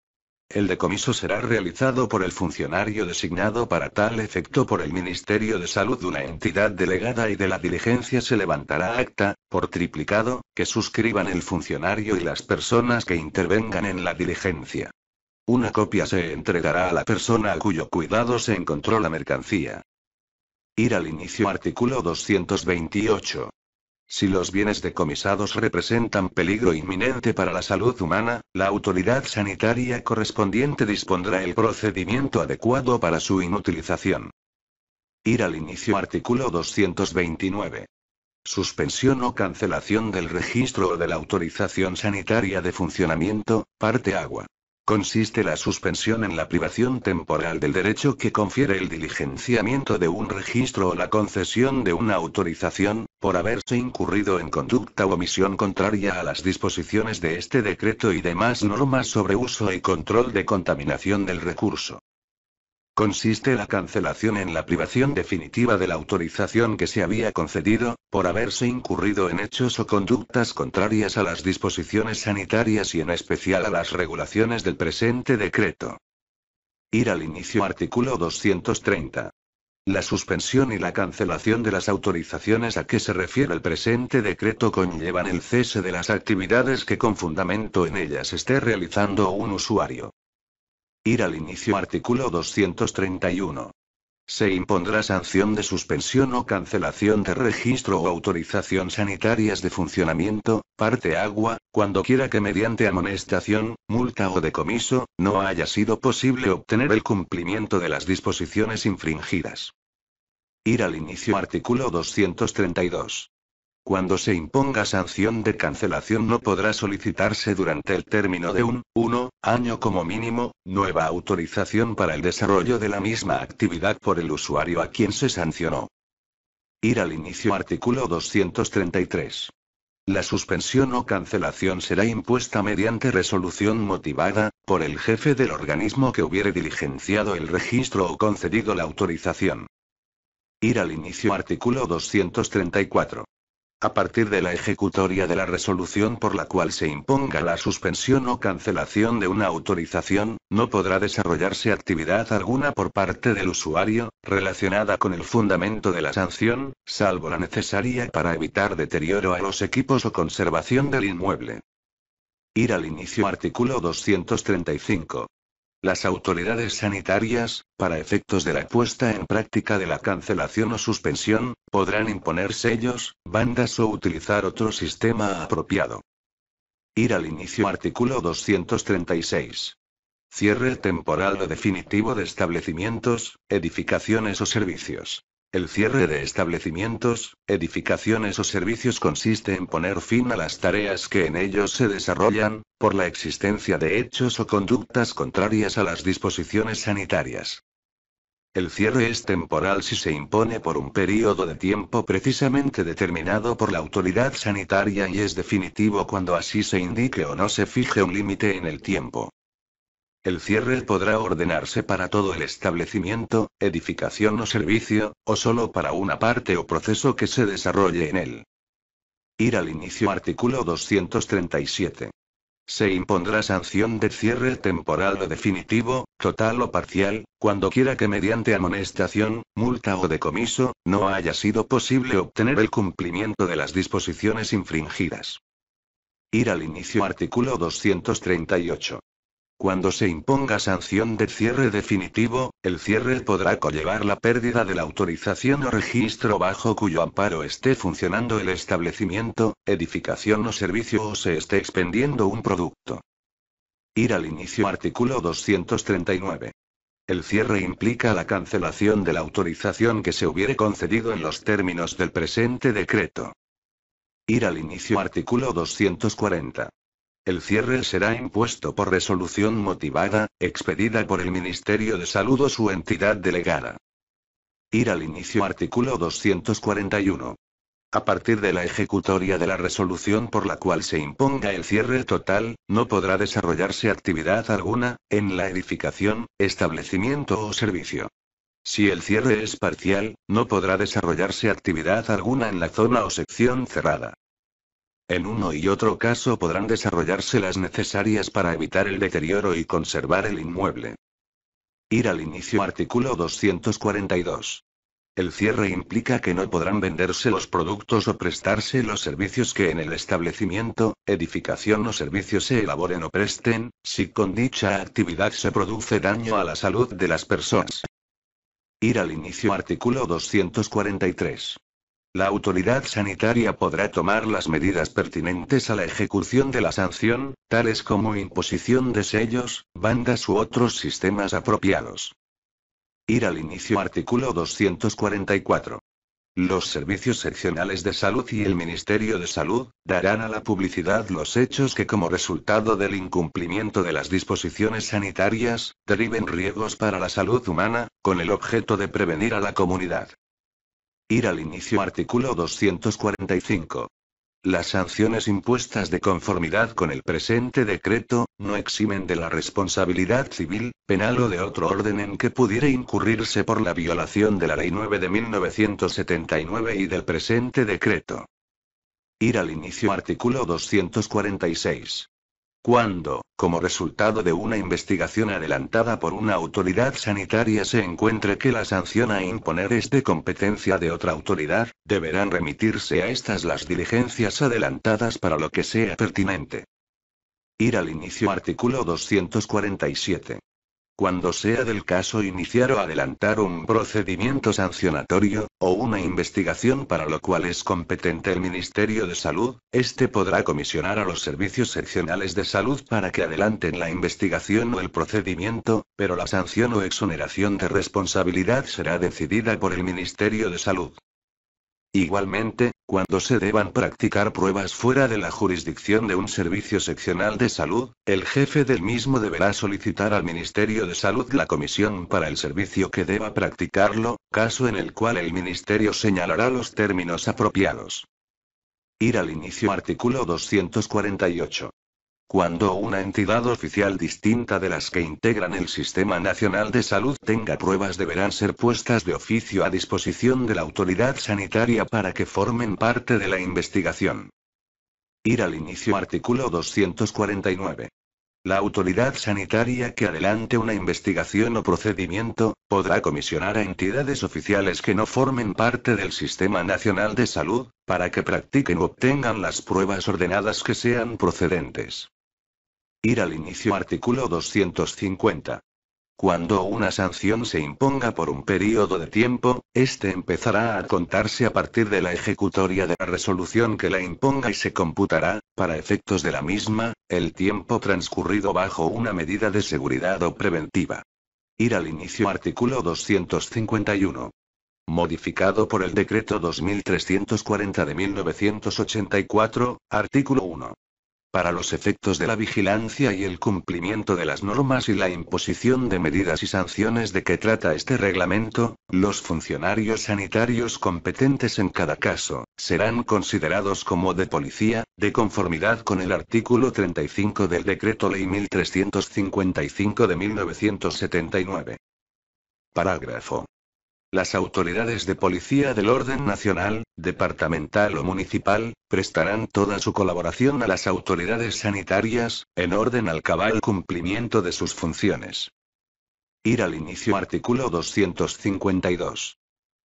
El decomiso será realizado por el funcionario designado para tal efecto por el Ministerio de Salud de una entidad delegada y de la diligencia se levantará acta, por triplicado, que suscriban el funcionario y las personas que intervengan en la diligencia. Una copia se entregará a la persona a cuyo cuidado se encontró la mercancía. Ir al inicio artículo 228. Si los bienes decomisados representan peligro inminente para la salud humana, la autoridad sanitaria correspondiente dispondrá el procedimiento adecuado para su inutilización. Ir al inicio artículo 229. Suspensión o cancelación del registro o de la autorización sanitaria de funcionamiento, parte agua consiste la suspensión en la privación temporal del derecho que confiere el diligenciamiento de un registro o la concesión de una autorización, por haberse incurrido en conducta o omisión contraria a las disposiciones de este decreto y demás normas sobre uso y control de contaminación del recurso consiste la cancelación en la privación definitiva de la autorización que se había concedido, por haberse incurrido en hechos o conductas contrarias a las disposiciones sanitarias y en especial a las regulaciones del presente decreto. Ir al inicio artículo 230. La suspensión y la cancelación de las autorizaciones a que se refiere el presente decreto conllevan el cese de las actividades que con fundamento en ellas esté realizando un usuario. Ir al inicio artículo 231. Se impondrá sanción de suspensión o cancelación de registro o autorización sanitarias de funcionamiento, parte agua, cuando quiera que mediante amonestación, multa o decomiso, no haya sido posible obtener el cumplimiento de las disposiciones infringidas. Ir al inicio artículo 232. Cuando se imponga sanción de cancelación no podrá solicitarse durante el término de un 1 año como mínimo nueva autorización para el desarrollo de la misma actividad por el usuario a quien se sancionó. Ir al inicio artículo 233. La suspensión o cancelación será impuesta mediante resolución motivada, por el jefe del organismo que hubiere diligenciado el registro o concedido la autorización. Ir al inicio artículo 234. A partir de la ejecutoria de la resolución por la cual se imponga la suspensión o cancelación de una autorización, no podrá desarrollarse actividad alguna por parte del usuario, relacionada con el fundamento de la sanción, salvo la necesaria para evitar deterioro a los equipos o conservación del inmueble. Ir al inicio artículo 235. Las autoridades sanitarias, para efectos de la puesta en práctica de la cancelación o suspensión, podrán imponer sellos, bandas o utilizar otro sistema apropiado. Ir al inicio artículo 236. Cierre temporal o definitivo de establecimientos, edificaciones o servicios. El cierre de establecimientos, edificaciones o servicios consiste en poner fin a las tareas que en ellos se desarrollan, por la existencia de hechos o conductas contrarias a las disposiciones sanitarias. El cierre es temporal si se impone por un período de tiempo precisamente determinado por la autoridad sanitaria y es definitivo cuando así se indique o no se fije un límite en el tiempo. El cierre podrá ordenarse para todo el establecimiento, edificación o servicio, o solo para una parte o proceso que se desarrolle en él. Ir al inicio artículo 237. Se impondrá sanción de cierre temporal o definitivo, total o parcial, cuando quiera que mediante amonestación, multa o decomiso, no haya sido posible obtener el cumplimiento de las disposiciones infringidas. Ir al inicio artículo 238. Cuando se imponga sanción de cierre definitivo, el cierre podrá conllevar la pérdida de la autorización o registro bajo cuyo amparo esté funcionando el establecimiento, edificación o servicio o se esté expendiendo un producto. Ir al inicio artículo 239. El cierre implica la cancelación de la autorización que se hubiere concedido en los términos del presente decreto. Ir al inicio artículo 240. El cierre será impuesto por resolución motivada, expedida por el Ministerio de Salud o su entidad delegada. Ir al inicio artículo 241. A partir de la ejecutoria de la resolución por la cual se imponga el cierre total, no podrá desarrollarse actividad alguna, en la edificación, establecimiento o servicio. Si el cierre es parcial, no podrá desarrollarse actividad alguna en la zona o sección cerrada. En uno y otro caso podrán desarrollarse las necesarias para evitar el deterioro y conservar el inmueble. Ir al inicio artículo 242. El cierre implica que no podrán venderse los productos o prestarse los servicios que en el establecimiento, edificación o servicios se elaboren o presten, si con dicha actividad se produce daño a la salud de las personas. Ir al inicio artículo 243. La autoridad sanitaria podrá tomar las medidas pertinentes a la ejecución de la sanción, tales como imposición de sellos, bandas u otros sistemas apropiados. Ir al inicio artículo 244. Los servicios seccionales de salud y el Ministerio de Salud darán a la publicidad los hechos que como resultado del incumplimiento de las disposiciones sanitarias deriven riesgos para la salud humana, con el objeto de prevenir a la comunidad. Ir al inicio artículo 245. Las sanciones impuestas de conformidad con el presente decreto, no eximen de la responsabilidad civil, penal o de otro orden en que pudiera incurrirse por la violación de la Ley 9 de 1979 y del presente decreto. Ir al inicio artículo 246. Cuando, como resultado de una investigación adelantada por una autoridad sanitaria, se encuentre que la sanción a imponer es de competencia de otra autoridad, deberán remitirse a estas las diligencias adelantadas para lo que sea pertinente. Ir al inicio artículo 247 cuando sea del caso, iniciar o adelantar un procedimiento sancionatorio, o una investigación para lo cual es competente el Ministerio de Salud, este podrá comisionar a los servicios seccionales de salud para que adelanten la investigación o el procedimiento, pero la sanción o exoneración de responsabilidad será decidida por el Ministerio de Salud. Igualmente, cuando se deban practicar pruebas fuera de la jurisdicción de un servicio seccional de salud, el jefe del mismo deberá solicitar al Ministerio de Salud la comisión para el servicio que deba practicarlo, caso en el cual el Ministerio señalará los términos apropiados. Ir al inicio artículo 248. Cuando una entidad oficial distinta de las que integran el Sistema Nacional de Salud tenga pruebas deberán ser puestas de oficio a disposición de la autoridad sanitaria para que formen parte de la investigación. Ir al inicio artículo 249. La autoridad sanitaria que adelante una investigación o procedimiento, podrá comisionar a entidades oficiales que no formen parte del Sistema Nacional de Salud, para que practiquen o obtengan las pruebas ordenadas que sean procedentes. Ir al inicio artículo 250. Cuando una sanción se imponga por un período de tiempo, éste empezará a contarse a partir de la ejecutoria de la resolución que la imponga y se computará, para efectos de la misma, el tiempo transcurrido bajo una medida de seguridad o preventiva. Ir al inicio artículo 251 modificado por el Decreto 2340 de 1984, artículo 1. Para los efectos de la vigilancia y el cumplimiento de las normas y la imposición de medidas y sanciones de que trata este reglamento, los funcionarios sanitarios competentes en cada caso, serán considerados como de policía, de conformidad con el artículo 35 del Decreto Ley 1355 de 1979. Parágrafo las autoridades de policía del orden nacional, departamental o municipal, prestarán toda su colaboración a las autoridades sanitarias, en orden al cabal cumplimiento de sus funciones. Ir al inicio artículo 252.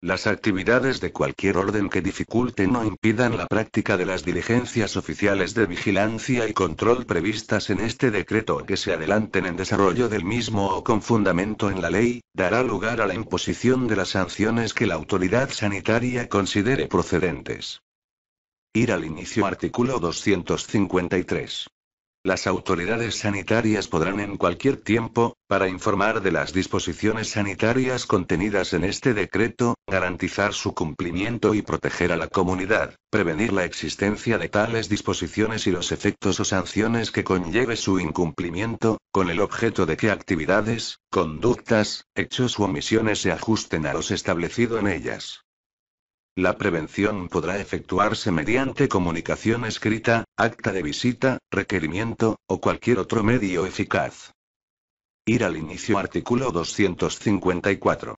Las actividades de cualquier orden que dificulten o impidan la práctica de las diligencias oficiales de vigilancia y control previstas en este decreto o que se adelanten en desarrollo del mismo o con fundamento en la ley, dará lugar a la imposición de las sanciones que la autoridad sanitaria considere procedentes. Ir al inicio artículo 253. Las autoridades sanitarias podrán en cualquier tiempo, para informar de las disposiciones sanitarias contenidas en este decreto, garantizar su cumplimiento y proteger a la comunidad, prevenir la existencia de tales disposiciones y los efectos o sanciones que conlleve su incumplimiento, con el objeto de que actividades, conductas, hechos u omisiones se ajusten a los establecido en ellas. La prevención podrá efectuarse mediante comunicación escrita, acta de visita, requerimiento, o cualquier otro medio eficaz. Ir al inicio artículo 254.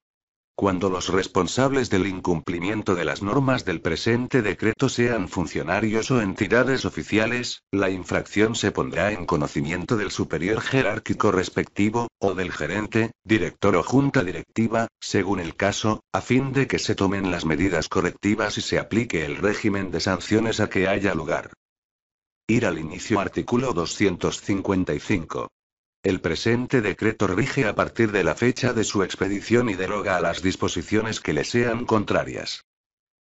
Cuando los responsables del incumplimiento de las normas del presente decreto sean funcionarios o entidades oficiales, la infracción se pondrá en conocimiento del superior jerárquico respectivo, o del gerente, director o junta directiva, según el caso, a fin de que se tomen las medidas correctivas y se aplique el régimen de sanciones a que haya lugar. Ir al inicio artículo 255. El presente decreto rige a partir de la fecha de su expedición y deroga a las disposiciones que le sean contrarias.